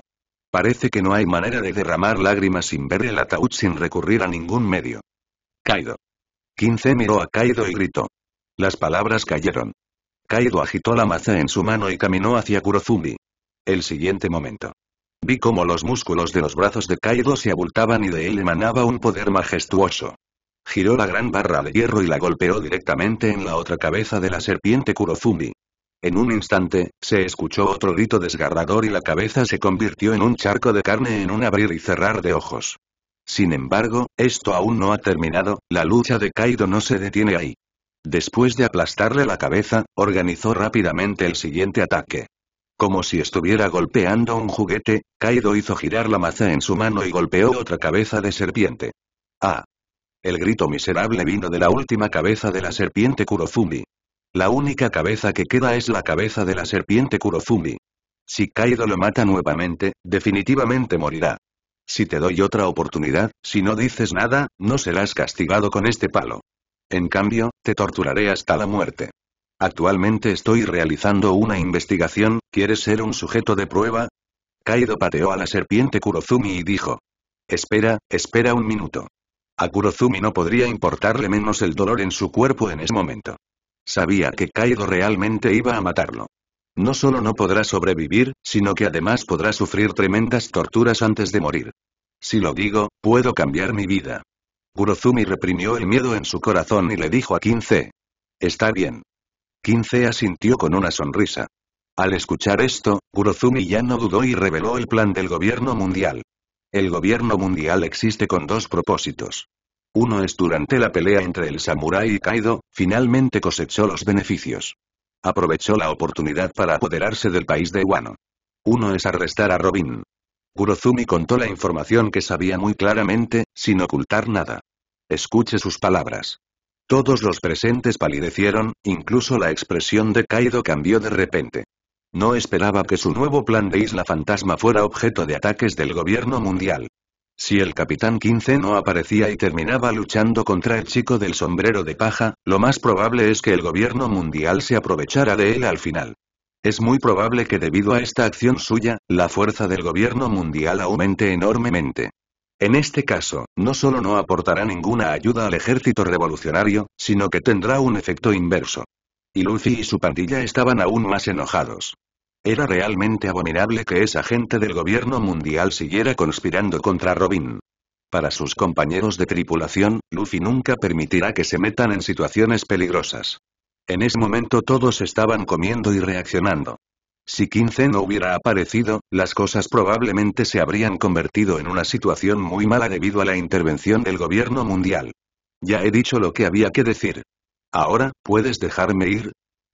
Parece que no hay manera de derramar lágrimas sin ver el ataúd sin recurrir a ningún medio. Kaido. 15 miró a Kaido y gritó. Las palabras cayeron. Kaido agitó la maza en su mano y caminó hacia Kurozumi. El siguiente momento. Vi cómo los músculos de los brazos de Kaido se abultaban y de él emanaba un poder majestuoso. Giró la gran barra de hierro y la golpeó directamente en la otra cabeza de la serpiente Kurozumi. En un instante, se escuchó otro grito desgarrador y la cabeza se convirtió en un charco de carne en un abrir y cerrar de ojos. Sin embargo, esto aún no ha terminado, la lucha de Kaido no se detiene ahí. Después de aplastarle la cabeza, organizó rápidamente el siguiente ataque. Como si estuviera golpeando un juguete, Kaido hizo girar la maza en su mano y golpeó otra cabeza de serpiente. ¡Ah! El grito miserable vino de la última cabeza de la serpiente Kurozumi. La única cabeza que queda es la cabeza de la serpiente Kurozumi. Si Kaido lo mata nuevamente, definitivamente morirá. Si te doy otra oportunidad, si no dices nada, no serás castigado con este palo. En cambio, te torturaré hasta la muerte. Actualmente estoy realizando una investigación, ¿quieres ser un sujeto de prueba? Kaido pateó a la serpiente Kurozumi y dijo. Espera, espera un minuto. A Kurozumi no podría importarle menos el dolor en su cuerpo en ese momento. Sabía que Kaido realmente iba a matarlo. No solo no podrá sobrevivir, sino que además podrá sufrir tremendas torturas antes de morir. Si lo digo, puedo cambiar mi vida. Kurozumi reprimió el miedo en su corazón y le dijo a 15. Está bien. 15 asintió con una sonrisa. Al escuchar esto, Kurozumi ya no dudó y reveló el plan del gobierno mundial. El gobierno mundial existe con dos propósitos. Uno es durante la pelea entre el samurái y Kaido, finalmente cosechó los beneficios. Aprovechó la oportunidad para apoderarse del país de Wano. Uno es arrestar a Robin. Kurozumi contó la información que sabía muy claramente, sin ocultar nada. Escuche sus palabras. Todos los presentes palidecieron, incluso la expresión de Kaido cambió de repente. No esperaba que su nuevo plan de Isla Fantasma fuera objeto de ataques del gobierno mundial. Si el Capitán 15 no aparecía y terminaba luchando contra el chico del sombrero de paja, lo más probable es que el gobierno mundial se aprovechara de él al final. Es muy probable que debido a esta acción suya, la fuerza del gobierno mundial aumente enormemente. En este caso, no solo no aportará ninguna ayuda al ejército revolucionario, sino que tendrá un efecto inverso. Y Lucy y su pandilla estaban aún más enojados. Era realmente abominable que esa gente del gobierno mundial siguiera conspirando contra Robin. Para sus compañeros de tripulación, Luffy nunca permitirá que se metan en situaciones peligrosas. En ese momento todos estaban comiendo y reaccionando. Si 15 no hubiera aparecido, las cosas probablemente se habrían convertido en una situación muy mala debido a la intervención del gobierno mundial. Ya he dicho lo que había que decir. Ahora, ¿puedes dejarme ir?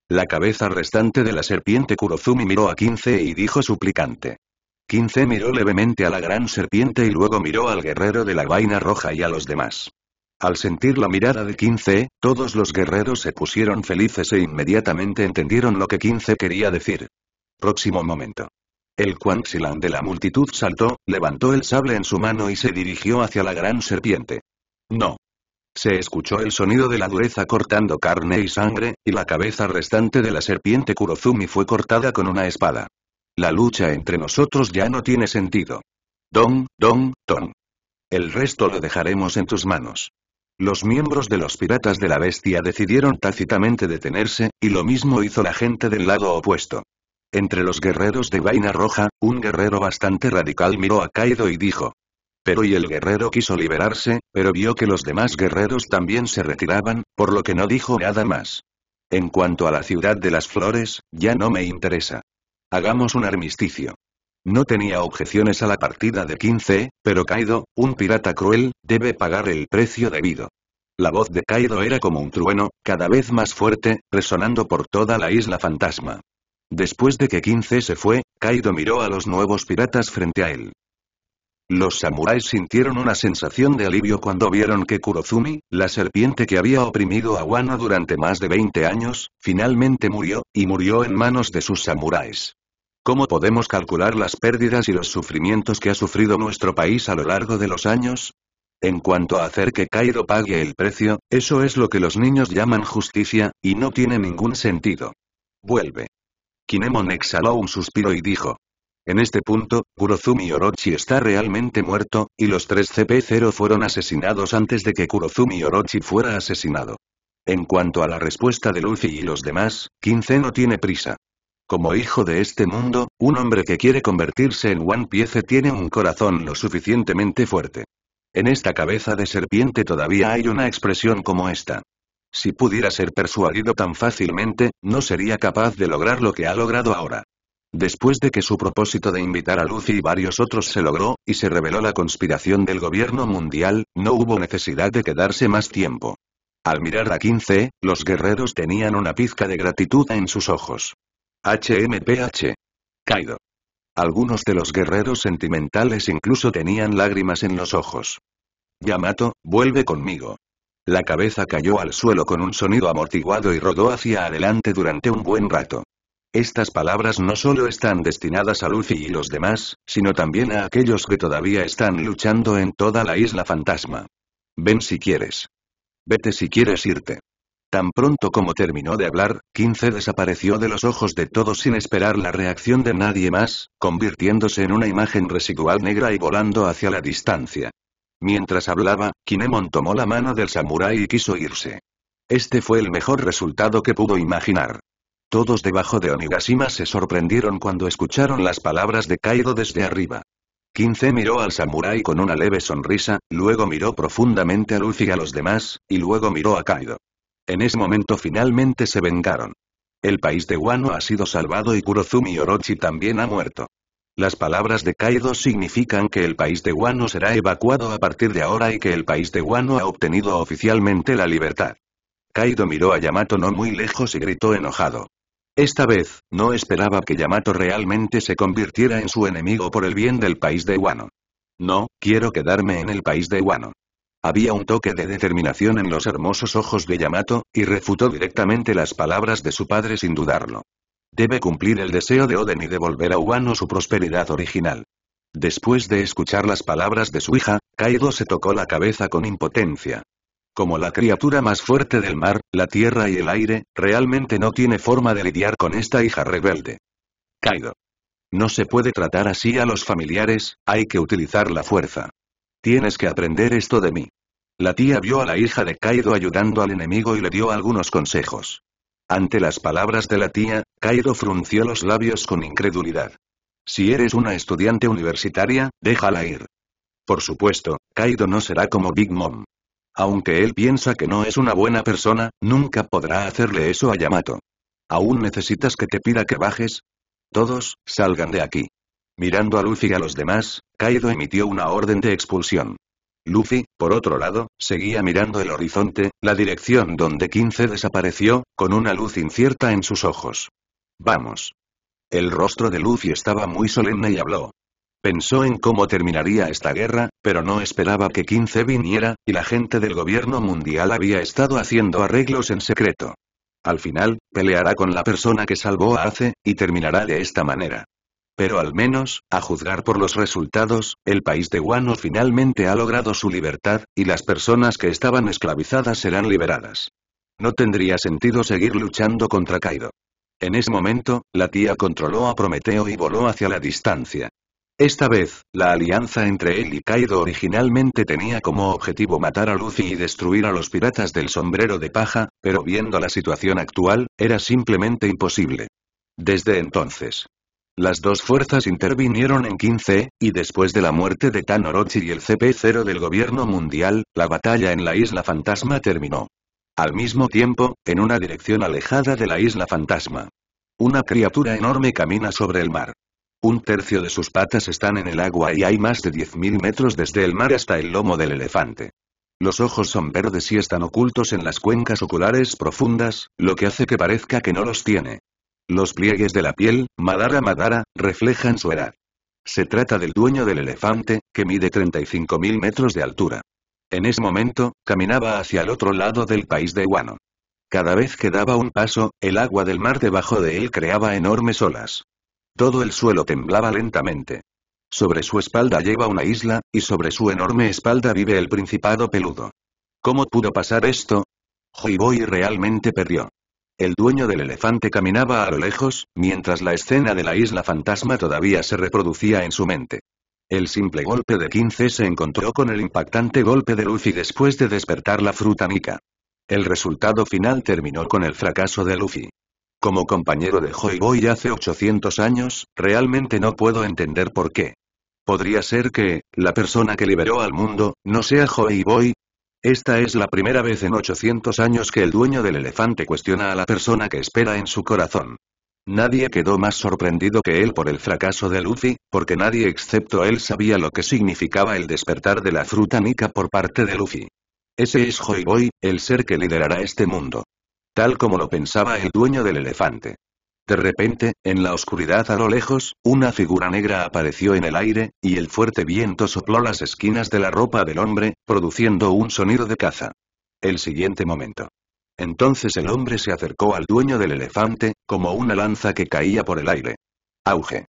La cabeza restante de la serpiente Kurozumi miró a 15 y dijo suplicante. 15 miró levemente a la gran serpiente y luego miró al guerrero de la vaina roja y a los demás. Al sentir la mirada de 15, todos los guerreros se pusieron felices e inmediatamente entendieron lo que 15 quería decir. Próximo momento. El Quanxilan de la multitud saltó, levantó el sable en su mano y se dirigió hacia la gran serpiente. No. Se escuchó el sonido de la dureza cortando carne y sangre, y la cabeza restante de la serpiente Kurozumi fue cortada con una espada. La lucha entre nosotros ya no tiene sentido. Don, don, don. El resto lo dejaremos en tus manos. Los miembros de los piratas de la bestia decidieron tácitamente detenerse, y lo mismo hizo la gente del lado opuesto. Entre los guerreros de vaina roja, un guerrero bastante radical miró a Kaido y dijo, pero y el guerrero quiso liberarse, pero vio que los demás guerreros también se retiraban, por lo que no dijo nada más. En cuanto a la ciudad de las flores, ya no me interesa. Hagamos un armisticio. No tenía objeciones a la partida de 15, pero Kaido, un pirata cruel, debe pagar el precio debido. La voz de Kaido era como un trueno, cada vez más fuerte, resonando por toda la isla fantasma. Después de que 15 se fue, Kaido miró a los nuevos piratas frente a él. Los samuráis sintieron una sensación de alivio cuando vieron que Kurozumi, la serpiente que había oprimido a Wano durante más de 20 años, finalmente murió, y murió en manos de sus samuráis. ¿Cómo podemos calcular las pérdidas y los sufrimientos que ha sufrido nuestro país a lo largo de los años? En cuanto a hacer que Kaido pague el precio, eso es lo que los niños llaman justicia, y no tiene ningún sentido. Vuelve. Kinemon exhaló un suspiro y dijo, en este punto, Kurozumi Orochi está realmente muerto, y los tres CP0 fueron asesinados antes de que Kurozumi Orochi fuera asesinado. En cuanto a la respuesta de Luffy y los demás, Quince no tiene prisa. Como hijo de este mundo, un hombre que quiere convertirse en One Piece tiene un corazón lo suficientemente fuerte. En esta cabeza de serpiente todavía hay una expresión como esta. Si pudiera ser persuadido tan fácilmente, no sería capaz de lograr lo que ha logrado ahora. Después de que su propósito de invitar a Lucy y varios otros se logró, y se reveló la conspiración del gobierno mundial, no hubo necesidad de quedarse más tiempo. Al mirar a 15, los guerreros tenían una pizca de gratitud en sus ojos. HMPH. Caído. Algunos de los guerreros sentimentales incluso tenían lágrimas en los ojos. Yamato, vuelve conmigo. La cabeza cayó al suelo con un sonido amortiguado y rodó hacia adelante durante un buen rato. Estas palabras no solo están destinadas a Luffy y los demás, sino también a aquellos que todavía están luchando en toda la isla fantasma. Ven si quieres. Vete si quieres irte. Tan pronto como terminó de hablar, 15 desapareció de los ojos de todos sin esperar la reacción de nadie más, convirtiéndose en una imagen residual negra y volando hacia la distancia. Mientras hablaba, Kinemon tomó la mano del samurái y quiso irse. Este fue el mejor resultado que pudo imaginar. Todos debajo de Onigashima se sorprendieron cuando escucharon las palabras de Kaido desde arriba. 15 miró al samurái con una leve sonrisa, luego miró profundamente a Luffy y a los demás, y luego miró a Kaido. En ese momento finalmente se vengaron. El país de Wano ha sido salvado y Kurozumi Orochi también ha muerto. Las palabras de Kaido significan que el país de Wano será evacuado a partir de ahora y que el país de Wano ha obtenido oficialmente la libertad. Kaido miró a Yamato no muy lejos y gritó enojado. Esta vez, no esperaba que Yamato realmente se convirtiera en su enemigo por el bien del país de Wano. No, quiero quedarme en el país de Wano. Había un toque de determinación en los hermosos ojos de Yamato, y refutó directamente las palabras de su padre sin dudarlo. Debe cumplir el deseo de Oden y devolver a Wano su prosperidad original. Después de escuchar las palabras de su hija, Kaido se tocó la cabeza con impotencia. Como la criatura más fuerte del mar, la tierra y el aire, realmente no tiene forma de lidiar con esta hija rebelde. Kaido. No se puede tratar así a los familiares, hay que utilizar la fuerza. Tienes que aprender esto de mí. La tía vio a la hija de Kaido ayudando al enemigo y le dio algunos consejos. Ante las palabras de la tía, Kaido frunció los labios con incredulidad. Si eres una estudiante universitaria, déjala ir. Por supuesto, Kaido no será como Big Mom. Aunque él piensa que no es una buena persona, nunca podrá hacerle eso a Yamato. ¿Aún necesitas que te pida que bajes? Todos, salgan de aquí. Mirando a Luffy y a los demás, Kaido emitió una orden de expulsión. Luffy, por otro lado, seguía mirando el horizonte, la dirección donde 15 desapareció, con una luz incierta en sus ojos. Vamos. El rostro de Luffy estaba muy solemne y habló. Pensó en cómo terminaría esta guerra, pero no esperaba que 15 viniera, y la gente del gobierno mundial había estado haciendo arreglos en secreto. Al final, peleará con la persona que salvó a Ace, y terminará de esta manera. Pero al menos, a juzgar por los resultados, el país de Wano finalmente ha logrado su libertad, y las personas que estaban esclavizadas serán liberadas. No tendría sentido seguir luchando contra Kaido. En ese momento, la tía controló a Prometeo y voló hacia la distancia. Esta vez, la alianza entre él y Kaido originalmente tenía como objetivo matar a Luffy y destruir a los piratas del sombrero de paja, pero viendo la situación actual, era simplemente imposible. Desde entonces. Las dos fuerzas intervinieron en 15, y después de la muerte de Tan y el CP0 del gobierno mundial, la batalla en la isla fantasma terminó. Al mismo tiempo, en una dirección alejada de la isla fantasma. Una criatura enorme camina sobre el mar. Un tercio de sus patas están en el agua y hay más de 10.000 metros desde el mar hasta el lomo del elefante. Los ojos son verdes y están ocultos en las cuencas oculares profundas, lo que hace que parezca que no los tiene. Los pliegues de la piel, Madara Madara, reflejan su edad. Se trata del dueño del elefante, que mide 35.000 metros de altura. En ese momento, caminaba hacia el otro lado del país de Guano. Cada vez que daba un paso, el agua del mar debajo de él creaba enormes olas. Todo el suelo temblaba lentamente. Sobre su espalda lleva una isla, y sobre su enorme espalda vive el principado peludo. ¿Cómo pudo pasar esto? Joyboy realmente perdió. El dueño del elefante caminaba a lo lejos, mientras la escena de la isla fantasma todavía se reproducía en su mente. El simple golpe de 15 se encontró con el impactante golpe de Luffy después de despertar la fruta mica. El resultado final terminó con el fracaso de Luffy. Como compañero de Joy Boy hace 800 años, realmente no puedo entender por qué. ¿Podría ser que, la persona que liberó al mundo, no sea Joy Boy? Esta es la primera vez en 800 años que el dueño del elefante cuestiona a la persona que espera en su corazón. Nadie quedó más sorprendido que él por el fracaso de Luffy, porque nadie excepto él sabía lo que significaba el despertar de la fruta Nika por parte de Luffy. Ese es Joy Boy, el ser que liderará este mundo. Tal como lo pensaba el dueño del elefante. De repente, en la oscuridad a lo lejos, una figura negra apareció en el aire, y el fuerte viento sopló las esquinas de la ropa del hombre, produciendo un sonido de caza. El siguiente momento. Entonces el hombre se acercó al dueño del elefante, como una lanza que caía por el aire. Auge.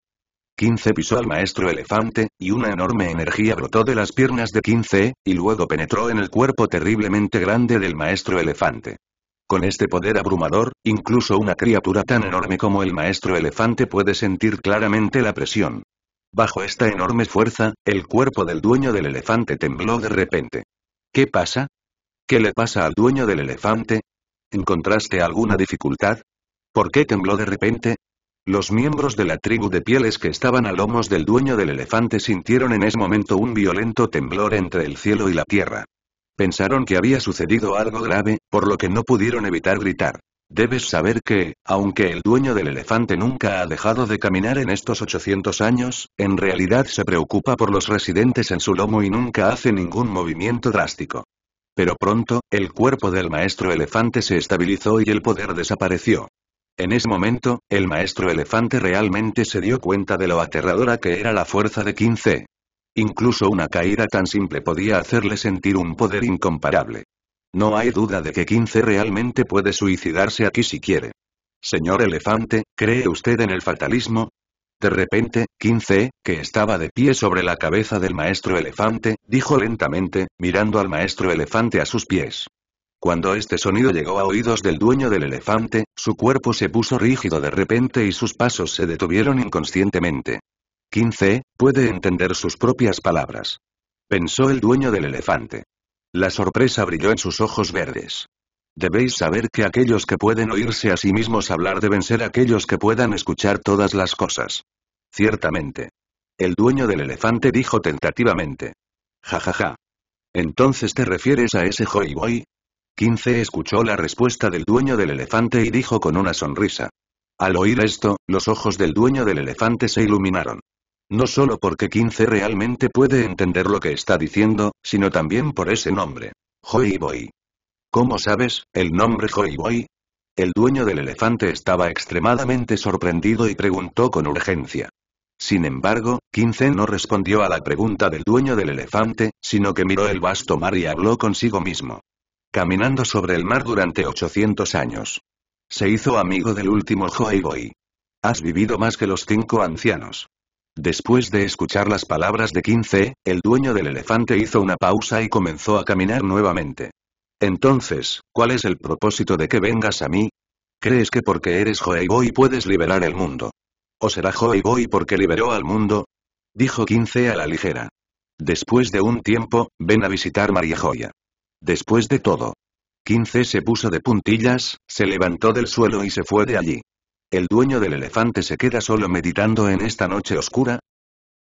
15 pisó al maestro elefante, y una enorme energía brotó de las piernas de 15, y luego penetró en el cuerpo terriblemente grande del maestro elefante. Con este poder abrumador, incluso una criatura tan enorme como el maestro elefante puede sentir claramente la presión. Bajo esta enorme fuerza, el cuerpo del dueño del elefante tembló de repente. ¿Qué pasa? ¿Qué le pasa al dueño del elefante? ¿Encontraste alguna dificultad? ¿Por qué tembló de repente? Los miembros de la tribu de pieles que estaban a lomos del dueño del elefante sintieron en ese momento un violento temblor entre el cielo y la tierra. Pensaron que había sucedido algo grave, por lo que no pudieron evitar gritar. Debes saber que, aunque el dueño del elefante nunca ha dejado de caminar en estos 800 años, en realidad se preocupa por los residentes en su lomo y nunca hace ningún movimiento drástico. Pero pronto, el cuerpo del maestro elefante se estabilizó y el poder desapareció. En ese momento, el maestro elefante realmente se dio cuenta de lo aterradora que era la fuerza de 15. Incluso una caída tan simple podía hacerle sentir un poder incomparable. No hay duda de que 15 realmente puede suicidarse aquí si quiere. Señor elefante, ¿cree usted en el fatalismo? De repente, 15, que estaba de pie sobre la cabeza del maestro elefante, dijo lentamente, mirando al maestro elefante a sus pies. Cuando este sonido llegó a oídos del dueño del elefante, su cuerpo se puso rígido de repente y sus pasos se detuvieron inconscientemente. 15, puede entender sus propias palabras. Pensó el dueño del elefante. La sorpresa brilló en sus ojos verdes. Debéis saber que aquellos que pueden oírse a sí mismos hablar deben ser aquellos que puedan escuchar todas las cosas. Ciertamente. El dueño del elefante dijo tentativamente. Ja ja ja. ¿Entonces te refieres a ese Joy Boy? 15 escuchó la respuesta del dueño del elefante y dijo con una sonrisa. Al oír esto, los ojos del dueño del elefante se iluminaron. No solo porque 15 realmente puede entender lo que está diciendo, sino también por ese nombre. Joy Boy. ¿Cómo sabes, el nombre Joy Boy? El dueño del elefante estaba extremadamente sorprendido y preguntó con urgencia. Sin embargo, 15 no respondió a la pregunta del dueño del elefante, sino que miró el vasto mar y habló consigo mismo. Caminando sobre el mar durante 800 años. Se hizo amigo del último Joy Boy. Has vivido más que los cinco ancianos. Después de escuchar las palabras de 15, el dueño del elefante hizo una pausa y comenzó a caminar nuevamente. Entonces, ¿cuál es el propósito de que vengas a mí? ¿Crees que porque eres Joey Boy puedes liberar el mundo? ¿O será Joey Boy porque liberó al mundo? Dijo 15 a la ligera. Después de un tiempo, ven a visitar María Joya. Después de todo. 15 se puso de puntillas, se levantó del suelo y se fue de allí. El dueño del elefante se queda solo meditando en esta noche oscura,